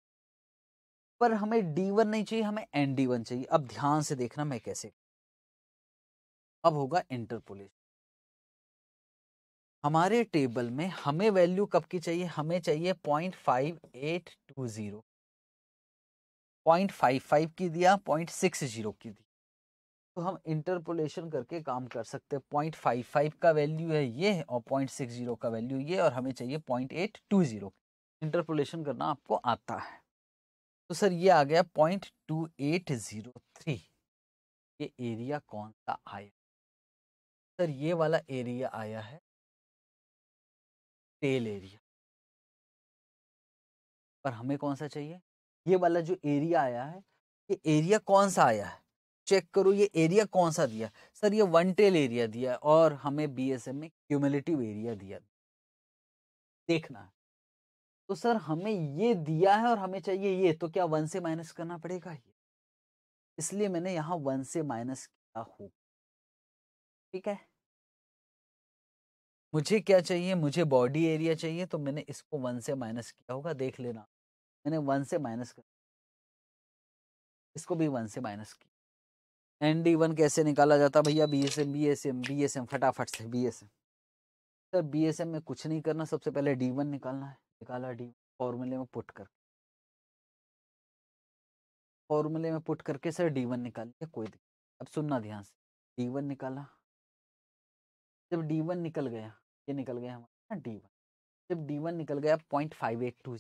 पर हमें डी वन नहीं चाहिए हमें एन डी वन चाहिए अब ध्यान से देखना मैं कैसे अब होगा इंटरपोलेशन हमारे टेबल में हमें वैल्यू कब की चाहिए हमें चाहिए point five eight two zero point five five की दिया पॉइंट सिक्स जीरो की दिया तो हम इंटरपोलेशन करके काम कर सकते हैं पॉइंट फाइव फाइव का वैल्यू है ये और पॉइंट सिक्स जीरो का वैल्यू ये और हमें चाहिए point eight two zero interpolation करना आपको आता है तो सर ये आ गया point two eight zero three ये एरिया कौन सा आया सर ये वाला एरिया आया है टेल एरिया पर हमें कौन सा चाहिए ये वाला जो एरिया आया है ये एरिया कौन सा आया है चेक करो ये एरिया कौन सा दिया सर ये वन टेल एरिया दिया और हमें बी एस एम में क्यूमिलेटिव एरिया दिया देखना तो सर हमें ये दिया है और हमें चाहिए ये तो क्या वन से माइनस करना पड़ेगा ये इसलिए मैंने यहाँ वन से माइनस किया हो ठीक है मुझे क्या चाहिए मुझे बॉडी एरिया चाहिए तो मैंने इसको वन से माइनस किया होगा देख लेना मैंने वन से माइनस कर इसको भी वन से माइनस किया एन डी वन कैसे निकाला जाता भैया B S M B S M B S M फटाफट से B S M sir B S M में कुछ नहीं करना सबसे पहले डी वन निकालना है निकाला डी फॉर्मूले में पुट कर फॉर्मूले में पुट करके सर डी वन निकाल लिया कोई दिक्कत अब सुनना ध्यान से डी वन निकाला जब डी वन निकल गया ये निकल गया हमारा डी वन जब डी वन निकल गया पॉइंट फाइव एट टू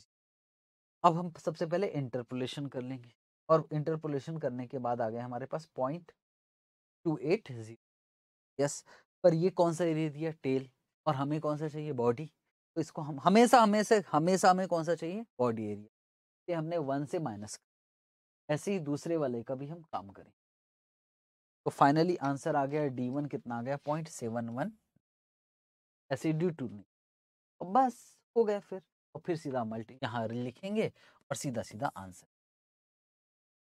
अब हम सबसे पहले इंटरपोलेशन कर लेंगे और इंटरपोलेशन करने के बाद आ गया हमारे पास point two eight zero yes पर ये कौन सा एरिया दिया टेल और हमें कौन सा चाहिए बॉडी तो इसको हम हमेशा हमेशा हमेशा हमें कौन सा चाहिए बॉडी एरिया ये हमने वन से माइनस ऐसे ही दूसरे वाले का भी हम काम करें तो फाइनली आंसर आ गया डी वन कितना आ गया पॉइंट सेवन वन ऐसे डी टू में बस हो गया फिर और फिर सीधा मल्टी यहाँ लिखेंगे और सीधा सीधा आंसर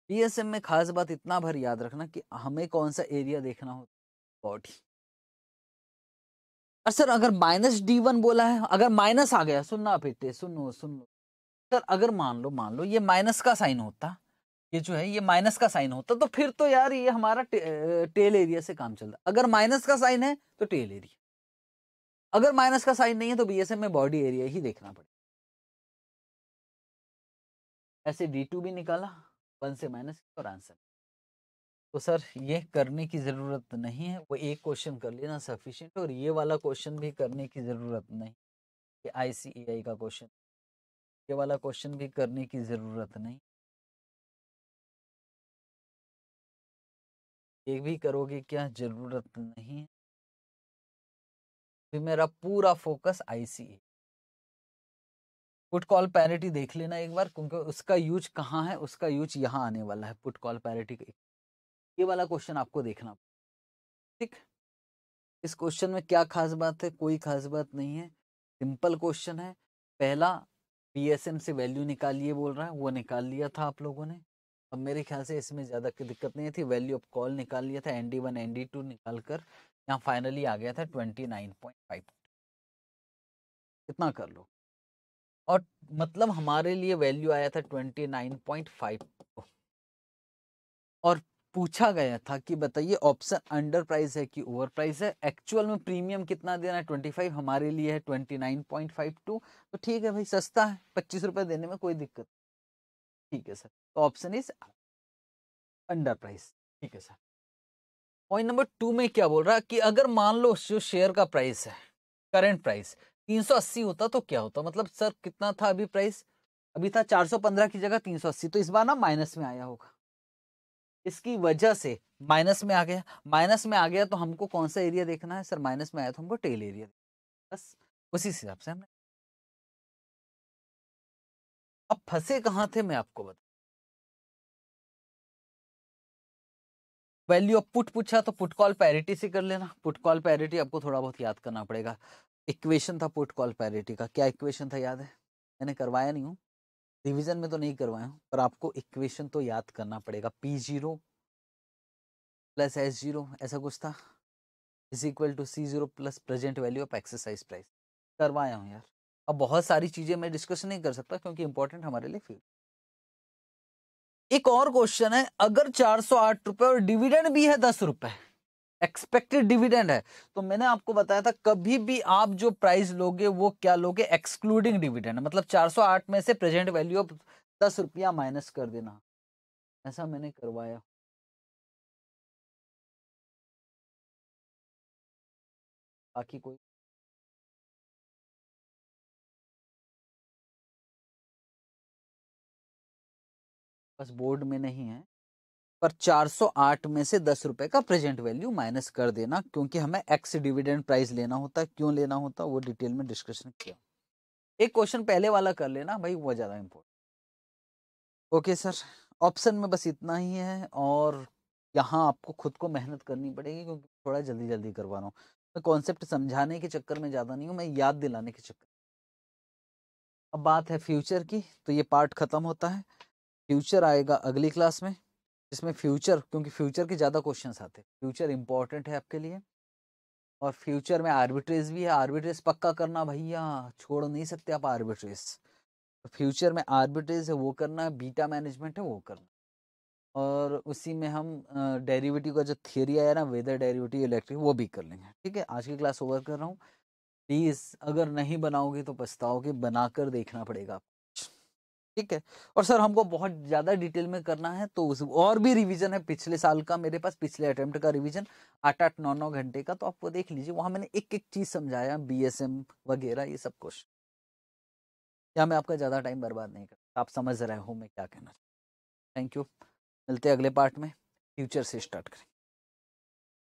पीएसएम में खास बात इतना भर याद रखना कि हमें कौन सा एरिया देखना होता बॉडी सर अगर माइनस डी वन बोला है अगर माइनस आ गया सुनना बेटे सुनो सुन लो सर अगर मान लो मान लो ये माइनस का साइन होता ये जो है ये माइनस का साइन होता तो फिर तो यार ये हमारा टे, टेल एरिया से काम चल रहा अगर माइनस का साइन है तो टेल एरिया अगर माइनस का साइन नहीं है तो बीएसएम में बॉडी एरिया ही देखना पड़ेगा ऐसे डी टू भी निकाला वन से माइनस और आंसर तो सर ये करने की ज़रूरत नहीं है वो एक क्वेश्चन कर लेना सफिशिएंट और ये वाला क्वेश्चन भी करने की ज़रूरत नहीं ये आई का क्वेश्चन ये वाला क्वेश्चन भी करने की ज़रूरत नहीं ये भी करोगे क्या ज़रूरत नहीं है तो मेरा पूरा फोकस आई पुट कॉल पैरिटी देख लेना एक बार क्योंकि उसका यूज कहाँ है उसका यूज यहाँ आने वाला है पुट कॉल पैरिटी ये वाला क्वेश्चन आपको देखना ठीक इस क्वेश्चन में क्या खास बात है कोई खास बात नहीं है सिंपल क्वेश्चन है पहला पी से वैल्यू निकालिए बोल रहा है वो निकाल लिया था आप लोगों ने अब मेरे ख्याल से इसमें ज़्यादा की दिक्कत नहीं थी वैल्यू ऑफ कॉल निकाल लिया था N D one N D two निकाल कर यहाँ फाइनली आ गया था ट्वेंटी नाइन पॉइंट फाइव इतना कर लो और मतलब हमारे लिए वैल्यू आया था ट्वेंटी नाइन पॉइंट फाइव और पूछा गया था कि बताइए ऑप्शन अंडर प्राइस है कि ओवर प्राइस है एक्चुअल में प्रीमियम कितना देना है ट्वेंटी फाइव हमारे लिए है twenty nine point five two तो ठीक है भाई सस्ता है पच्चीस रुपये देने में कोई दिक्कत ठीक है सर तो ऑप्शन इज अंडर प्राइस ठीक है सर पॉइंट नंबर टू में क्या बोल रहा कि अगर मान लो जो शेयर का प्राइस है करेंट प्राइस तीन सौ अस्सी होता तो क्या होता मतलब सर कितना था अभी प्राइस अभी था चार सौ पंद्रह की जगह तीन सौ अस्सी तो इस बार ना माइनस में आया होगा इसकी वजह से माइनस में आ गया माइनस में आ गया तो हमको कौन सा एरिया देखना है सर माइनस में आया तो हमको टेल एरिया बस उसी हिसाब से हमने अब फंसे कहाँ थे मैं आपको बता वैल्यू ऑफ पुट पूछा तो पुट कॉल पैरिटी से कर लेना पुट कॉल पैरिटी आपको थोड़ा बहुत याद करना पड़ेगा इक्वेशन था पुट कॉल पैरिटी का क्या इक्वेशन था याद है मैंने करवाया नहीं हूँ रिविजन में तो नहीं करवाया हूँ पर आपको इक्वेशन तो याद करना पड़ेगा P zero plus S zero ऐसा कुछ था is equal to C zero plus present value of exercise price करवाया हूँ यार अब बहुत सारी चीज़ें मैं डिस्कस नहीं कर सकता क्योंकि इंपॉर्टेंट हमारे लिए फील्ड एक और क्वेश्चन है अगर चार सौ आठ रुपए और डिविडेंड भी है दस रुपए एक्सपेक्टेड डिविडेंड है तो मैंने आपको बताया था कभी भी आप जो प्राइस लोगे वो क्या लोगे एक्सक्लूडिंग डिविडेंड मतलब 408 में से प्रेजेंट वैल्यू ऑफ दस रुपया माइनस कर देना ऐसा मैंने करवाया बाकी कोई बस बोर्ड में नहीं है पर 408 में से दस रुपए का प्रेजेंट वैल्यू माइनस कर देना क्योंकि हमें एक्स डिविडेंड प्राइस लेना होता है क्यों लेना होता वो डिटेल में डिस्कशन किया एक क्वेश्चन पहले वाला कर लेना भाई वो ज्यादा इम्पोर्टेंट ओके सर ऑप्शन में बस इतना ही है और यहाँ आपको खुद को मेहनत करनी पड़ेगी क्योंकि थोड़ा जल्दी जल्दी करवा रहा हूँ मैं कॉन्सेप्ट समझाने के चक्कर में ज़्यादा नहीं हूँ मैं याद दिलाने के चक्कर अब बात है फ्यूचर की तो ये पार्ट ख़त्म होता है फ्यूचर आएगा अगली क्लास में जिसमें फ्यूचर क्योंकि फ्यूचर के ज़्यादा क्वेश्चन आते हैं फ्यूचर इंपॉर्टेंट है आपके लिए और फ्यूचर में आर्बिट्रेज भी है आर्बिट्रेज पक्का करना भैया छोड़ नहीं सकते आप आर्बिट्रेज फ्यूचर में आर्बिट्रेज है वो करना है बीटा मैनेजमेंट है वो करना और उसी में हम डेरिवेटिव का जो थियरी आया ना वेदर डेरिवेटिव इलेक्ट्रिक वो भी कर लेंगे ठीक है आज की क्लास ओवर कर रहा हूँ प्लीज़ अगर नहीं बनाओगे तो पछताओगे बनाकर देखना पड़ेगा ठीक है और सर हमको बहुत ज़्यादा डिटेल में करना है तो उस और भी रिवीजन है पिछले साल का मेरे पास पिछले अटेम्प्ट का रिवीजन आठ आठ नौ नौ घंटे का तो आप वो देख लीजिए वहाँ मैंने एक एक चीज़ समझाया बीएसएम वगैरह ये सब कुछ या मैं आपका ज़्यादा टाइम बर्बाद नहीं करता आप समझ रहे हो मैं क्या कहना थैंक यू मिलते हैं अगले पार्ट में फ्यूचर से स्टार्ट करें